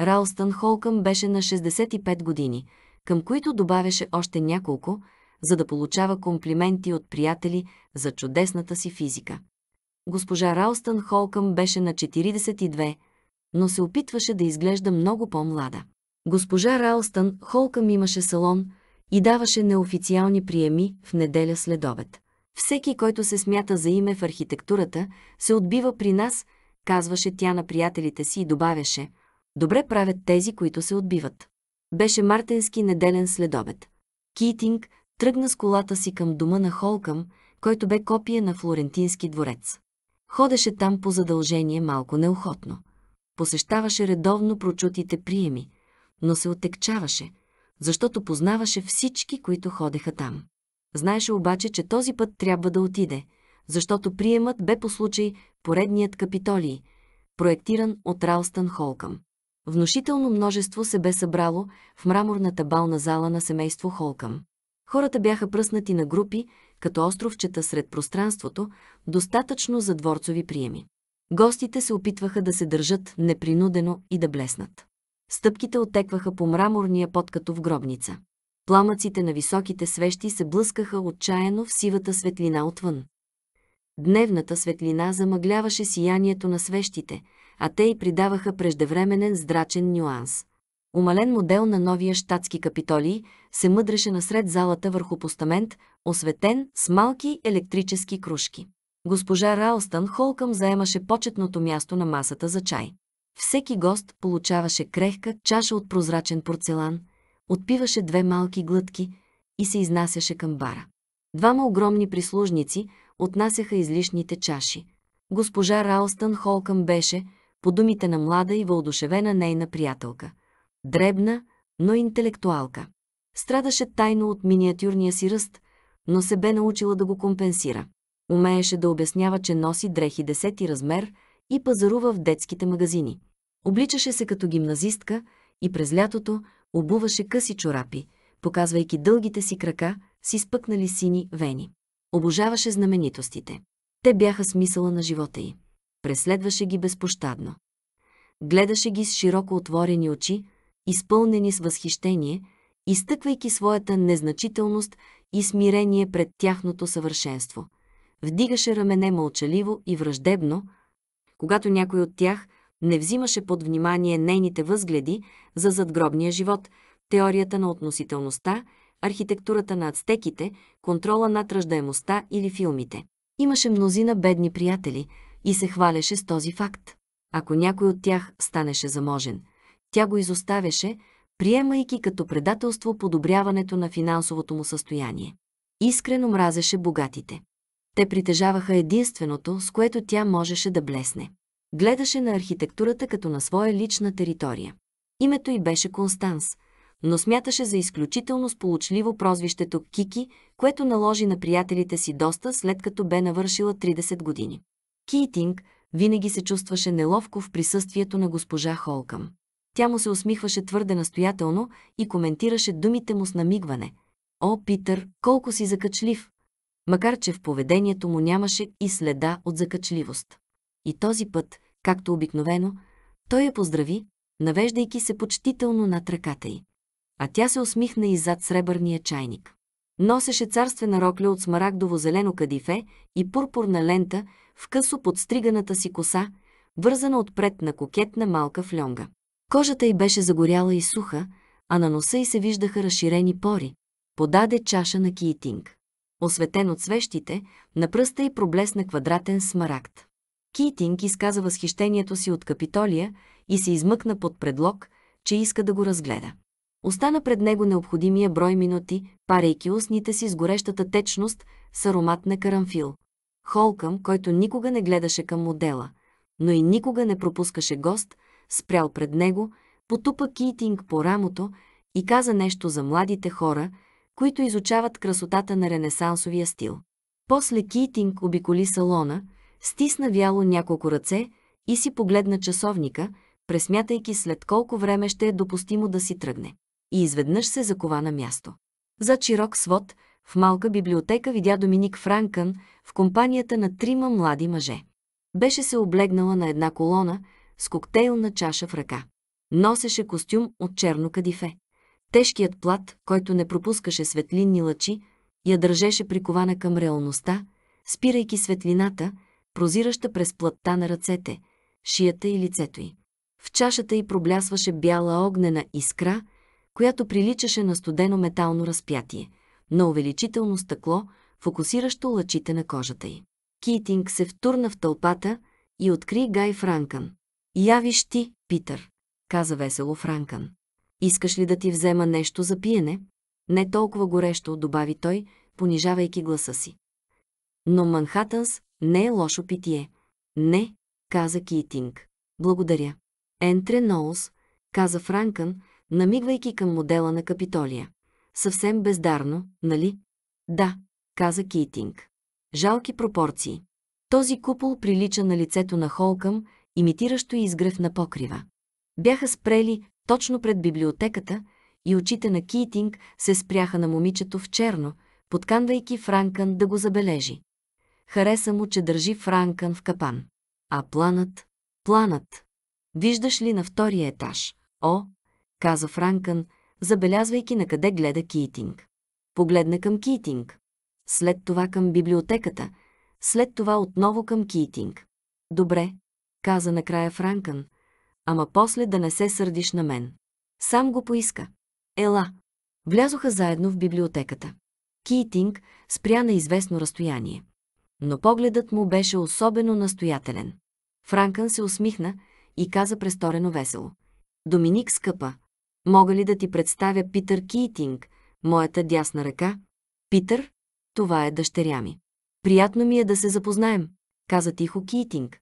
Ралстън Холкъм беше на 65 години, към които добавяше още няколко, за да получава комплименти от приятели за чудесната си физика. Госпожа Ралстън Холкъм беше на 42, но се опитваше да изглежда много по-млада. Госпожа Ралстън Холкъм имаше салон и даваше неофициални приеми в неделя след обед. Всеки, който се смята за име в архитектурата, се отбива при нас, казваше тя на приятелите си и добавяше – Добре правят тези, които се отбиват. Беше мартенски неделен следобед. Китинг тръгна с колата си към дома на Холкъм, който бе копия на Флорентински дворец. Ходеше там по задължение малко неохотно. Посещаваше редовно прочутите приеми, но се отекчаваше, защото познаваше всички, които ходеха там. Знаеше обаче, че този път трябва да отиде, защото приемът бе по случай поредният Капитолий, проектиран от Ралстън Холкъм. Внушително множество се бе събрало в мраморната бална зала на семейство Холкъм. Хората бяха пръснати на групи, като островчета сред пространството, достатъчно за дворцови приеми. Гостите се опитваха да се държат непринудено и да блеснат стъпките отекваха по мраморния пот като в гробница. Пламъците на високите свещи се блъскаха отчаяно в сивата светлина отвън. Дневната светлина замъгляваше сиянието на свещите, а те й придаваха преждевременен здрачен нюанс. Умален модел на новия щатски капитолий се мъдреше насред залата върху постамент, осветен с малки електрически кружки. Госпожа Ралстън Холкъм заемаше почетното място на масата за чай. Всеки гост получаваше крехка чаша от прозрачен порцелан, отпиваше две малки глътки и се изнасяше към бара. Двама огромни прислужници отнасяха излишните чаши. Госпожа Ралстън Холкъм беше, по думите на млада и въодушевена нейна приятелка. Дребна, но интелектуалка. Страдаше тайно от миниатюрния си ръст, но се бе научила да го компенсира. Умееше да обяснява, че носи дрехи десети размер – и пазарува в детските магазини. Обличаше се като гимназистка и през лятото обуваше къси чорапи, показвайки дългите си крака с изпъкнали сини вени. Обожаваше знаменитостите. Те бяха смисъла на живота й. Преследваше ги безпощадно. Гледаше ги с широко отворени очи, изпълнени с възхищение, изтъквайки своята незначителност и смирение пред тяхното съвършенство. Вдигаше рамене мълчаливо и враждебно, когато някой от тях не взимаше под внимание нейните възгледи за задгробния живот, теорията на относителността, архитектурата на ацтеките, контрола над ръждаемостта или филмите. Имаше мнозина бедни приятели и се хвалеше с този факт. Ако някой от тях станеше заможен, тя го изоставяше, приемайки като предателство подобряването на финансовото му състояние. Искрено мразеше богатите. Те притежаваха единственото, с което тя можеше да блесне. Гледаше на архитектурата като на своя лична територия. Името й беше Констанс, но смяташе за изключително сполучливо прозвището Кики, което наложи на приятелите си доста след като бе навършила 30 години. Китинг винаги се чувстваше неловко в присъствието на госпожа Холкъм. Тя му се усмихваше твърде настоятелно и коментираше думите му с намигване. О, Питър, колко си закачлив! Макар, че в поведението му нямаше и следа от закачливост. И този път, както обикновено, той я поздрави, навеждайки се почтително над ръката й. А тя се усмихна и зад сребърния чайник. Носеше царствена рокля от смарагдово зелено кадифе и пурпурна лента в късо подстриганата си коса, вързана отпред на кокетна малка флонга. Кожата й беше загоряла и суха, а на носа й се виждаха разширени пори. Подаде чаша на киетинг. Осветен от свещите, на пръста й проблесна квадратен смарагд. Китинг изказа възхищението си от Капитолия и се измъкна под предлог, че иска да го разгледа. Остана пред него необходимия брой минути, парейки устните си с горещата течност с аромат на карамфил. Холкъм, който никога не гледаше към модела, но и никога не пропускаше гост, спрял пред него, потупа Китинг по рамото и каза нещо за младите хора, които изучават красотата на ренесансовия стил. После Китинг обиколи салона – Стисна вяло няколко ръце и си погледна часовника, пресмятайки след колко време ще е допустимо да си тръгне. И изведнъж се закова на място. За широк свод, в малка библиотека видя Доминик Франкън в компанията на трима млади мъже. Беше се облегнала на една колона с коктейлна чаша в ръка. Носеше костюм от черно кадифе. Тежкият плат, който не пропускаше светлинни лъчи, я държеше прикована към реалността, спирайки светлината – прозираща през плътта на ръцете, шията и лицето й. В чашата й проблясваше бяла огнена искра, която приличаше на студено метално разпятие, на увеличително стъкло, фокусиращо лъчите на кожата й. Китинг се втурна в тълпата и откри Гай Франкън. «Явиш ти, Питър», каза весело Франкън. «Искаш ли да ти взема нещо за пиене?» Не толкова горещо, добави той, понижавайки гласа си. Но Манхатънс не е лошо питие. Не, каза Китинг. Благодаря. Ентре Ноус, каза Франкън, намигвайки към модела на Капитолия. Съвсем бездарно, нали? Да, каза Китинг. Жалки пропорции. Този купол прилича на лицето на Холкъм, имитиращо изгрев на покрива. Бяха спрели точно пред библиотеката и очите на Китинг се спряха на момичето в черно, подканвайки Франкън да го забележи. Хареса му, че държи Франкън в капан. А планът? Планът! Виждаш ли на втория етаж? О, каза Франкън, забелязвайки на къде гледа Китинг. Погледна към Китинг. След това към библиотеката. След това отново към Китинг. Добре, каза накрая Франкън, ама после да не се сърдиш на мен. Сам го поиска. Ела. Влязоха заедно в библиотеката. Китинг спря на известно разстояние но погледът му беше особено настоятелен. Франкън се усмихна и каза престорено весело. Доминик, скъпа, мога ли да ти представя Питър Киитинг, моята дясна ръка? Питър, това е дъщеря ми. Приятно ми е да се запознаем, каза тихо Киитинг.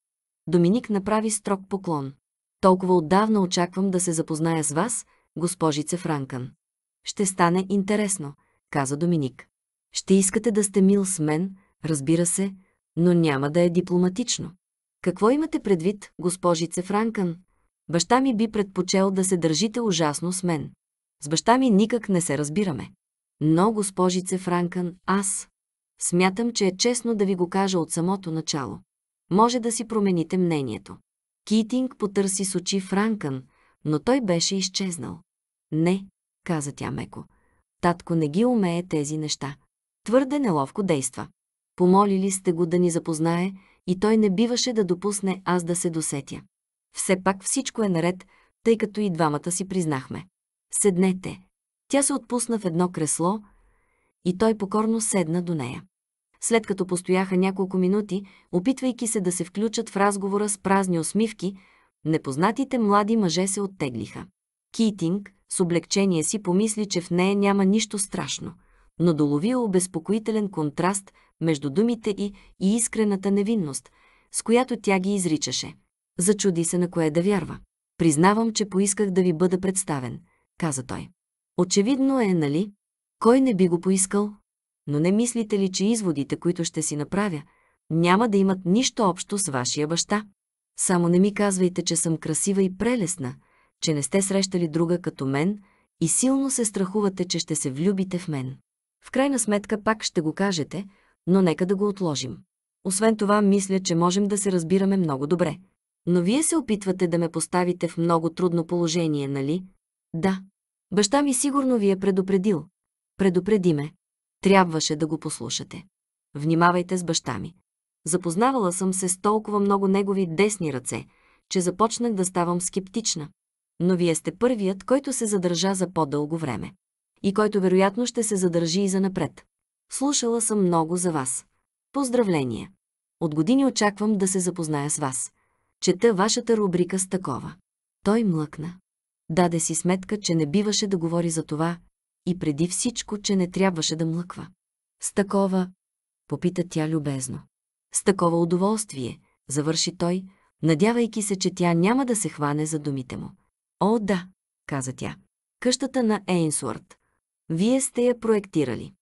Доминик направи строг поклон. Толкова отдавна очаквам да се запозная с вас, госпожице Франкън. Ще стане интересно, каза Доминик. Ще искате да сте мил с мен, разбира се, но няма да е дипломатично. Какво имате предвид, госпожице Франкън? Баща ми би предпочел да се държите ужасно с мен. С баща ми никак не се разбираме. Но, госпожице Франкън, аз смятам, че е честно да ви го кажа от самото начало. Може да си промените мнението. Китинг потърси с очи Франкън, но той беше изчезнал. Не, каза тя меко. Татко не ги умее тези неща. Твърде неловко действа. Помолили сте го да ни запознае и той не биваше да допусне аз да се досетя. Все пак всичко е наред, тъй като и двамата си признахме. Седнете. Тя се отпусна в едно кресло и той покорно седна до нея. След като постояха няколко минути, опитвайки се да се включат в разговора с празни усмивки, непознатите млади мъже се оттеглиха. Китинг с облегчение си помисли, че в нея няма нищо страшно – но доловил обезпокоителен контраст между думите и, и искрената невинност, с която тя ги изричаше. Зачуди се на кое да вярва. Признавам, че поисках да ви бъда представен, каза той. Очевидно е, нали? Кой не би го поискал? Но не мислите ли, че изводите, които ще си направя, няма да имат нищо общо с вашия баща? Само не ми казвайте, че съм красива и прелесна, че не сте срещали друга като мен и силно се страхувате, че ще се влюбите в мен. В крайна сметка пак ще го кажете, но нека да го отложим. Освен това, мисля, че можем да се разбираме много добре. Но вие се опитвате да ме поставите в много трудно положение, нали? Да. Баща ми сигурно ви е предупредил. Предупреди ме. Трябваше да го послушате. Внимавайте с баща ми. Запознавала съм се с толкова много негови десни ръце, че започнах да ставам скептична. Но вие сте първият, който се задържа за по-дълго време и който вероятно ще се задържи и занапред. Слушала съм много за вас. Поздравления! От години очаквам да се запозная с вас. Чета вашата рубрика с такова. Той млъкна. Даде си сметка, че не биваше да говори за това и преди всичко, че не трябваше да млъква. С такова, попита тя любезно. С такова удоволствие, завърши той, надявайки се, че тя няма да се хване за думите му. О, да, каза тя. Къщата на Ейнсуърт, вие сте я проектирали.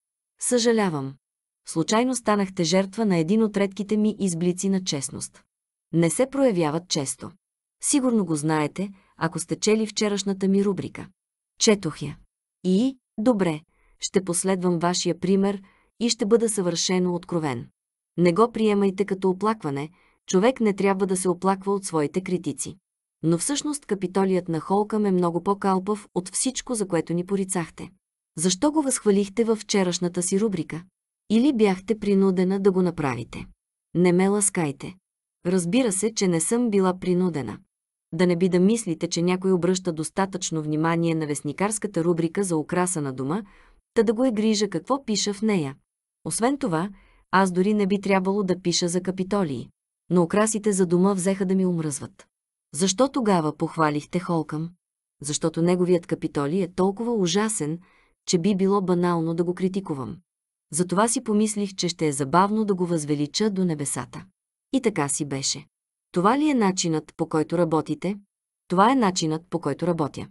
Съжалявам. Случайно станахте жертва на един от редките ми изблици на честност. Не се проявяват често. Сигурно го знаете, ако сте чели вчерашната ми рубрика. Четох я. И, добре, ще последвам вашия пример и ще бъда съвършено откровен. Не го приемайте като оплакване, човек не трябва да се оплаква от своите критици. Но всъщност капитолият на Холкъм е много по-калпав от всичко, за което ни порицахте. Защо го възхвалихте във вчерашната си рубрика? Или бяхте принудена да го направите? Не ме ласкайте. Разбира се, че не съм била принудена. Да не би да мислите, че някой обръща достатъчно внимание на вестникарската рубрика за украса на дома, та да го е грижа какво пиша в нея. Освен това, аз дори не би трябвало да пиша за капитолии. Но украсите за дома взеха да ми умръзват. Защо тогава похвалихте Холкъм? Защото неговият капитолий е толкова ужасен, че би било банално да го критикувам. Затова си помислих, че ще е забавно да го възвелича до небесата. И така си беше. Това ли е начинът, по който работите? Това е начинът, по който работя.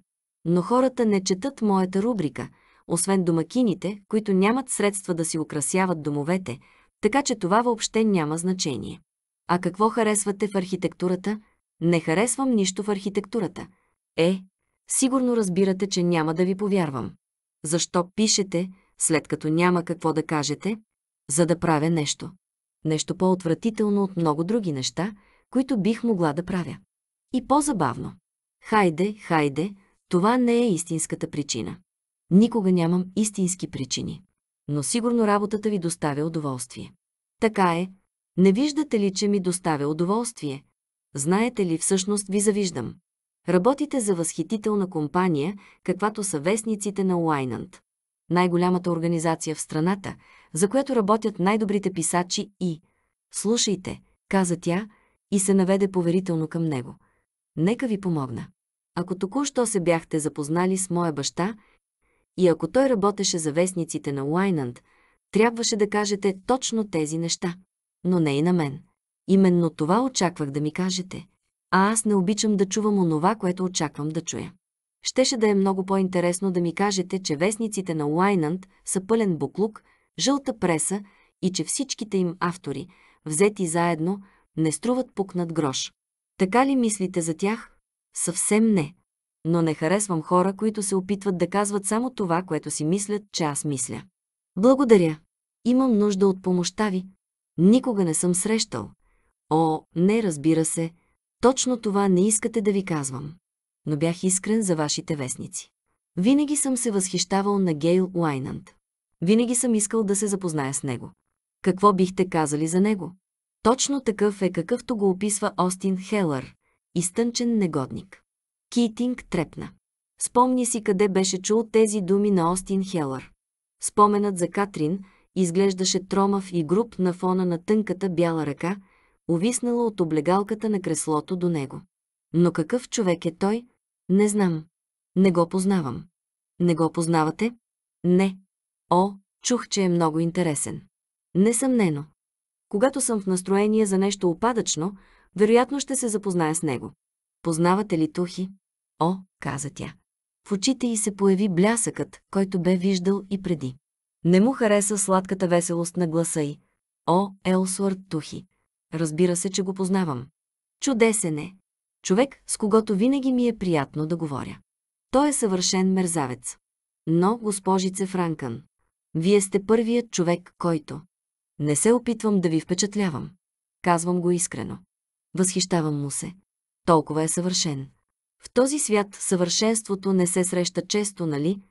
Но хората не четат моята рубрика, освен домакините, които нямат средства да си украсяват домовете, така че това въобще няма значение. А какво харесвате в архитектурата? Не харесвам нищо в архитектурата. Е, сигурно разбирате, че няма да ви повярвам. Защо пишете, след като няма какво да кажете, за да правя нещо? Нещо по-отвратително от много други неща, които бих могла да правя. И по-забавно. Хайде, хайде, това не е истинската причина. Никога нямам истински причини. Но сигурно работата ви доставя удоволствие. Така е. Не виждате ли, че ми доставя удоволствие? Знаете ли, всъщност ви завиждам. Работите за възхитителна компания, каквато са вестниците на Уайнанд. Най-голямата организация в страната, за която работят най-добрите писачи и... Слушайте, каза тя и се наведе поверително към него. Нека ви помогна. Ако току-що се бяхте запознали с моя баща и ако той работеше за вестниците на Уайнанд, трябваше да кажете точно тези неща. Но не и на мен. Именно това очаквах да ми кажете а аз не обичам да чувам онова, което очаквам да чуя. Щеше да е много по-интересно да ми кажете, че вестниците на Уайнанд са пълен буклук, жълта преса и че всичките им автори, взети заедно, не струват пукнат грош. Така ли мислите за тях? Съвсем не. Но не харесвам хора, които се опитват да казват само това, което си мислят, че аз мисля. Благодаря. Имам нужда от помощта ви. Никога не съм срещал. О, не, разбира се, точно това не искате да ви казвам. Но бях искрен за вашите вестници. Винаги съм се възхищавал на Гейл Уайнанд. Винаги съм искал да се запозная с него. Какво бихте казали за него? Точно такъв е какъвто го описва Остин Хелър, изтънчен негодник. Китинг трепна. Спомни си къде беше чул тези думи на Остин Хелър. Споменът за Катрин изглеждаше тромав и груб на фона на тънката бяла ръка, увиснала от облегалката на креслото до него. Но какъв човек е той? Не знам. Не го познавам. Не го познавате? Не. О, чух, че е много интересен. Несъмнено. Когато съм в настроение за нещо опадъчно, вероятно ще се запозная с него. Познавате ли Тухи? О, каза тя. В очите й се появи блясъкът, който бе виждал и преди. Не му хареса сладката веселост на гласа й. О, Елсуард Тухи. Разбира се, че го познавам. Чудесен е. Човек, с когото винаги ми е приятно да говоря. Той е съвършен мерзавец. Но, госпожице Франкън, вие сте първият човек, който... Не се опитвам да ви впечатлявам. Казвам го искрено. Възхищавам му се. Толкова е съвършен. В този свят съвършенството не се среща често, нали?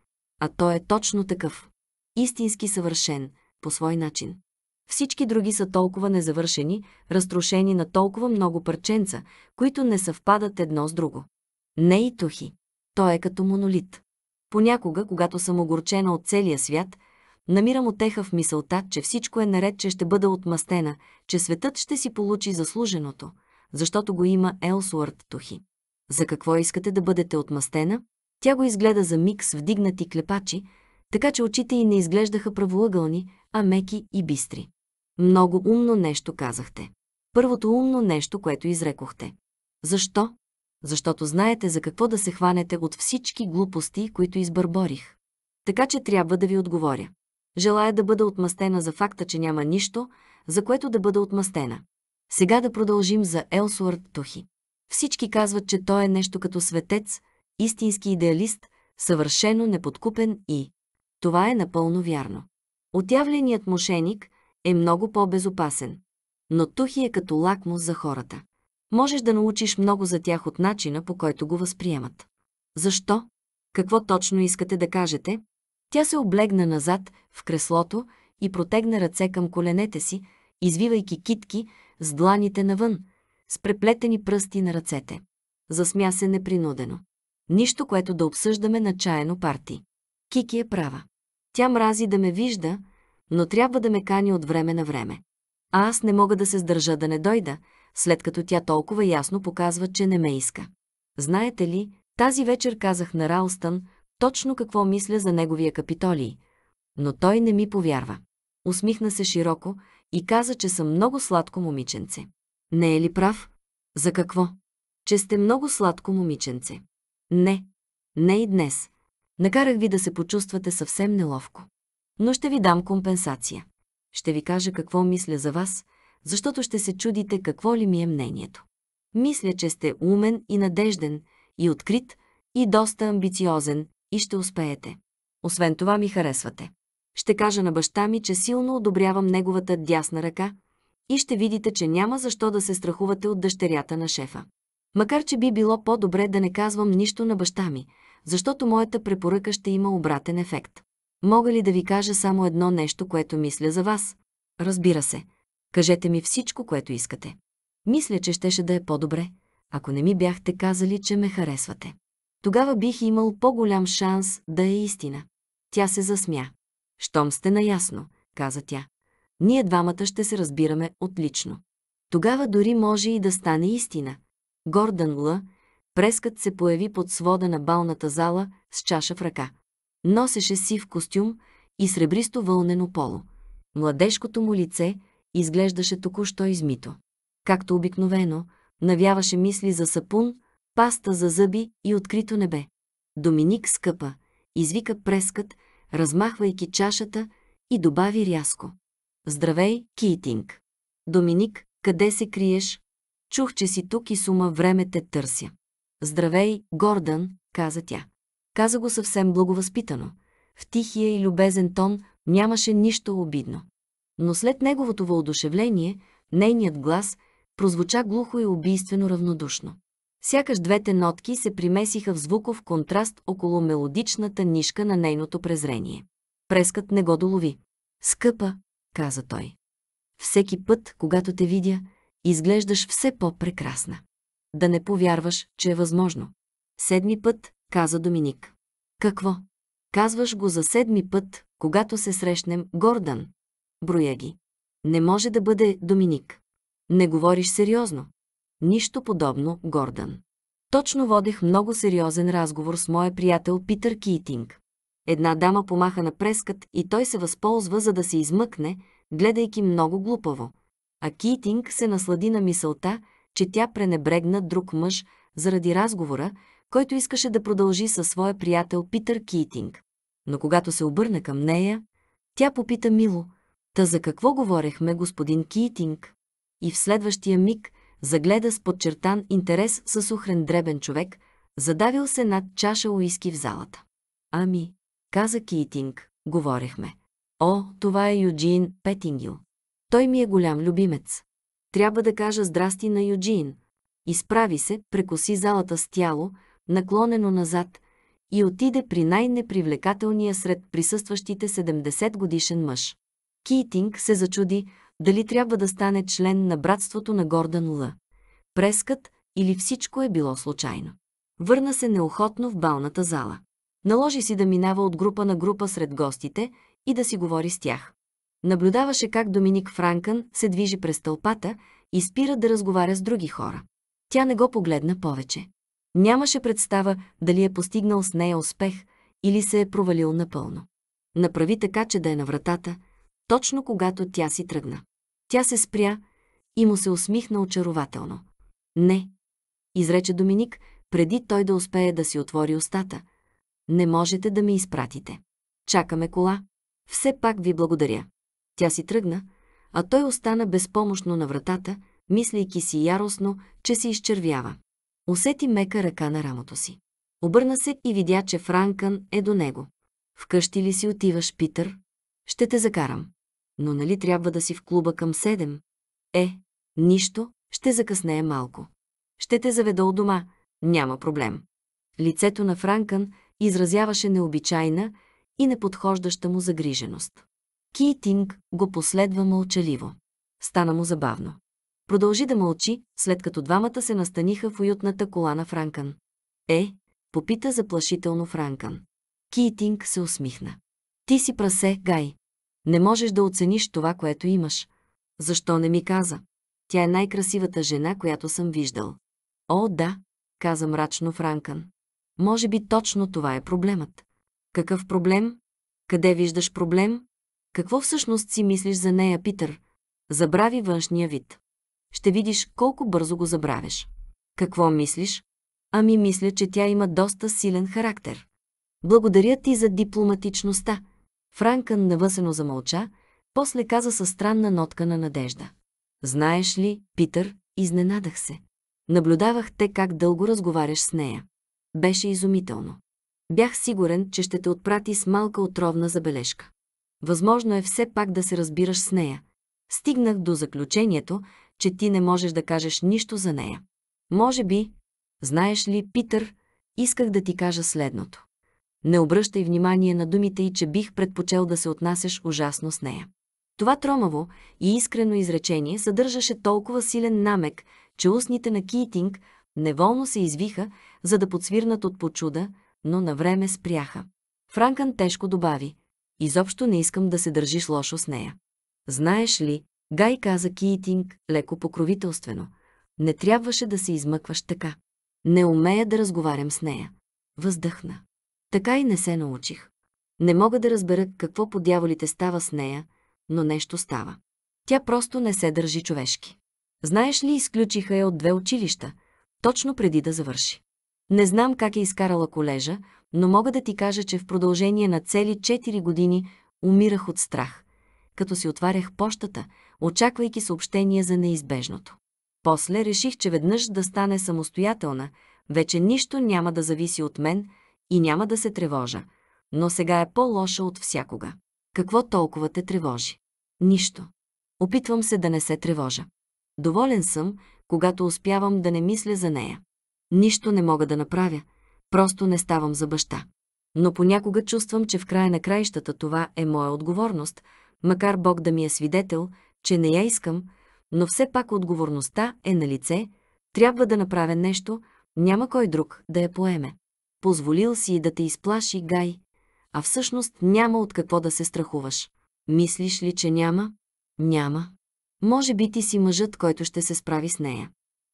А той е точно такъв. Истински съвършен, по свой начин. Всички други са толкова незавършени, разрушени на толкова много парченца, които не съвпадат едно с друго. Не и тухи. Той е като монолит. Понякога, когато съм огорчена от целия свят, намирам отеха в мисълта, че всичко е наред, че ще бъда отмъстена, че светът ще си получи заслуженото, защото го има Елсуарт Тухи. За какво искате да бъдете отмъстена? Тя го изгледа за миг с вдигнати клепачи, така че очите й не изглеждаха правоъгълни, а меки и бистри. Много умно нещо казахте. Първото умно нещо, което изрекохте. Защо? Защото знаете за какво да се хванете от всички глупости, които избърборих. Така че трябва да ви отговоря. Желая да бъда отмъстена за факта, че няма нищо, за което да бъда отмъстена. Сега да продължим за Елсуард Тухи. Всички казват, че той е нещо като светец, истински идеалист, съвършено неподкупен и... Това е напълно вярно. Отявленият мошеник – е много по-безопасен. Но тухи е като лакмус за хората. Можеш да научиш много за тях от начина, по който го възприемат. Защо? Какво точно искате да кажете? Тя се облегна назад в креслото и протегна ръце към коленете си, извивайки китки с дланите навън, с преплетени пръсти на ръцете. Засмя се непринудено. Нищо, което да обсъждаме на чаяно парти. Кики е права. Тя мрази да ме вижда, но трябва да ме кани от време на време. А аз не мога да се сдържа да не дойда, след като тя толкова ясно показва, че не ме иска. Знаете ли, тази вечер казах на Ралстън точно какво мисля за неговия Капитолий, но той не ми повярва. Усмихна се широко и каза, че съм много сладко момиченце. Не е ли прав? За какво? Че сте много сладко момиченце. Не, не и днес. Накарах ви да се почувствате съвсем неловко но ще ви дам компенсация. Ще ви кажа какво мисля за вас, защото ще се чудите какво ли ми е мнението. Мисля, че сте умен и надежден, и открит, и доста амбициозен, и ще успеете. Освен това ми харесвате. Ще кажа на баща ми, че силно одобрявам неговата дясна ръка и ще видите, че няма защо да се страхувате от дъщерята на шефа. Макар, че би било по-добре да не казвам нищо на баща ми, защото моята препоръка ще има обратен ефект. Мога ли да ви кажа само едно нещо, което мисля за вас? Разбира се. Кажете ми всичко, което искате. Мисля, че щеше да е по-добре, ако не ми бяхте казали, че ме харесвате. Тогава бих имал по-голям шанс да е истина. Тя се засмя. Щом сте наясно, каза тя. Ние двамата ще се разбираме отлично. Тогава дори може и да стане истина. Гордън Л. Прескът се появи под свода на балната зала с чаша в ръка. Носеше сив костюм и сребристо вълнено поло. Младежкото му лице изглеждаше току-що измито. Както обикновено, навяваше мисли за сапун, паста за зъби и открито небе. Доминик скъпа, извика прескът, размахвайки чашата и добави рязко. Здравей, Китинг! Доминик, къде се криеш? Чух, че си тук и сума време те търся. Здравей, Гордън, каза тя. Каза го съвсем благовъзпитано. В тихия и любезен тон нямаше нищо обидно. Но след неговото въодушевление, нейният глас прозвуча глухо и убийствено равнодушно. Сякаш двете нотки се примесиха в звуков контраст около мелодичната нишка на нейното презрение. Прескът не го долови. «Скъпа», каза той. «Всеки път, когато те видя, изглеждаш все по-прекрасна. Да не повярваш, че е възможно. Седми път, каза Доминик. Какво? Казваш го за седми път, когато се срещнем, Гордан. Броя ги. Не може да бъде Доминик. Не говориш сериозно. Нищо подобно, Гордан. Точно водех много сериозен разговор с моя приятел Питър Китинг. Една дама помаха на прескът и той се възползва, за да се измъкне, гледайки много глупаво. А Китинг се наслади на мисълта, че тя пренебрегна друг мъж заради разговора, който искаше да продължи със своя приятел Питър Китинг. Но когато се обърна към нея, тя попита мило, та за какво говорехме господин Китинг? И в следващия миг загледа с подчертан интерес със сухрен дребен човек, задавил се над чаша уиски в залата. Ами, каза Китинг, говорехме. О, това е Юджин Петингил. Той ми е голям любимец. Трябва да кажа здрасти на Юджин. Изправи се, прекоси залата с тяло, наклонено назад, и отиде при най-непривлекателния сред присъстващите 70-годишен мъж. Китинг се зачуди дали трябва да стане член на братството на Гордан Лъ. Прескът или всичко е било случайно. Върна се неохотно в балната зала. Наложи си да минава от група на група сред гостите и да си говори с тях. Наблюдаваше как Доминик Франкън се движи през тълпата и спира да разговаря с други хора. Тя не го погледна повече. Нямаше представа дали е постигнал с нея успех или се е провалил напълно. Направи така, че да е на вратата, точно когато тя си тръгна. Тя се спря и му се усмихна очарователно. Не, изрече Доминик, преди той да успее да си отвори устата. Не можете да ме изпратите. Чакаме кола. Все пак ви благодаря. Тя си тръгна, а той остана безпомощно на вратата, мислейки си яростно, че се изчервява. Усети мека ръка на рамото си. Обърна се и видя, че Франкън е до него. Вкъщи ли си отиваш, Питър? Ще те закарам. Но нали трябва да си в клуба към седем? Е, нищо, ще закъснее малко. Ще те заведа от дома, няма проблем. Лицето на Франкън изразяваше необичайна и неподхождаща му загриженост. Китинг го последва мълчаливо. Стана му забавно. Продължи да мълчи, след като двамата се настаниха в уютната кола на Франкън. Е, попита заплашително Франкън. Китинг се усмихна. Ти си прасе, Гай. Не можеш да оцениш това, което имаш. Защо не ми каза? Тя е най-красивата жена, която съм виждал. О, да, каза мрачно Франкън. Може би точно това е проблемът. Какъв проблем? Къде виждаш проблем? Какво всъщност си мислиш за нея, Питър? Забрави външния вид. Ще видиш колко бързо го забравяш. Какво мислиш? Ами мисля, че тя има доста силен характер. Благодаря ти за дипломатичността. Франкън навъсено замълча, после каза със странна нотка на надежда. Знаеш ли, Питър, изненадах се. Наблюдавах те как дълго разговаряш с нея. Беше изумително. Бях сигурен, че ще те отпрати с малка отровна забележка. Възможно е все пак да се разбираш с нея. Стигнах до заключението, че ти не можеш да кажеш нищо за нея. Може би, знаеш ли, Питър, исках да ти кажа следното. Не обръщай внимание на думите и че бих предпочел да се отнасяш ужасно с нея. Това тромаво и искрено изречение съдържаше толкова силен намек, че устните на Китинг неволно се извиха, за да подсвирнат от почуда, но на време спряха. Франкън тежко добави. Изобщо не искам да се държиш лошо с нея. Знаеш ли, Гай каза Киитинг леко покровителствено. Не трябваше да се измъкваш така. Не умея да разговарям с нея. Въздъхна. Така и не се научих. Не мога да разбера какво по дяволите става с нея, но нещо става. Тя просто не се държи човешки. Знаеш ли, изключиха я от две училища, точно преди да завърши. Не знам как е изкарала колежа, но мога да ти кажа, че в продължение на цели 4 години умирах от страх – като си отварях пощата, очаквайки съобщение за неизбежното. После реших, че веднъж да стане самостоятелна, вече нищо няма да зависи от мен и няма да се тревожа, но сега е по-лоша от всякога. Какво толкова те тревожи? Нищо. Опитвам се да не се тревожа. Доволен съм, когато успявам да не мисля за нея. Нищо не мога да направя, просто не ставам за баща. Но понякога чувствам, че в края на краищата това е моя отговорност – Макар Бог да ми е свидетел, че не я искам, но все пак отговорността е на лице, трябва да направя нещо, няма кой друг да я поеме. Позволил си и да те изплаши, Гай, а всъщност няма от какво да се страхуваш. Мислиш ли, че няма? Няма. Може би ти си мъжът, който ще се справи с нея.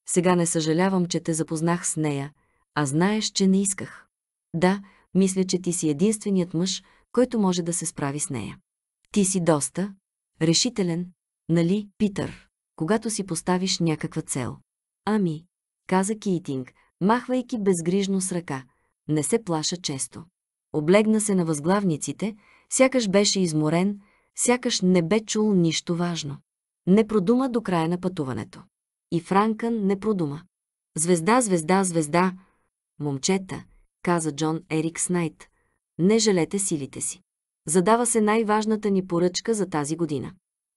Сега не съжалявам, че те запознах с нея, а знаеш, че не исках. Да, мисля, че ти си единственият мъж, който може да се справи с нея. Ти си доста решителен, нали, Питър, когато си поставиш някаква цел. Ами, каза Китинг, махвайки безгрижно с ръка. Не се плаша често. Облегна се на възглавниците, сякаш беше изморен, сякаш не бе чул нищо важно. Не продума до края на пътуването. И Франкън не продума. Звезда, звезда, звезда! Момчета, каза Джон Ерик Снайт, не жалете силите си задава се най-важната ни поръчка за тази година.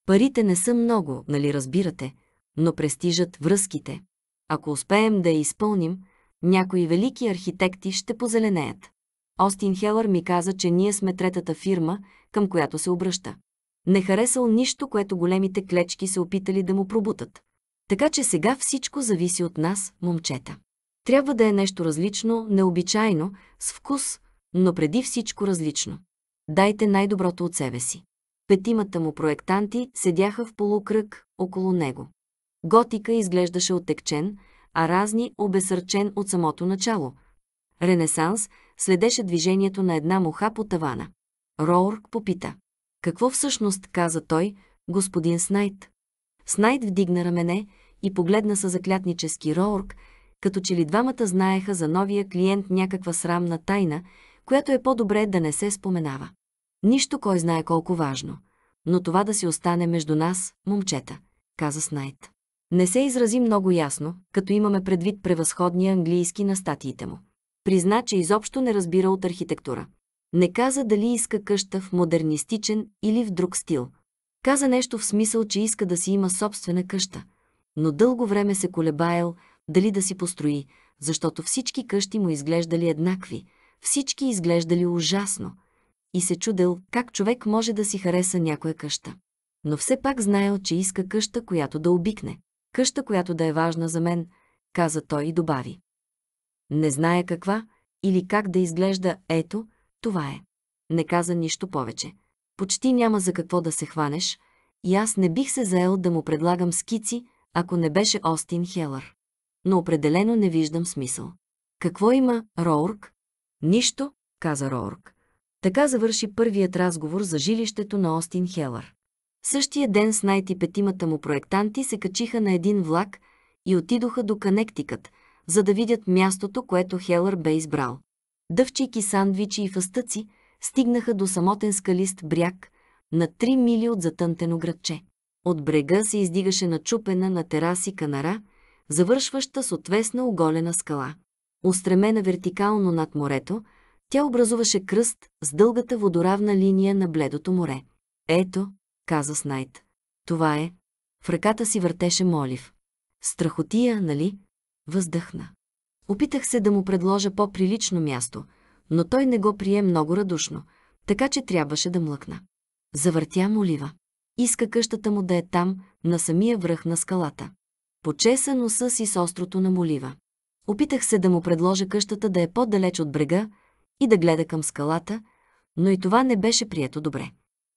Парите не са много, нали разбирате, но престижат връзките. Ако успеем да я изпълним, някои велики архитекти ще позеленеят. Остин Хелър ми каза, че ние сме третата фирма, към която се обръща. Не харесал нищо, което големите клечки се опитали да му пробутат. Така че сега всичко зависи от нас, момчета. Трябва да е нещо различно, необичайно, с вкус, но преди всичко различно. Дайте най-доброто от себе си. Петимата му проектанти седяха в полукръг около него. Готика изглеждаше отекчен, а разни обесърчен от самото начало. Ренесанс следеше движението на една муха по тавана. Роурк попита. Какво всъщност каза той, господин Снайт? Снайт вдигна рамене и погледна със заклятнически Роурк, като че ли двамата знаеха за новия клиент някаква срамна тайна, която е по-добре да не се споменава. Нищо кой знае колко важно. Но това да си остане между нас, момчета, каза Снайт. Не се изрази много ясно, като имаме предвид превъзходния английски на статиите му. Призна, че изобщо не разбира от архитектура. Не каза дали иска къща в модернистичен или в друг стил. Каза нещо в смисъл, че иска да си има собствена къща. Но дълго време се колебаял дали да си построи, защото всички къщи му изглеждали еднакви, всички изглеждали ужасно – и се чудел как човек може да си хареса някоя къща. Но все пак знаел, че иска къща, която да обикне. Къща, която да е важна за мен, каза той и добави. Не зная каква или как да изглежда, ето, това е. Не каза нищо повече. Почти няма за какво да се хванеш и аз не бих се заел да му предлагам скици, ако не беше Остин Хелър. Но определено не виждам смисъл. Какво има, Роурк? Нищо, каза Роурк. Така завърши първият разговор за жилището на Остин Хелър. Същия ден с най петимата му проектанти се качиха на един влак и отидоха до Канектикът, за да видят мястото, което Хелър бе избрал. Дъвчики сандвичи и фастъци, стигнаха до самотен скалист бряг, на 3 мили от затънтено градче. От брега се издигаше начупена на тераси канара, завършваща с отвесна оголена скала. Устремена вертикално над морето, тя образуваше кръст с дългата водоравна линия на бледото море. Ето, каза Снайт. Това е. В ръката си въртеше молив. Страхотия, нали? Въздъхна. Опитах се да му предложа по-прилично място, но той не го прие много радушно, така че трябваше да млъкна. Завъртя молива. Иска къщата му да е там, на самия връх на скалата. Почеса носа си с острото на молива. Опитах се да му предложа къщата да е по-далеч от брега, и да гледа към скалата, но и това не беше прието добре.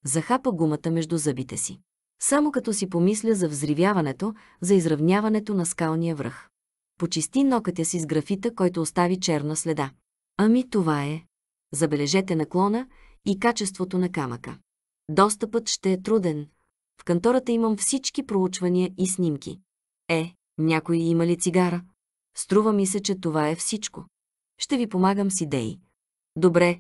Захапа гумата между зъбите си. Само като си помисля за взривяването, за изравняването на скалния връх. Почисти нокътя си с графита, който остави черна следа. Ами това е. Забележете наклона и качеството на камъка. Достъпът ще е труден. В кантората имам всички проучвания и снимки. Е, някой има ли цигара? Струва ми се, че това е всичко. Ще ви помагам с идеи. Добре,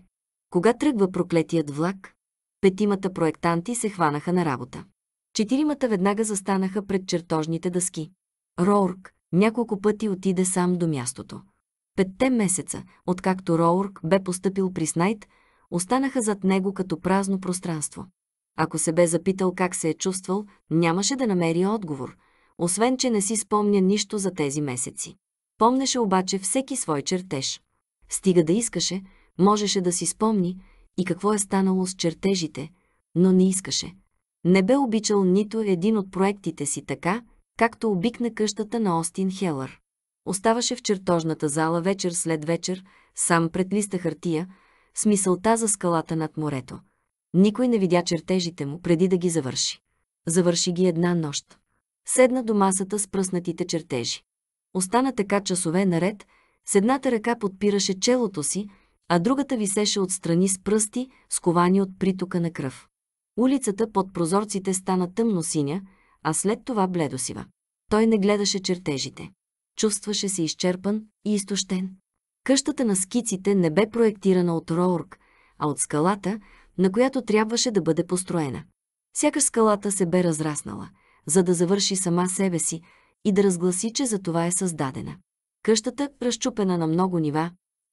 кога тръгва проклетият влак? Петимата проектанти се хванаха на работа. Четиримата веднага застанаха пред чертожните дъски. Роурк няколко пъти отиде сам до мястото. Петте месеца, откакто Роурк бе поступил при Снайт, останаха зад него като празно пространство. Ако се бе запитал как се е чувствал, нямаше да намери отговор, освен че не си спомня нищо за тези месеци. Помнеше обаче всеки свой чертеж. Стига да искаше, Можеше да си спомни и какво е станало с чертежите, но не искаше. Не бе обичал нито един от проектите си така, както обикна къщата на Остин Хелър. Оставаше в чертожната зала вечер след вечер, сам пред листа хартия, с мисълта за скалата над морето. Никой не видя чертежите му преди да ги завърши. Завърши ги една нощ. Седна до масата с пръснатите чертежи. Остана така часове наред, с едната ръка подпираше челото си, а другата висеше отстрани с пръсти, сковани от притока на кръв. Улицата под прозорците стана тъмно-синя, а след това бледосива. Той не гледаше чертежите. Чувстваше се изчерпан и изтощен. Къщата на скиците не бе проектирана от Роорг, а от скалата, на която трябваше да бъде построена. Сякаш скалата се бе разраснала, за да завърши сама себе си и да разгласи, че за това е създадена. Къщата, разчупена на много нива,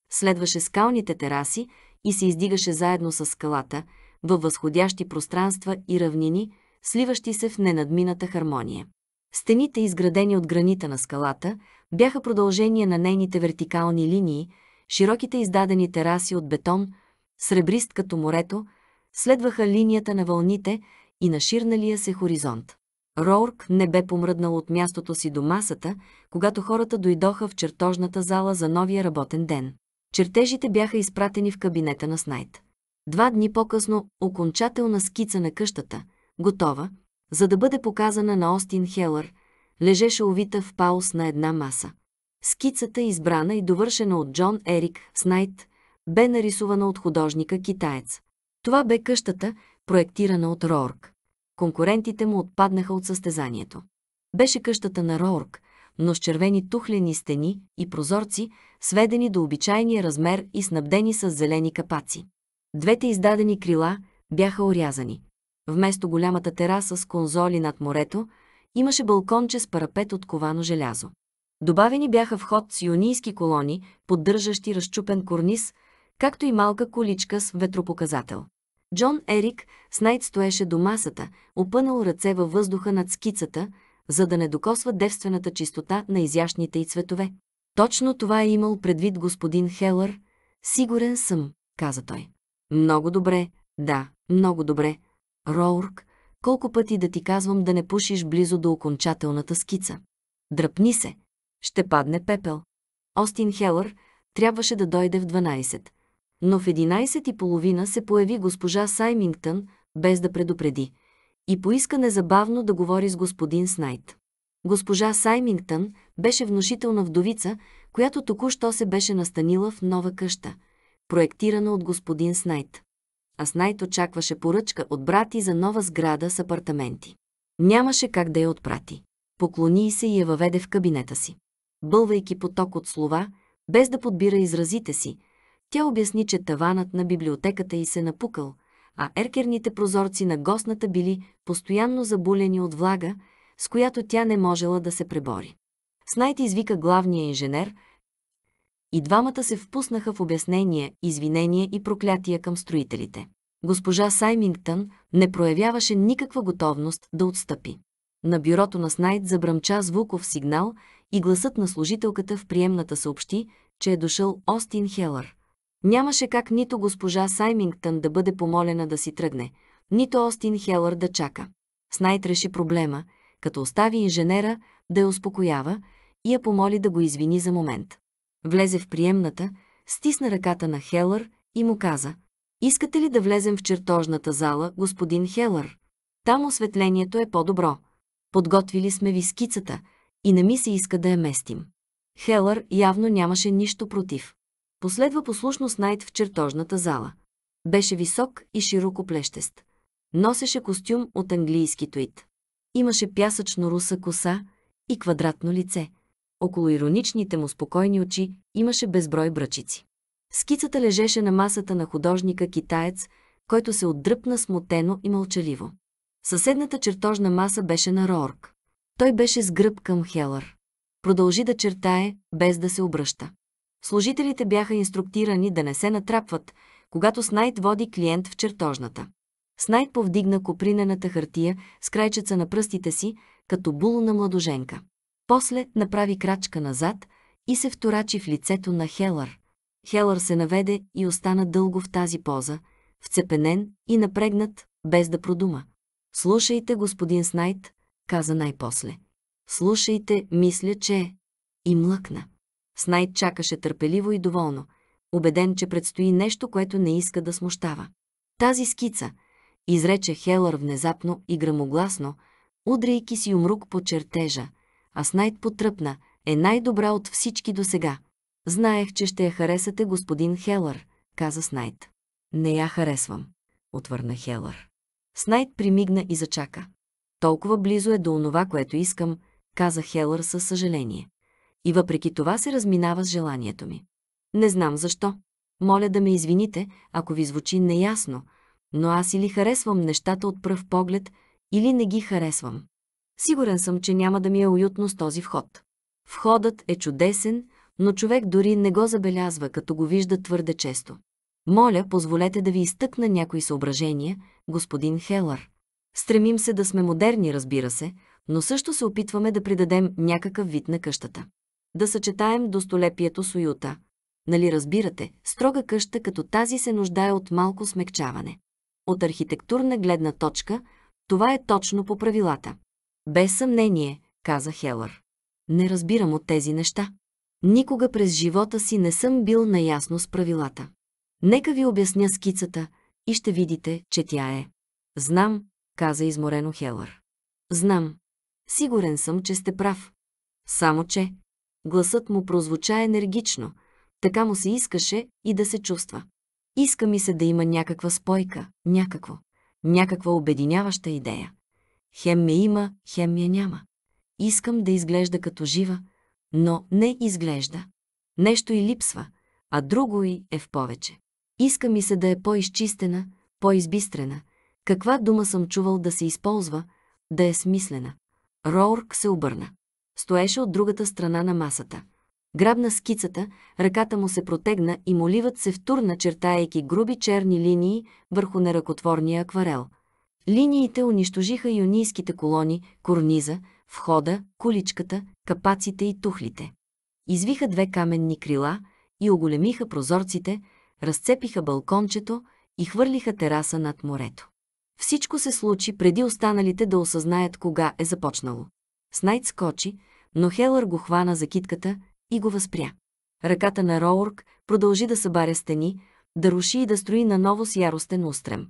следваше скалните тераси и се издигаше заедно с скалата във възходящи пространства и равнини, сливащи се в ненадмината хармония. Стените, изградени от гранита на скалата, бяха продължение на нейните вертикални линии, широките издадени тераси от бетон, сребрист като морето, следваха линията на вълните и на ширналия се хоризонт. Роурк не бе помръднал от мястото си до масата, когато хората дойдоха в чертожната зала за новия работен ден. Чертежите бяха изпратени в кабинета на Снайт. Два дни по-късно окончателна скица на къщата, готова, за да бъде показана на Остин Хелър, лежеше увита в паус на една маса. Скицата, избрана и довършена от Джон Ерик Снайт, бе нарисувана от художника китаец. Това бе къщата, проектирана от Рорк. Конкурентите му отпаднаха от състезанието. Беше къщата на Рорк, но с червени тухлени стени и прозорци, сведени до обичайния размер и снабдени с зелени капаци. Двете издадени крила бяха орязани. Вместо голямата тераса с конзоли над морето, имаше балконче с парапет от ковано желязо. Добавени бяха вход с юнийски колони, поддържащи разчупен корниз, както и малка количка с ветропоказател. Джон Ерик Снайт стоеше до масата, опънал ръце във въздуха над скицата, за да не докосва девствената чистота на изящните й цветове. Точно това е имал предвид господин Хелър. Сигурен съм, каза той. Много добре, да, много добре. Роурк, колко пъти да ти казвам да не пушиш близо до окончателната скица? Дръпни се. Ще падне пепел. Остин Хелър трябваше да дойде в 12. Но в 11 и половина се появи госпожа Саймингтън, без да предупреди, и поиска незабавно да говори с господин Снайт. Госпожа Саймингтън беше внушителна вдовица, която току-що се беше настанила в нова къща, проектирана от господин Снайт. А Снайт очакваше поръчка от брати за нова сграда с апартаменти. Нямаше как да я отпрати. Поклони се и я въведе в кабинета си. Бълвайки поток от слова, без да подбира изразите си, тя обясни, че таванът на библиотеката й се напукал, а еркерните прозорци на гостната били постоянно забулени от влага, с която тя не можела да се пребори. Снайт извика главния инженер и двамата се впуснаха в обяснения, извинения и проклятия към строителите. Госпожа Саймингтън не проявяваше никаква готовност да отстъпи. На бюрото на Снайт забръмча звуков сигнал и гласът на служителката в приемната съобщи, че е дошъл Остин Хелър. Нямаше как нито госпожа Саймингтън да бъде помолена да си тръгне, нито Остин Хелър да чака. Снайт реши проблема, като остави инженера да я успокоява, и я помоли да го извини за момент. Влезе в приемната, стисна ръката на Хелър и му каза «Искате ли да влезем в чертожната зала, господин Хелър? Там осветлението е по-добро. Подготвили сме ви скицата и не ми се иска да я местим». Хелър явно нямаше нищо против. Последва послушно Снайт в чертожната зала. Беше висок и широко плещест. Носеше костюм от английски туит. Имаше пясъчно руса коса и квадратно лице – около ироничните му спокойни очи имаше безброй бръчици. Скицата лежеше на масата на художника-китаец, който се отдръпна смутено и мълчаливо. Съседната чертожна маса беше на Рорк. Той беше с гръб към Хелър. Продължи да чертае, без да се обръща. Служителите бяха инструктирани да не се натрапват, когато Снайт води клиент в чертожната. Снайт повдигна копринената хартия с крайчеца на пръстите си, като було на младоженка. После направи крачка назад и се вторачи в лицето на Хелър. Хелър се наведе и остана дълго в тази поза, вцепенен и напрегнат, без да продума. «Слушайте, господин Снайт», каза най-после. «Слушайте, мисля, че...» И млъкна. Снайт чакаше търпеливо и доволно, убеден, че предстои нещо, което не иска да смущава. «Тази скица», изрече Хелър внезапно и грамогласно, удряйки си умрук по чертежа – а Снайт потръпна, е най-добра от всички до сега. Знаех, че ще я харесате, господин Хелър, каза Снайт. Не я харесвам, отвърна Хелър. Снайд примигна и зачака. Толкова близо е до онова, което искам, каза Хелър със съжаление. И въпреки това се разминава с желанието ми. Не знам защо. Моля да ме извините, ако ви звучи неясно, но аз или харесвам нещата от пръв поглед, или не ги харесвам. Сигурен съм, че няма да ми е уютно с този вход. Входът е чудесен, но човек дори не го забелязва, като го вижда твърде често. Моля, позволете да ви изтъкна някои съображения, господин Хелър. Стремим се да сме модерни, разбира се, но също се опитваме да придадем някакъв вид на къщата. Да съчетаем достолепието с уюта. Нали разбирате, строга къща като тази се нуждае от малко смекчаване. От архитектурна гледна точка, това е точно по правилата. Без съмнение, каза Хелър. Не разбирам от тези неща. Никога през живота си не съм бил наясно с правилата. Нека ви обясня скицата и ще видите, че тя е. Знам, каза изморено Хелър. Знам. Сигурен съм, че сте прав. Само, че... Гласът му прозвуча енергично, така му се искаше и да се чувства. Иска ми се да има някаква спойка, някакво, някаква обединяваща идея. Хем ме има, хем я няма. Искам да изглежда като жива, но не изглежда. Нещо и липсва, а друго и е в повече. Иска ми се да е по-изчистена, по-избистрена. Каква дума съм чувал да се използва, да е смислена. Роурк се обърна. Стоеше от другата страна на масата. Грабна скицата, ръката му се протегна и моливът се втурна, чертаяки груби черни линии върху неръкотворния акварел – Линиите унищожиха юнийските колони, корниза, входа, куличката, капаците и тухлите. Извиха две каменни крила и оголемиха прозорците, разцепиха балкончето и хвърлиха тераса над морето. Всичко се случи преди останалите да осъзнаят кога е започнало. Снайт скочи, но Хелър го хвана за китката и го възпря. Ръката на Роурк продължи да събаря стени, да руши и да строи наново с яростен устрем.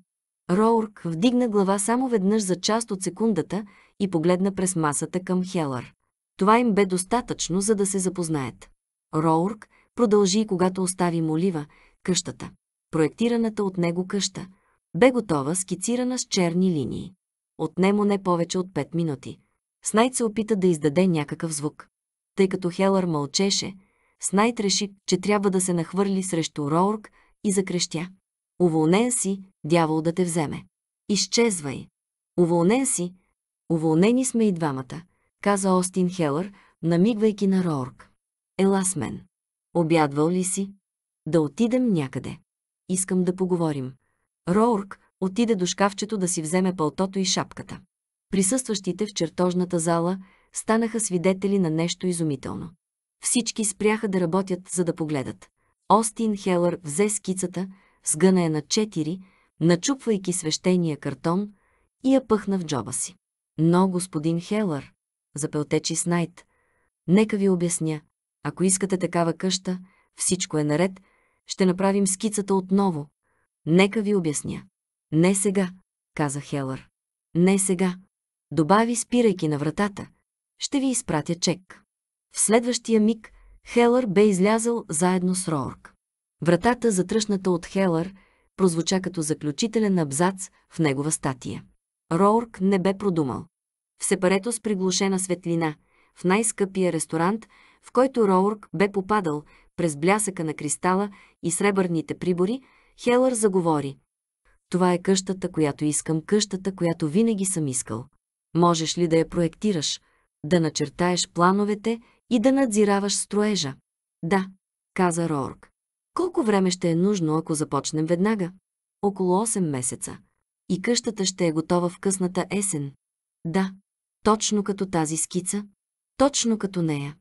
Роурк вдигна глава само веднъж за част от секундата и погледна през масата към Хелър. Това им бе достатъчно, за да се запознаят. Роурк продължи когато остави молива къщата. Проектираната от него къща бе готова, скицирана с черни линии. Отнемо не повече от 5 минути. Снайт се опита да издаде някакъв звук. Тъй като Хелър мълчеше, Снайт реши, че трябва да се нахвърли срещу Роурк и закрещя. Уволнен си, дявол да те вземе. Изчезвай. Уволнен си. Уволнени сме и двамата, каза Остин Хелър, намигвайки на Роорк. Ела с мен. Обядвал ли си? Да отидем някъде. Искам да поговорим. Роорк отиде до шкафчето да си вземе пълтото и шапката. Присъстващите в чертожната зала станаха свидетели на нещо изумително. Всички спряха да работят, за да погледат. Остин Хелър взе скицата, сгъна я на четири, начупвайки свещения картон и я пъхна в джоба си. Но, господин Хелър, запелтечи Снайт, нека ви обясня, ако искате такава къща, всичко е наред, ще направим скицата отново. Нека ви обясня. Не сега, каза Хелър. Не сега. Добави, спирайки на вратата. Ще ви изпратя чек. В следващия миг Хелър бе излязъл заедно с Роорк. Вратата, затръшната от Хелър, прозвуча като заключителен абзац в негова статия. Роурк не бе продумал. В сепарето с приглушена светлина, в най-скъпия ресторант, в който Роурк бе попадал през блясъка на кристала и сребърните прибори, Хелър заговори. Това е къщата, която искам, къщата, която винаги съм искал. Можеш ли да я проектираш, да начертаеш плановете и да надзираваш строежа? Да, каза Роорк. Колко време ще е нужно, ако започнем веднага? Около 8 месеца. И къщата ще е готова в късната есен. Да, точно като тази скица, точно като нея.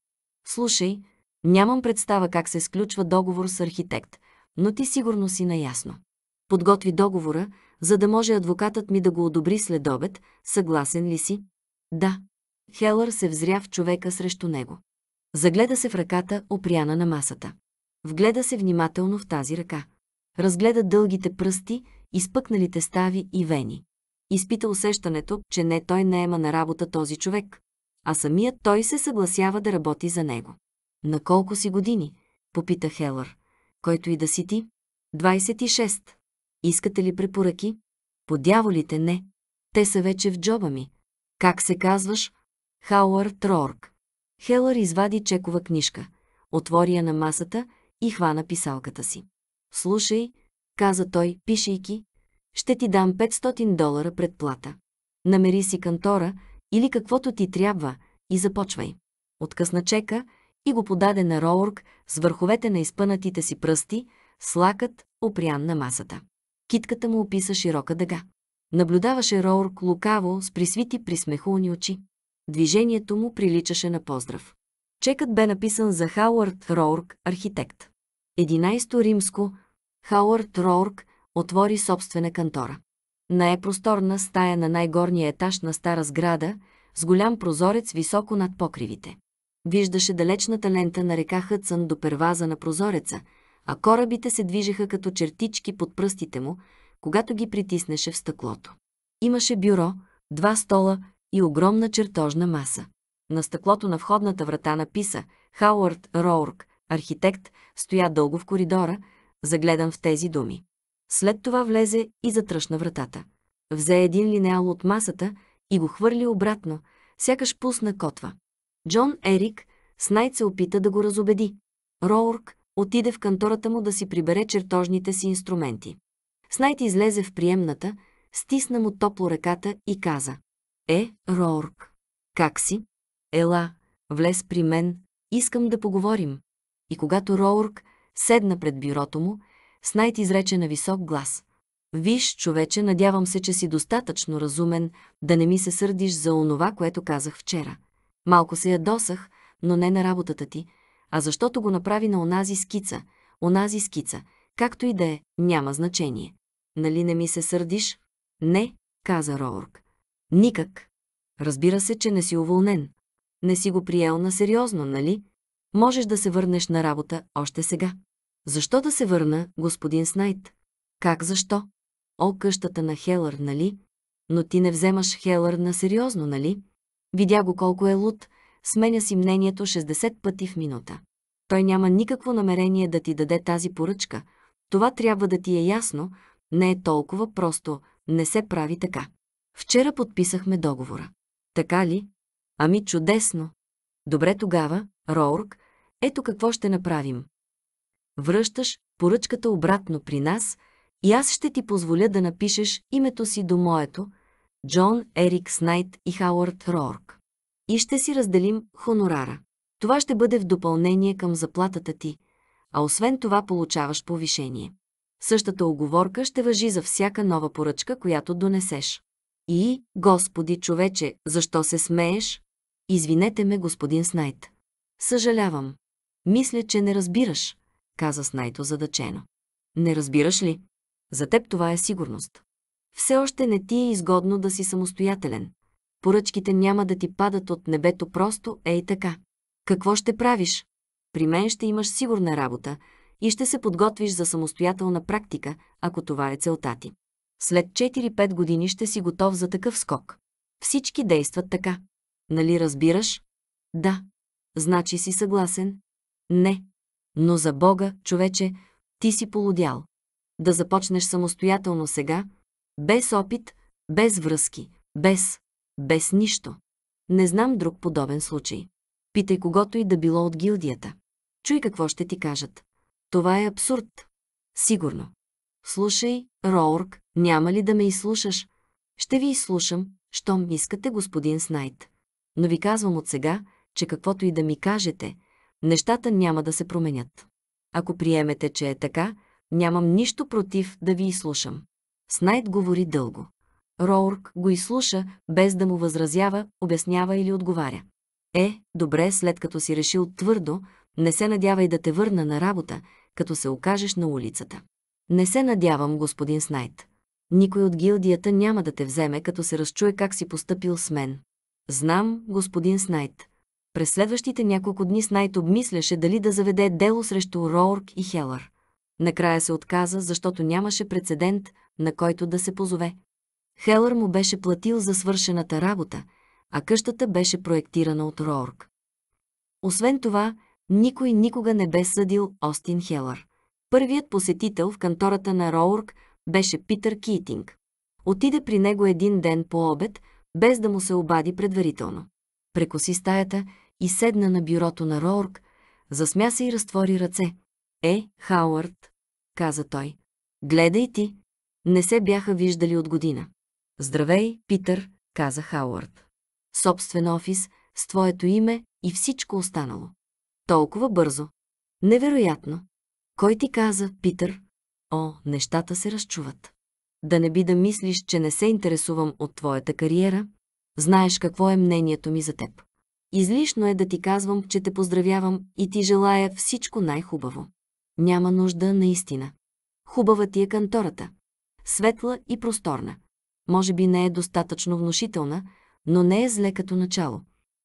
Слушай, нямам представа как се сключва договор с архитект, но ти сигурно си наясно. Подготви договора, за да може адвокатът ми да го одобри след обед, съгласен ли си? Да. Хелър се взря в човека срещу него. Загледа се в ръката, опряна на масата. Вгледа се внимателно в тази ръка. Разгледа дългите пръсти, изпъкналите стави и вени. Изпита усещането, че не той наема на работа този човек, а самият той се съгласява да работи за него. На колко си години? Попита Хелър. Който и да си ти? 26. Искате ли препоръки? По дяволите не. Те са вече в джоба ми. Как се казваш? Хауър Трорк. Хелър извади чекова книжка. Отвори я на масата и хвана писалката си. Слушай, каза той, пишейки, ще ти дам 500 долара предплата. Намери си кантора или каквото ти трябва и започвай. Откъсна чека и го подаде на Роурк с върховете на изпънатите си пръсти, с лакът, опрян на масата. Китката му описа широка дъга. Наблюдаваше Роурк лукаво с присвити присмехулни очи. Движението му приличаше на поздрав. Чекът бе написан за Хауърд Роурк, архитект. 11 римско Хауърд Роурк отвори собствена кантора. На е просторна стая на най-горния етаж на стара сграда, с голям прозорец високо над покривите. Виждаше далечната лента на река Хътсън до перваза на прозореца, а корабите се движеха като чертички под пръстите му, когато ги притиснеше в стъклото. Имаше бюро, два стола и огромна чертожна маса. На стъклото на входната врата написа Хауърд Роурк, архитект, стоя дълго в коридора, загледан в тези думи. След това влезе и затръшна вратата. Взе един линеал от масата и го хвърли обратно, сякаш пусна котва. Джон Ерик с най се опита да го разобеди. Роурк отиде в кантората му да си прибере чертожните си инструменти. Снайт излезе в приемната, стисна му топло ръката и каза. Е, Роурк, как си? Ела, влез при мен, искам да поговорим. И когато Роурк седна пред бюрото му, Снайт изрече на висок глас. Виж, човече, надявам се, че си достатъчно разумен да не ми се сърдиш за онова, което казах вчера. Малко се ядосах, но не на работата ти, а защото го направи на онази скица, онази скица, както и да е, няма значение. Нали не ми се сърдиш? Не, каза Роурк. Никак. Разбира се, че не си уволнен. Не си го приел на сериозно, нали? Можеш да се върнеш на работа още сега. Защо да се върна, господин Снайт? Как защо? О, къщата на Хелър, нали? Но ти не вземаш Хелър на сериозно, нали? Видя го колко е луд, сменя си мнението 60 пъти в минута. Той няма никакво намерение да ти даде тази поръчка. Това трябва да ти е ясно, не е толкова просто, не се прави така. Вчера подписахме договора. Така ли? Ами чудесно! Добре тогава, Роурк, ето какво ще направим. Връщаш поръчката обратно при нас и аз ще ти позволя да напишеш името си до моето, Джон Ерик Снайт и Хауърд Роурк. И ще си разделим хонорара. Това ще бъде в допълнение към заплатата ти, а освен това получаваш повишение. Същата оговорка ще въжи за всяка нова поръчка, която донесеш. И, Господи човече, защо се смееш? Извинете ме, господин Снайт. Съжалявам. Мисля, че не разбираш, каза Снайт озадачено. Не разбираш ли? За теб това е сигурност. Все още не ти е изгодно да си самостоятелен. Поръчките няма да ти падат от небето просто, ей така. Какво ще правиш? При мен ще имаш сигурна работа и ще се подготвиш за самостоятелна практика, ако това е целта ти. След 4-5 години ще си готов за такъв скок. Всички действат така. Нали разбираш? Да. Значи си съгласен? Не. Но за Бога, човече, ти си полудял. Да започнеш самостоятелно сега, без опит, без връзки, без, без нищо. Не знам друг подобен случай. Питай когото и да било от гилдията. Чуй какво ще ти кажат. Това е абсурд. Сигурно. Слушай, Роурк, няма ли да ме изслушаш? Ще ви изслушам, щом искате, господин Снайт но ви казвам от сега, че каквото и да ми кажете, нещата няма да се променят. Ако приемете, че е така, нямам нищо против да ви изслушам. Снайд говори дълго. Роурк го изслуша, без да му възразява, обяснява или отговаря. Е, добре, след като си решил твърдо, не се надявай да те върна на работа, като се окажеш на улицата. Не се надявам, господин Снайд. Никой от гилдията няма да те вземе, като се разчуе как си поступил с мен. Знам, господин Снайт. През следващите няколко дни Снайт обмисляше дали да заведе дело срещу Роорк и Хелър. Накрая се отказа, защото нямаше прецедент, на който да се позове. Хелър му беше платил за свършената работа, а къщата беше проектирана от Роорк. Освен това, никой никога не бе съдил Остин Хелър. Първият посетител в кантората на Роурк беше Питър Китинг. Отиде при него един ден по обед, без да му се обади предварително. Прекоси стаята и седна на бюрото на Роорк, засмя се и разтвори ръце. «Е, Хауърд», каза той, «гледай ти». Не се бяха виждали от година. «Здравей, Питър», каза Хауърд. «Собствен офис, с твоето име и всичко останало. Толкова бързо. Невероятно. Кой ти каза, Питър? О, нещата се разчуват да не би да мислиш, че не се интересувам от твоята кариера, знаеш какво е мнението ми за теб. Излишно е да ти казвам, че те поздравявам и ти желая всичко най-хубаво. Няма нужда наистина. Хубава ти е кантората. Светла и просторна. Може би не е достатъчно внушителна, но не е зле като начало.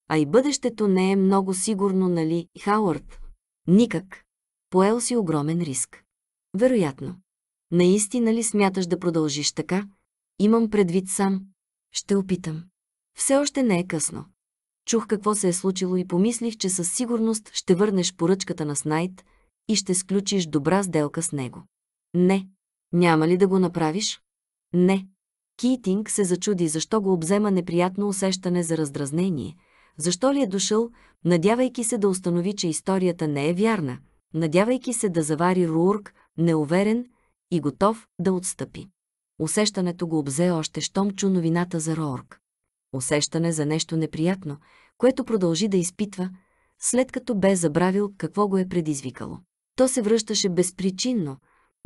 А и бъдещето не е много сигурно, нали, Хауърд? Никак. Поел си огромен риск. Вероятно. Наистина ли смяташ да продължиш така? Имам предвид сам. Ще опитам. Все още не е късно. Чух какво се е случило и помислих, че със сигурност ще върнеш поръчката на Снайт и ще сключиш добра сделка с него. Не. Няма ли да го направиш? Не. Китинг се зачуди, защо го обзема неприятно усещане за раздразнение. Защо ли е дошъл, надявайки се да установи, че историята не е вярна, надявайки се да завари рурк, неуверен, и готов да отстъпи. Усещането го обзе още, щом чу новината за Роорк. Усещане за нещо неприятно, което продължи да изпитва, след като бе забравил какво го е предизвикало. То се връщаше безпричинно,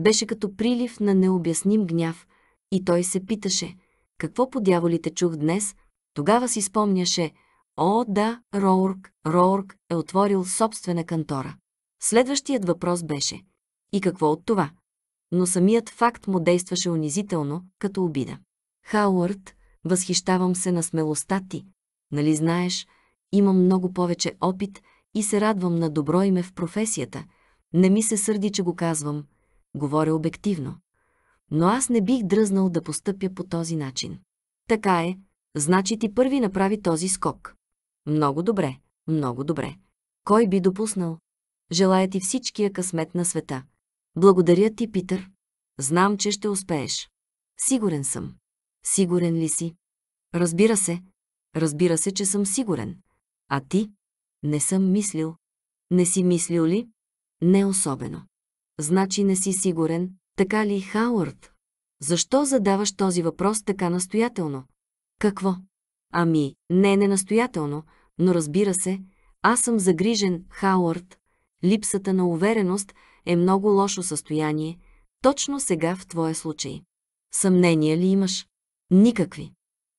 беше като прилив на необясним гняв и той се питаше, какво по дяволите чух днес, тогава си спомняше, о да, Роорк, Роорк е отворил собствена кантора. Следващият въпрос беше, и какво от това? но самият факт му действаше унизително, като обида. Хауърд, възхищавам се на смелостта ти. Нали знаеш, имам много повече опит и се радвам на добро име в професията. Не ми се сърди, че го казвам. Говоря обективно. Но аз не бих дръзнал да постъпя по този начин. Така е, значи ти първи направи този скок. Много добре, много добре. Кой би допуснал? Желая ти всичкия късмет на света. Благодаря ти, Питър. Знам, че ще успееш. Сигурен съм. Сигурен ли си? Разбира се. Разбира се, че съм сигурен. А ти? Не съм мислил. Не си мислил ли? Не особено. Значи не си сигурен, така ли, Хауърд? Защо задаваш този въпрос така настоятелно? Какво? Ами, не не настоятелно, но разбира се, аз съм загрижен, Хауърд. Липсата на увереност – е много лошо състояние, точно сега в твоя случай. Съмнения ли имаш? Никакви.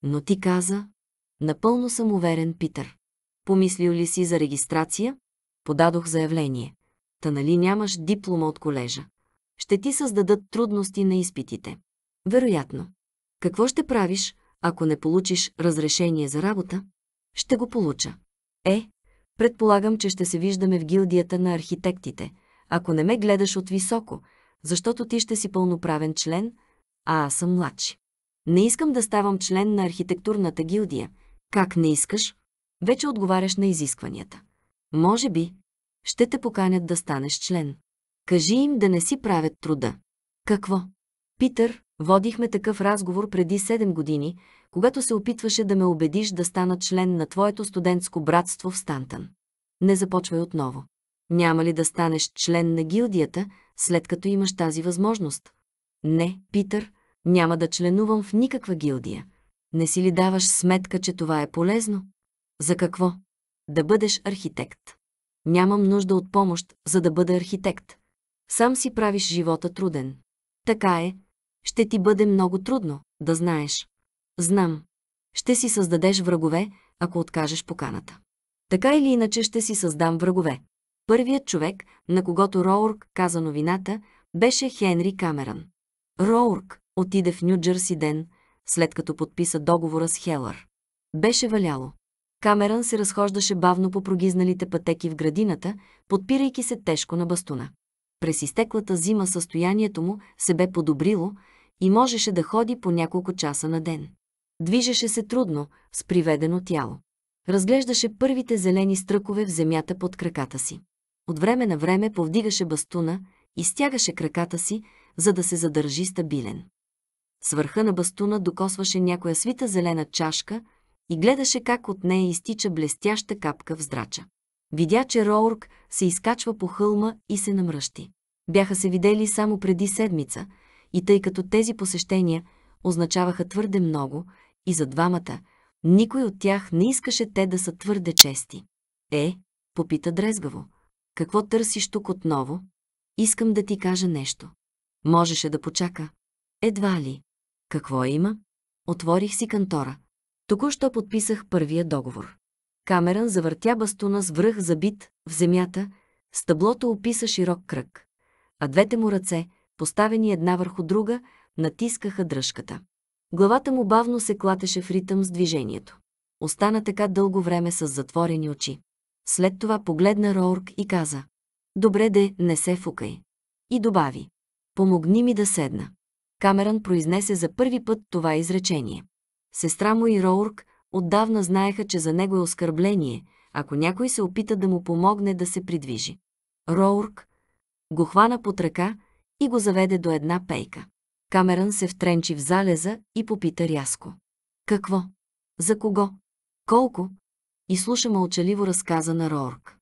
Но ти каза, напълно съм уверен, Питър. Помислил ли си за регистрация? Подадох заявление. Та нали нямаш диплома от колежа? Ще ти създадат трудности на изпитите. Вероятно. Какво ще правиш, ако не получиш разрешение за работа? Ще го получа. Е, предполагам, че ще се виждаме в гилдията на архитектите – ако не ме гледаш от високо, защото ти ще си пълноправен член, а аз съм младши. Не искам да ставам член на архитектурната гилдия. Как не искаш? Вече отговаряш на изискванията. Може би ще те поканят да станеш член. Кажи им да не си правят труда. Какво? Питър, водихме такъв разговор преди 7 години, когато се опитваше да ме убедиш да стана член на твоето студентско братство в Стантън. Не започвай отново. Няма ли да станеш член на гилдията, след като имаш тази възможност? Не, Питър, няма да членувам в никаква гилдия. Не си ли даваш сметка, че това е полезно? За какво? Да бъдеш архитект. Нямам нужда от помощ, за да бъда архитект. Сам си правиш живота труден. Така е. Ще ти бъде много трудно, да знаеш. Знам. Ще си създадеш врагове, ако откажеш поканата. Така или иначе ще си създам врагове. Първият човек, на когото Роурк каза новината, беше Хенри Камеран. Роурк отиде в нью Джерси ден, след като подписа договора с Хелър. Беше валяло. Камеран се разхождаше бавно по прогизналите пътеки в градината, подпирайки се тежко на бастуна. През изтеклата зима състоянието му се бе подобрило и можеше да ходи по няколко часа на ден. Движеше се трудно, с приведено тяло. Разглеждаше първите зелени стръкове в земята под краката си. От време на време повдигаше бастуна и стягаше краката си, за да се задържи стабилен. С върха на бастуна докосваше някоя свита зелена чашка и гледаше как от нея изтича блестяща капка в здрача. Видя, че Роурк се изкачва по хълма и се намръщи. Бяха се видели само преди седмица и тъй като тези посещения означаваха твърде много и за двамата, никой от тях не искаше те да са твърде чести. Е, попита дрезгаво, какво търсиш тук отново? Искам да ти кажа нещо. Можеше да почака. Едва ли. Какво има? Отворих си кантора. Току-що подписах първия договор. Камеран завъртя бастуна с връх забит в земята, стъблото описа широк кръг, а двете му ръце, поставени една върху друга, натискаха дръжката. Главата му бавно се клатеше в ритъм с движението. Остана така дълго време с затворени очи. След това погледна Роурк и каза. Добре де, не се фукай. И добави. Помогни ми да седна. Камеран произнесе за първи път това изречение. Сестра му и Роурк отдавна знаеха, че за него е оскърбление, ако някой се опита да му помогне да се придвижи. Роурк го хвана под ръка и го заведе до една пейка. Камеран се втренчи в залеза и попита рязко. Какво? За кого? Колко? и слуша мълчаливо разказа на Рорк.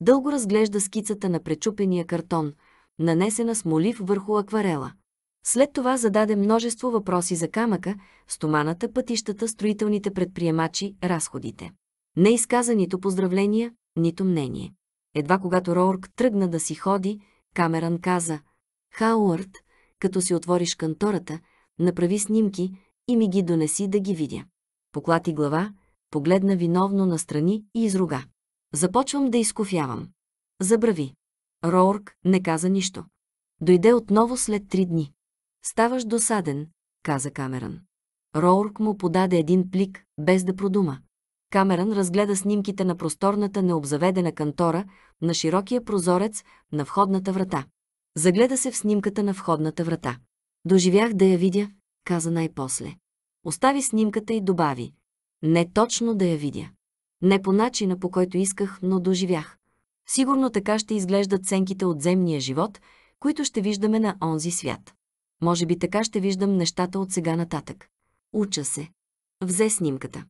Дълго разглежда скицата на пречупения картон, нанесена с молив върху акварела. След това зададе множество въпроси за камъка, стоманата, пътищата, строителните предприемачи, разходите. Не изказа нито поздравления, нито мнение. Едва когато Роурк тръгна да си ходи, Камеран каза «Хауърд, като си отвориш кантората, направи снимки и ми ги донеси да ги видя». Поклати глава, погледна виновно настрани и изруга. Започвам да изкофявам. Забрави. Роорк не каза нищо. Дойде отново след три дни. Ставаш досаден, каза Камеран. Роорк му подаде един плик, без да продума. Камеран разгледа снимките на просторната необзаведена кантора, на широкия прозорец, на входната врата. Загледа се в снимката на входната врата. Доживях да я видя, каза най-после. Остави снимката и добави. Не точно да я видя. Не по начина, по който исках, но доживях. Сигурно така ще изглеждат ценките от земния живот, които ще виждаме на онзи свят. Може би така ще виждам нещата от сега нататък. Уча се. Взе снимката.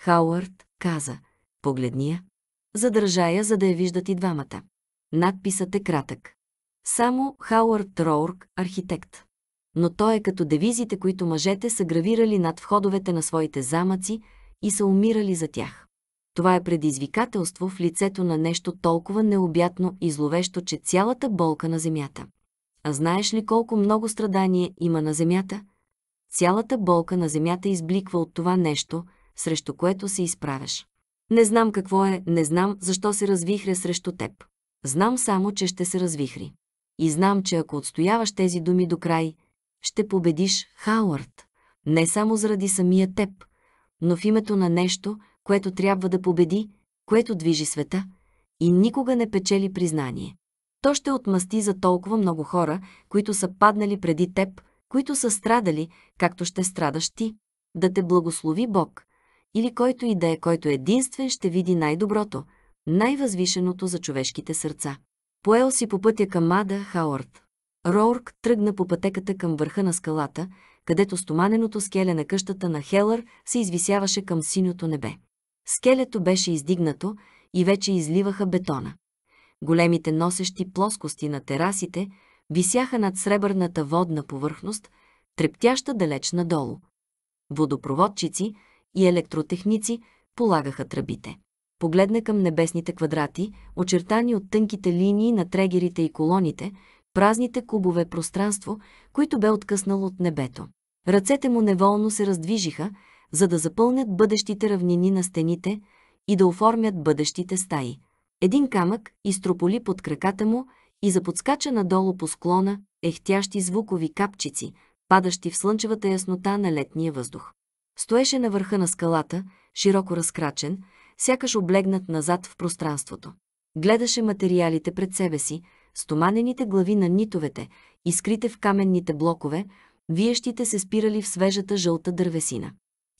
Хауърд каза, погледни я. Задържа я, за да я виждат и двамата. Надписът е кратък. Само Хауърд Роурк, архитект. Но той е като девизите, които мъжете са гравирали над входовете на своите замъци, и са умирали за тях. Това е предизвикателство в лицето на нещо толкова необятно и зловещо, че цялата болка на земята. А знаеш ли колко много страдание има на земята? Цялата болка на земята избликва от това нещо, срещу което се изправяш. Не знам какво е, не знам защо се развихря срещу теб. Знам само, че ще се развихри. И знам, че ако отстояваш тези думи до край, ще победиш Хауърд. Не само заради самия теб, но в името на нещо, което трябва да победи, което движи света и никога не печели признание. То ще отмъсти за толкова много хора, които са паднали преди теб, които са страдали, както ще страдаш ти. Да те благослови Бог, или който и да е, който е единствен ще види най-доброто, най-възвишеното за човешките сърца. Поел си по пътя към Мада Хаорт. Роурк тръгна по пътеката към върха на скалата, където стоманеното скеле на къщата на Хелър се извисяваше към синьото небе. Скелето беше издигнато и вече изливаха бетона. Големите носещи плоскости на терасите висяха над сребърната водна повърхност, трептяща далеч надолу. Водопроводчици и електротехници полагаха тръбите. Погледна към небесните квадрати, очертани от тънките линии на трегерите и колоните – празните кубове пространство, които бе откъснал от небето. Ръцете му неволно се раздвижиха, за да запълнят бъдещите равнини на стените и да оформят бъдещите стаи. Един камък изтрополи под краката му и заподскача надолу по склона ехтящи звукови капчици, падащи в слънчевата яснота на летния въздух. Стоеше на върха на скалата, широко разкрачен, сякаш облегнат назад в пространството. Гледаше материалите пред себе си, стоманените глави на нитовете, изкрите в каменните блокове, виещите се спирали в свежата жълта дървесина.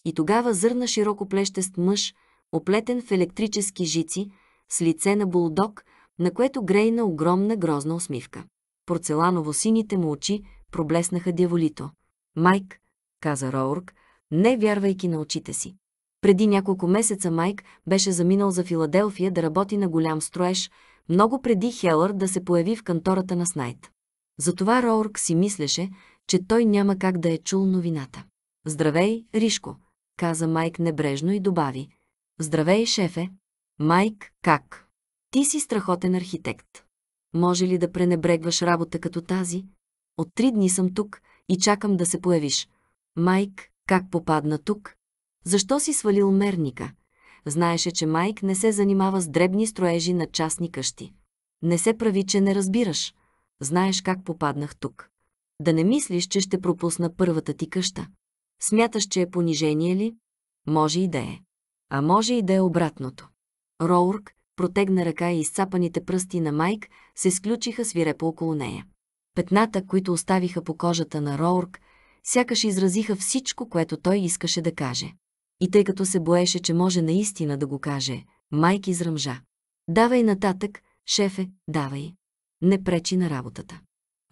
И тогава зърна широкоплещест мъж, оплетен в електрически жици, с лице на булдог, на което грейна огромна грозна усмивка. Порцеланово-сините му очи проблеснаха дяволито. «Майк», каза Роурк, не вярвайки на очите си. Преди няколко месеца Майк беше заминал за Филаделфия да работи на голям строеж – много преди Хелър да се появи в кантората на Снайт. Затова Роурк си мислеше, че той няма как да е чул новината. «Здравей, Ришко!» каза Майк небрежно и добави. «Здравей, шефе!» «Майк, как?» «Ти си страхотен архитект. Може ли да пренебрегваш работа като тази? От три дни съм тук и чакам да се появиш. Майк, как попадна тук? Защо си свалил мерника? знаеше, че Майк не се занимава с дребни строежи на частни къщи. Не се прави, че не разбираш. Знаеш как попаднах тук. Да не мислиш, че ще пропусна първата ти къща. Смяташ, че е понижение ли? Може и да е. А може и да е обратното. Роурк протегна ръка и изцапаните пръсти на Майк се сключиха свирепо около нея. Петната, които оставиха по кожата на Роурк, сякаш изразиха всичко, което той искаше да каже. И тъй като се боеше, че може наистина да го каже, майки изръмжа. Давай нататък, шефе, давай. Не пречи на работата.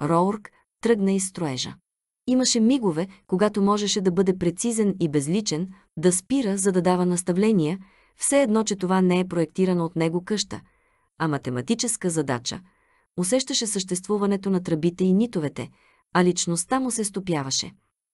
Роурк тръгна из строежа. Имаше мигове, когато можеше да бъде прецизен и безличен, да спира, за да дава наставления, все едно, че това не е проектирано от него къща, а математическа задача. Усещаше съществуването на тръбите и нитовете, а личността му се стопяваше.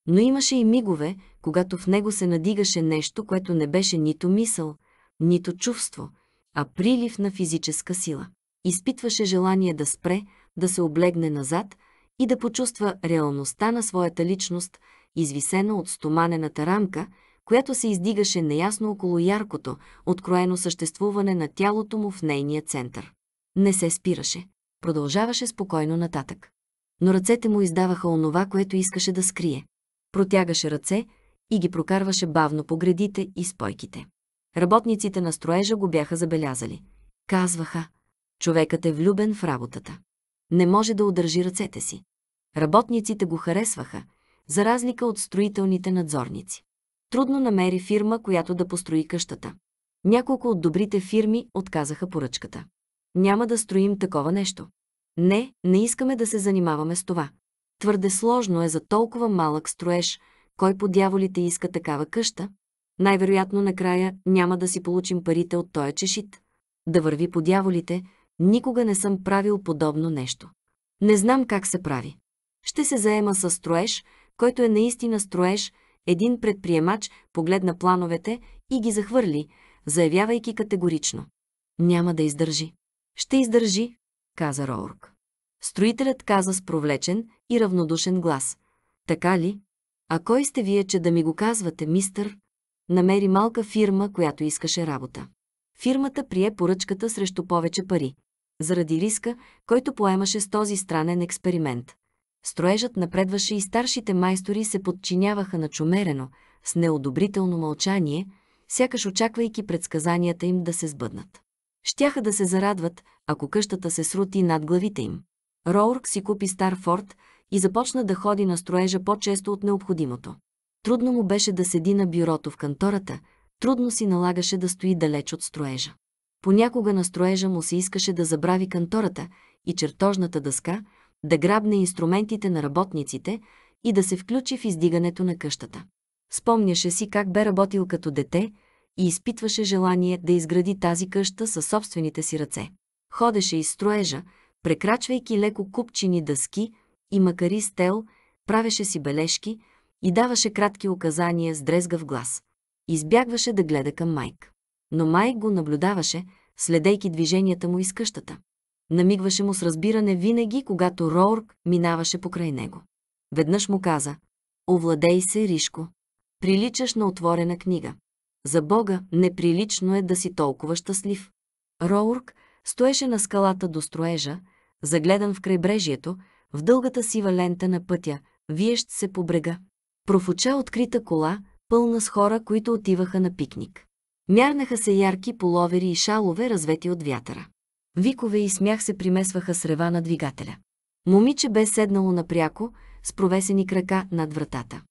Но имаше и мигове, когато в него се надигаше нещо, което не беше нито мисъл, нито чувство, а прилив на физическа сила. Изпитваше желание да спре, да се облегне назад и да почувства реалността на своята личност, извисена от стоманената рамка, която се издигаше неясно около яркото, откроено съществуване на тялото му в нейния център. Не се спираше. Продължаваше спокойно нататък. Но ръцете му издаваха онова, което искаше да скрие протягаше ръце и ги прокарваше бавно по градите и спойките. Работниците на строежа го бяха забелязали. Казваха, човекът е влюбен в работата. Не може да удържи ръцете си. Работниците го харесваха, за разлика от строителните надзорници. Трудно намери фирма, която да построи къщата. Няколко от добрите фирми отказаха поръчката. Няма да строим такова нещо. Не, не искаме да се занимаваме с това, Твърде сложно е за толкова малък строеж. Кой по дяволите иска такава къща? Най-вероятно накрая няма да си получим парите от тоя чешит. Да върви по дяволите, никога не съм правил подобно нещо. Не знам как се прави. Ще се заема с строеж, който е наистина строеж, един предприемач погледна плановете и ги захвърли, заявявайки категорично. Няма да издържи. Ще издържи, каза Роурк. Строителят каза с провлечен и равнодушен глас. Така ли? А кой сте вие, че да ми го казвате, мистър? Намери малка фирма, която искаше работа. Фирмата прие поръчката срещу повече пари. Заради риска, който поемаше с този странен експеримент. Строежът напредваше и старшите майстори се подчиняваха на чумерено, с неодобрително мълчание, сякаш очаквайки предсказанията им да се сбъднат. Щяха да се зарадват, ако къщата се срути над главите им. Роурк си купи стар Форд и започна да ходи на строежа по-често от необходимото. Трудно му беше да седи на бюрото в кантората, трудно си налагаше да стои далеч от строежа. Понякога на строежа му се искаше да забрави кантората и чертожната дъска, да грабне инструментите на работниците и да се включи в издигането на къщата. Спомняше си как бе работил като дете и изпитваше желание да изгради тази къща със собствените си ръце. Ходеше из строежа, прекрачвайки леко купчини дъски и макари стел, правеше си бележки и даваше кратки указания с дрезгав глас. Избягваше да гледа към Майк. Но Майк го наблюдаваше, следейки движенията му из къщата. Намигваше му с разбиране винаги, когато Роурк минаваше покрай него. Веднъж му каза «Овладей се, Ришко. Приличаш на отворена книга. За Бога неприлично е да си толкова щастлив». Роурк стоеше на скалата до строежа, загледан в крайбрежието, в дългата сива лента на пътя, виещ се по брега. Профуча открита кола, пълна с хора, които отиваха на пикник. Мярнаха се ярки половери и шалове, развети от вятъра. Викове и смях се примесваха с рева на двигателя. Момиче бе седнало напряко, с провесени крака над вратата.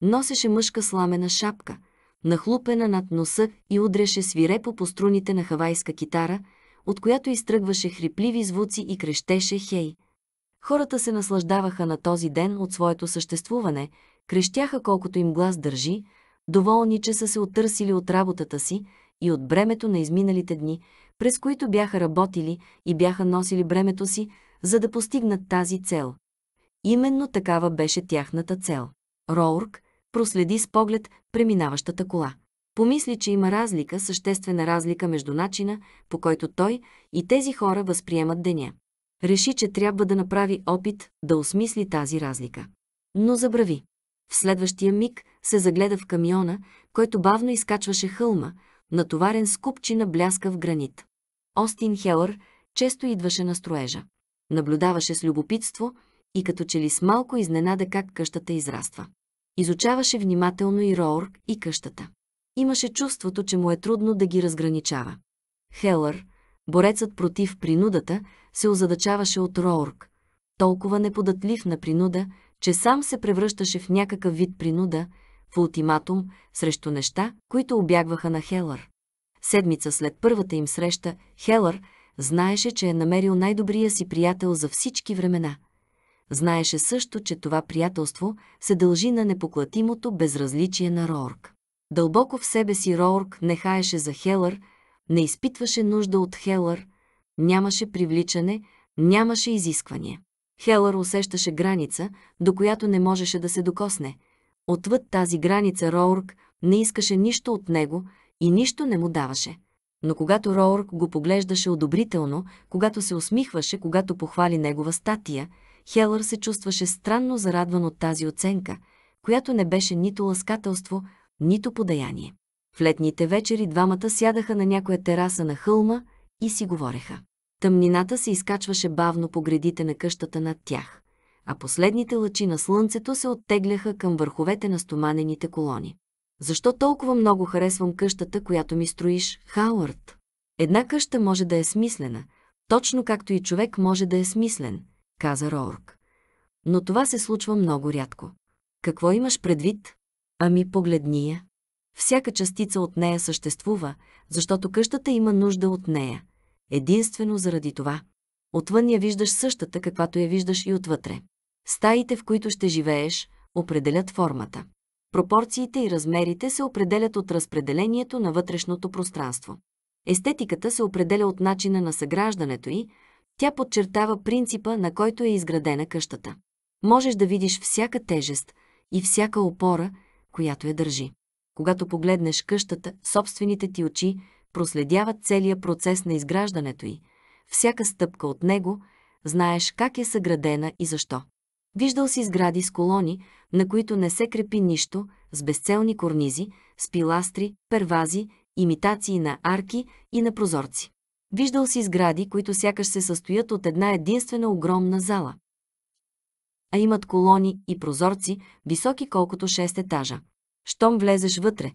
Носеше мъжка сламена шапка, нахлупена над носа и удреше свирепо по струните на хавайска китара, от която изтръгваше хрипливи звуци и крещеше «Хей!». Хората се наслаждаваха на този ден от своето съществуване, крещяха колкото им глас държи, доволни, че са се оттърсили от работата си и от бремето на изминалите дни, през които бяха работили и бяха носили бремето си, за да постигнат тази цел. Именно такава беше тяхната цел. Роурк проследи с поглед преминаващата кола. Помисли, че има разлика, съществена разлика между начина, по който той и тези хора възприемат деня. Реши, че трябва да направи опит да осмисли тази разлика. Но забрави. В следващия миг се загледа в камиона, който бавно изкачваше хълма, натоварен с купчина бляска в гранит. Остин Хелър често идваше на строежа. Наблюдаваше с любопитство и като че ли с малко изненада как къщата израства. Изучаваше внимателно и Роорг и къщата имаше чувството, че му е трудно да ги разграничава. Хелър, борецът против принудата, се озадачаваше от Роорг. толкова неподатлив на принуда, че сам се превръщаше в някакъв вид принуда, в ултиматум срещу неща, които обягваха на Хелър. Седмица след първата им среща, Хелър знаеше, че е намерил най-добрия си приятел за всички времена. Знаеше също, че това приятелство се дължи на непоклатимото безразличие на Рорк. Дълбоко в себе си Роурк не хаеше за Хелър, не изпитваше нужда от Хелър, нямаше привличане, нямаше изисквания. Хелър усещаше граница, до която не можеше да се докосне. Отвъд тази граница Роорк не искаше нищо от него и нищо не му даваше. Но когато Роурк го поглеждаше одобрително, когато се усмихваше, когато похвали негова статия, Хелър се чувстваше странно зарадван от тази оценка, която не беше нито ласкателство, нито подаяние. В летните вечери двамата сядаха на някоя тераса на хълма и си говореха. Тъмнината се изкачваше бавно по гредите на къщата над тях, а последните лъчи на слънцето се оттегляха към върховете на стоманените колони. Защо толкова много харесвам къщата, която ми строиш, Хауърд? Една къща може да е смислена, точно както и човек може да е смислен, каза Роурк. Но това се случва много рядко. Какво имаш предвид? Ами погледни я. Всяка частица от нея съществува, защото къщата има нужда от нея. Единствено заради това. Отвън я виждаш същата, каквато я виждаш и отвътре. Стаите, в които ще живееш, определят формата. Пропорциите и размерите се определят от разпределението на вътрешното пространство. Естетиката се определя от начина на съграждането й, тя подчертава принципа, на който е изградена къщата. Можеш да видиш всяка тежест и всяка опора – която я държи. Когато погледнеш къщата, собствените ти очи проследяват целия процес на изграждането й, всяка стъпка от него, знаеш как е съградена и защо. Виждал си сгради с колони, на които не се крепи нищо, с безцелни корнизи, с пиластри, первази, имитации на арки и на прозорци. Виждал си сгради, които сякаш се състоят от една единствена огромна зала а имат колони и прозорци, високи колкото 6 етажа. Щом влезеш вътре,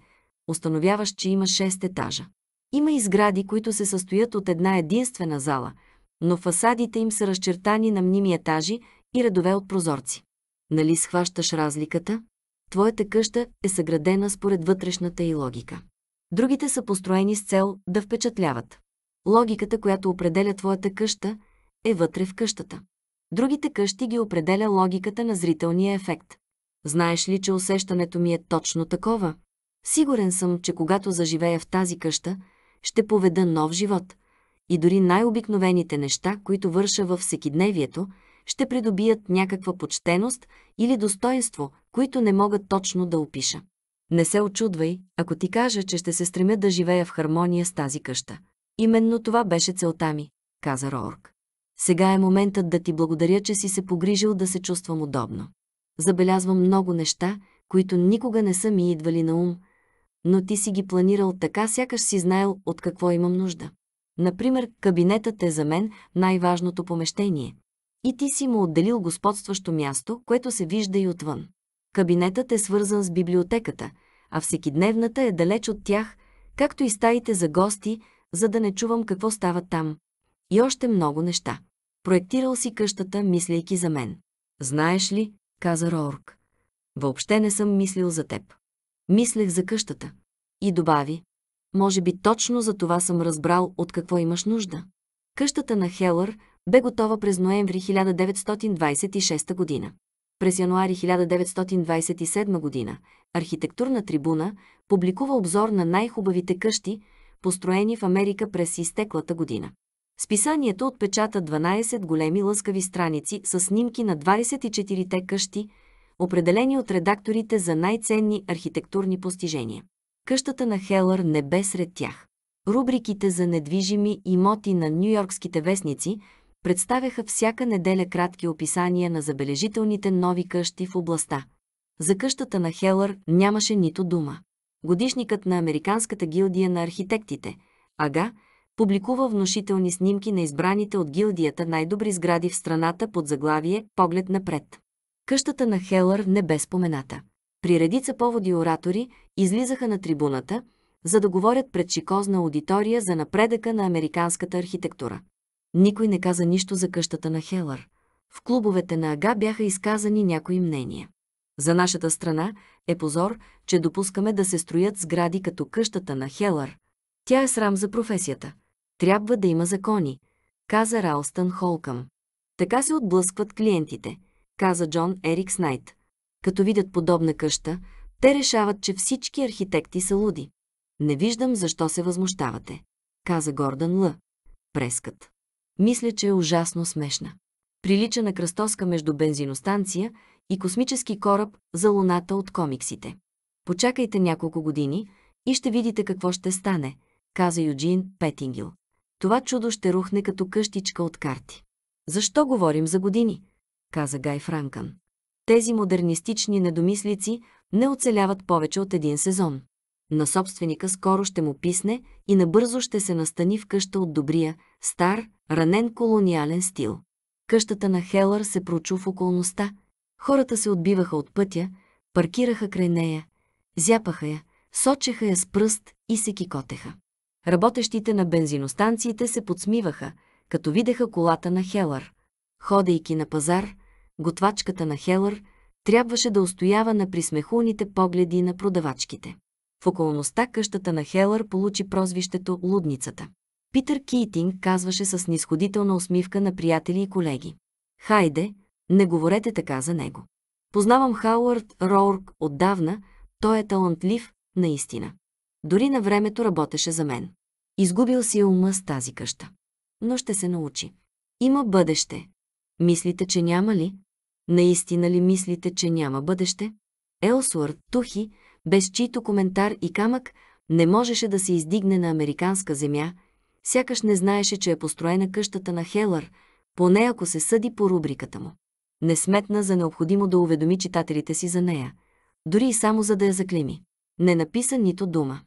установяваш, че има 6 етажа. Има и сгради, които се състоят от една единствена зала, но фасадите им са разчертани на мними етажи и редове от прозорци. Нали схващаш разликата? Твоята къща е съградена според вътрешната и логика. Другите са построени с цел да впечатляват. Логиката, която определя твоята къща, е вътре в къщата. Другите къщи ги определя логиката на зрителния ефект. Знаеш ли, че усещането ми е точно такова? Сигурен съм, че когато заживея в тази къща, ще поведа нов живот. И дори най-обикновените неща, които върша във всекидневието, ще придобият някаква почтеност или достоинство, които не мога точно да опиша. Не се очудвай, ако ти кажа, че ще се стремя да живея в хармония с тази къща. Именно това беше целта ми, каза Роорк. Сега е моментът да ти благодаря, че си се погрижил да се чувствам удобно. Забелязвам много неща, които никога не са ми идвали на ум, но ти си ги планирал така, сякаш си знаел от какво имам нужда. Например, кабинетът е за мен най-важното помещение. И ти си му отделил господстващо място, което се вижда и отвън. Кабинетът е свързан с библиотеката, а всекидневната е далеч от тях, както и стаите за гости, за да не чувам какво става там. И още много неща. Проектирал си къщата, мислейки за мен. Знаеш ли, каза Роорк, въобще не съм мислил за теб. Мислех за къщата. И добави, може би точно за това съм разбрал от какво имаш нужда. Къщата на Хелър бе готова през ноември 1926 година. През януари 1927 година архитектурна трибуна публикува обзор на най-хубавите къщи, построени в Америка през изтеклата година. Списанието отпечата 12 големи лъскави страници с снимки на 24-те къщи, определени от редакторите за най-ценни архитектурни постижения. Къщата на Хелър не бе сред тях. Рубриките за недвижими имоти на нью-йоркските вестници представяха всяка неделя кратки описания на забележителните нови къщи в областта. За къщата на Хелър нямаше нито дума. Годишникът на Американската гилдия на архитектите, Ага, публикува внушителни снимки на избраните от гилдията най-добри сгради в страната под заглавие «Поглед напред». Къщата на Хелър не бе спомената. При редица поводи оратори излизаха на трибуната, за да говорят пред шикозна аудитория за напредъка на американската архитектура. Никой не каза нищо за къщата на Хелър. В клубовете на Ага бяха изказани някои мнения. За нашата страна е позор, че допускаме да се строят сгради като къщата на Хелър. Тя е срам за професията. Трябва да има закони, каза Ралстън Холкъм. Така се отблъскват клиентите, каза Джон Ерик Снайт. Като видят подобна къща, те решават, че всички архитекти са луди. Не виждам защо се възмущавате, каза Гордън Л. Прескът. Мисля, че е ужасно смешна. Прилича на кръстоска между бензиностанция и космически кораб за луната от комиксите. Почакайте няколко години и ще видите какво ще стане, каза Юджин Петингил това чудо ще рухне като къщичка от карти. Защо говорим за години? каза Гай Франкън. Тези модернистични недомислици не оцеляват повече от един сезон. На собственика скоро ще му писне и набързо ще се настани в къща от добрия, стар, ранен колониален стил. Къщата на Хелър се прочу в околността. Хората се отбиваха от пътя, паркираха край нея, зяпаха я, сочеха я с пръст и се кикотеха. Работещите на бензиностанциите се подсмиваха, като видяха колата на Хелър. Ходейки на пазар, готвачката на Хелър трябваше да устоява на присмехуните погледи на продавачките. В околността къщата на Хелър получи прозвището «Лудницата». Питър Китинг казваше с нисходителна усмивка на приятели и колеги. «Хайде, не говорете така за него. Познавам Хауърд Роурк отдавна, той е талантлив, наистина. Дори на времето работеше за мен. Изгубил си е ума с тази къща. Но ще се научи. Има бъдеще. Мислите, че няма ли? Наистина ли мислите, че няма бъдеще? Елсуърт Тухи, без чийто коментар и камък, не можеше да се издигне на американска земя, сякаш не знаеше, че е построена къщата на Хелър, поне ако се съди по рубриката му. Не сметна за необходимо да уведоми читателите си за нея, дори и само за да я заклеми. Не написа нито дума.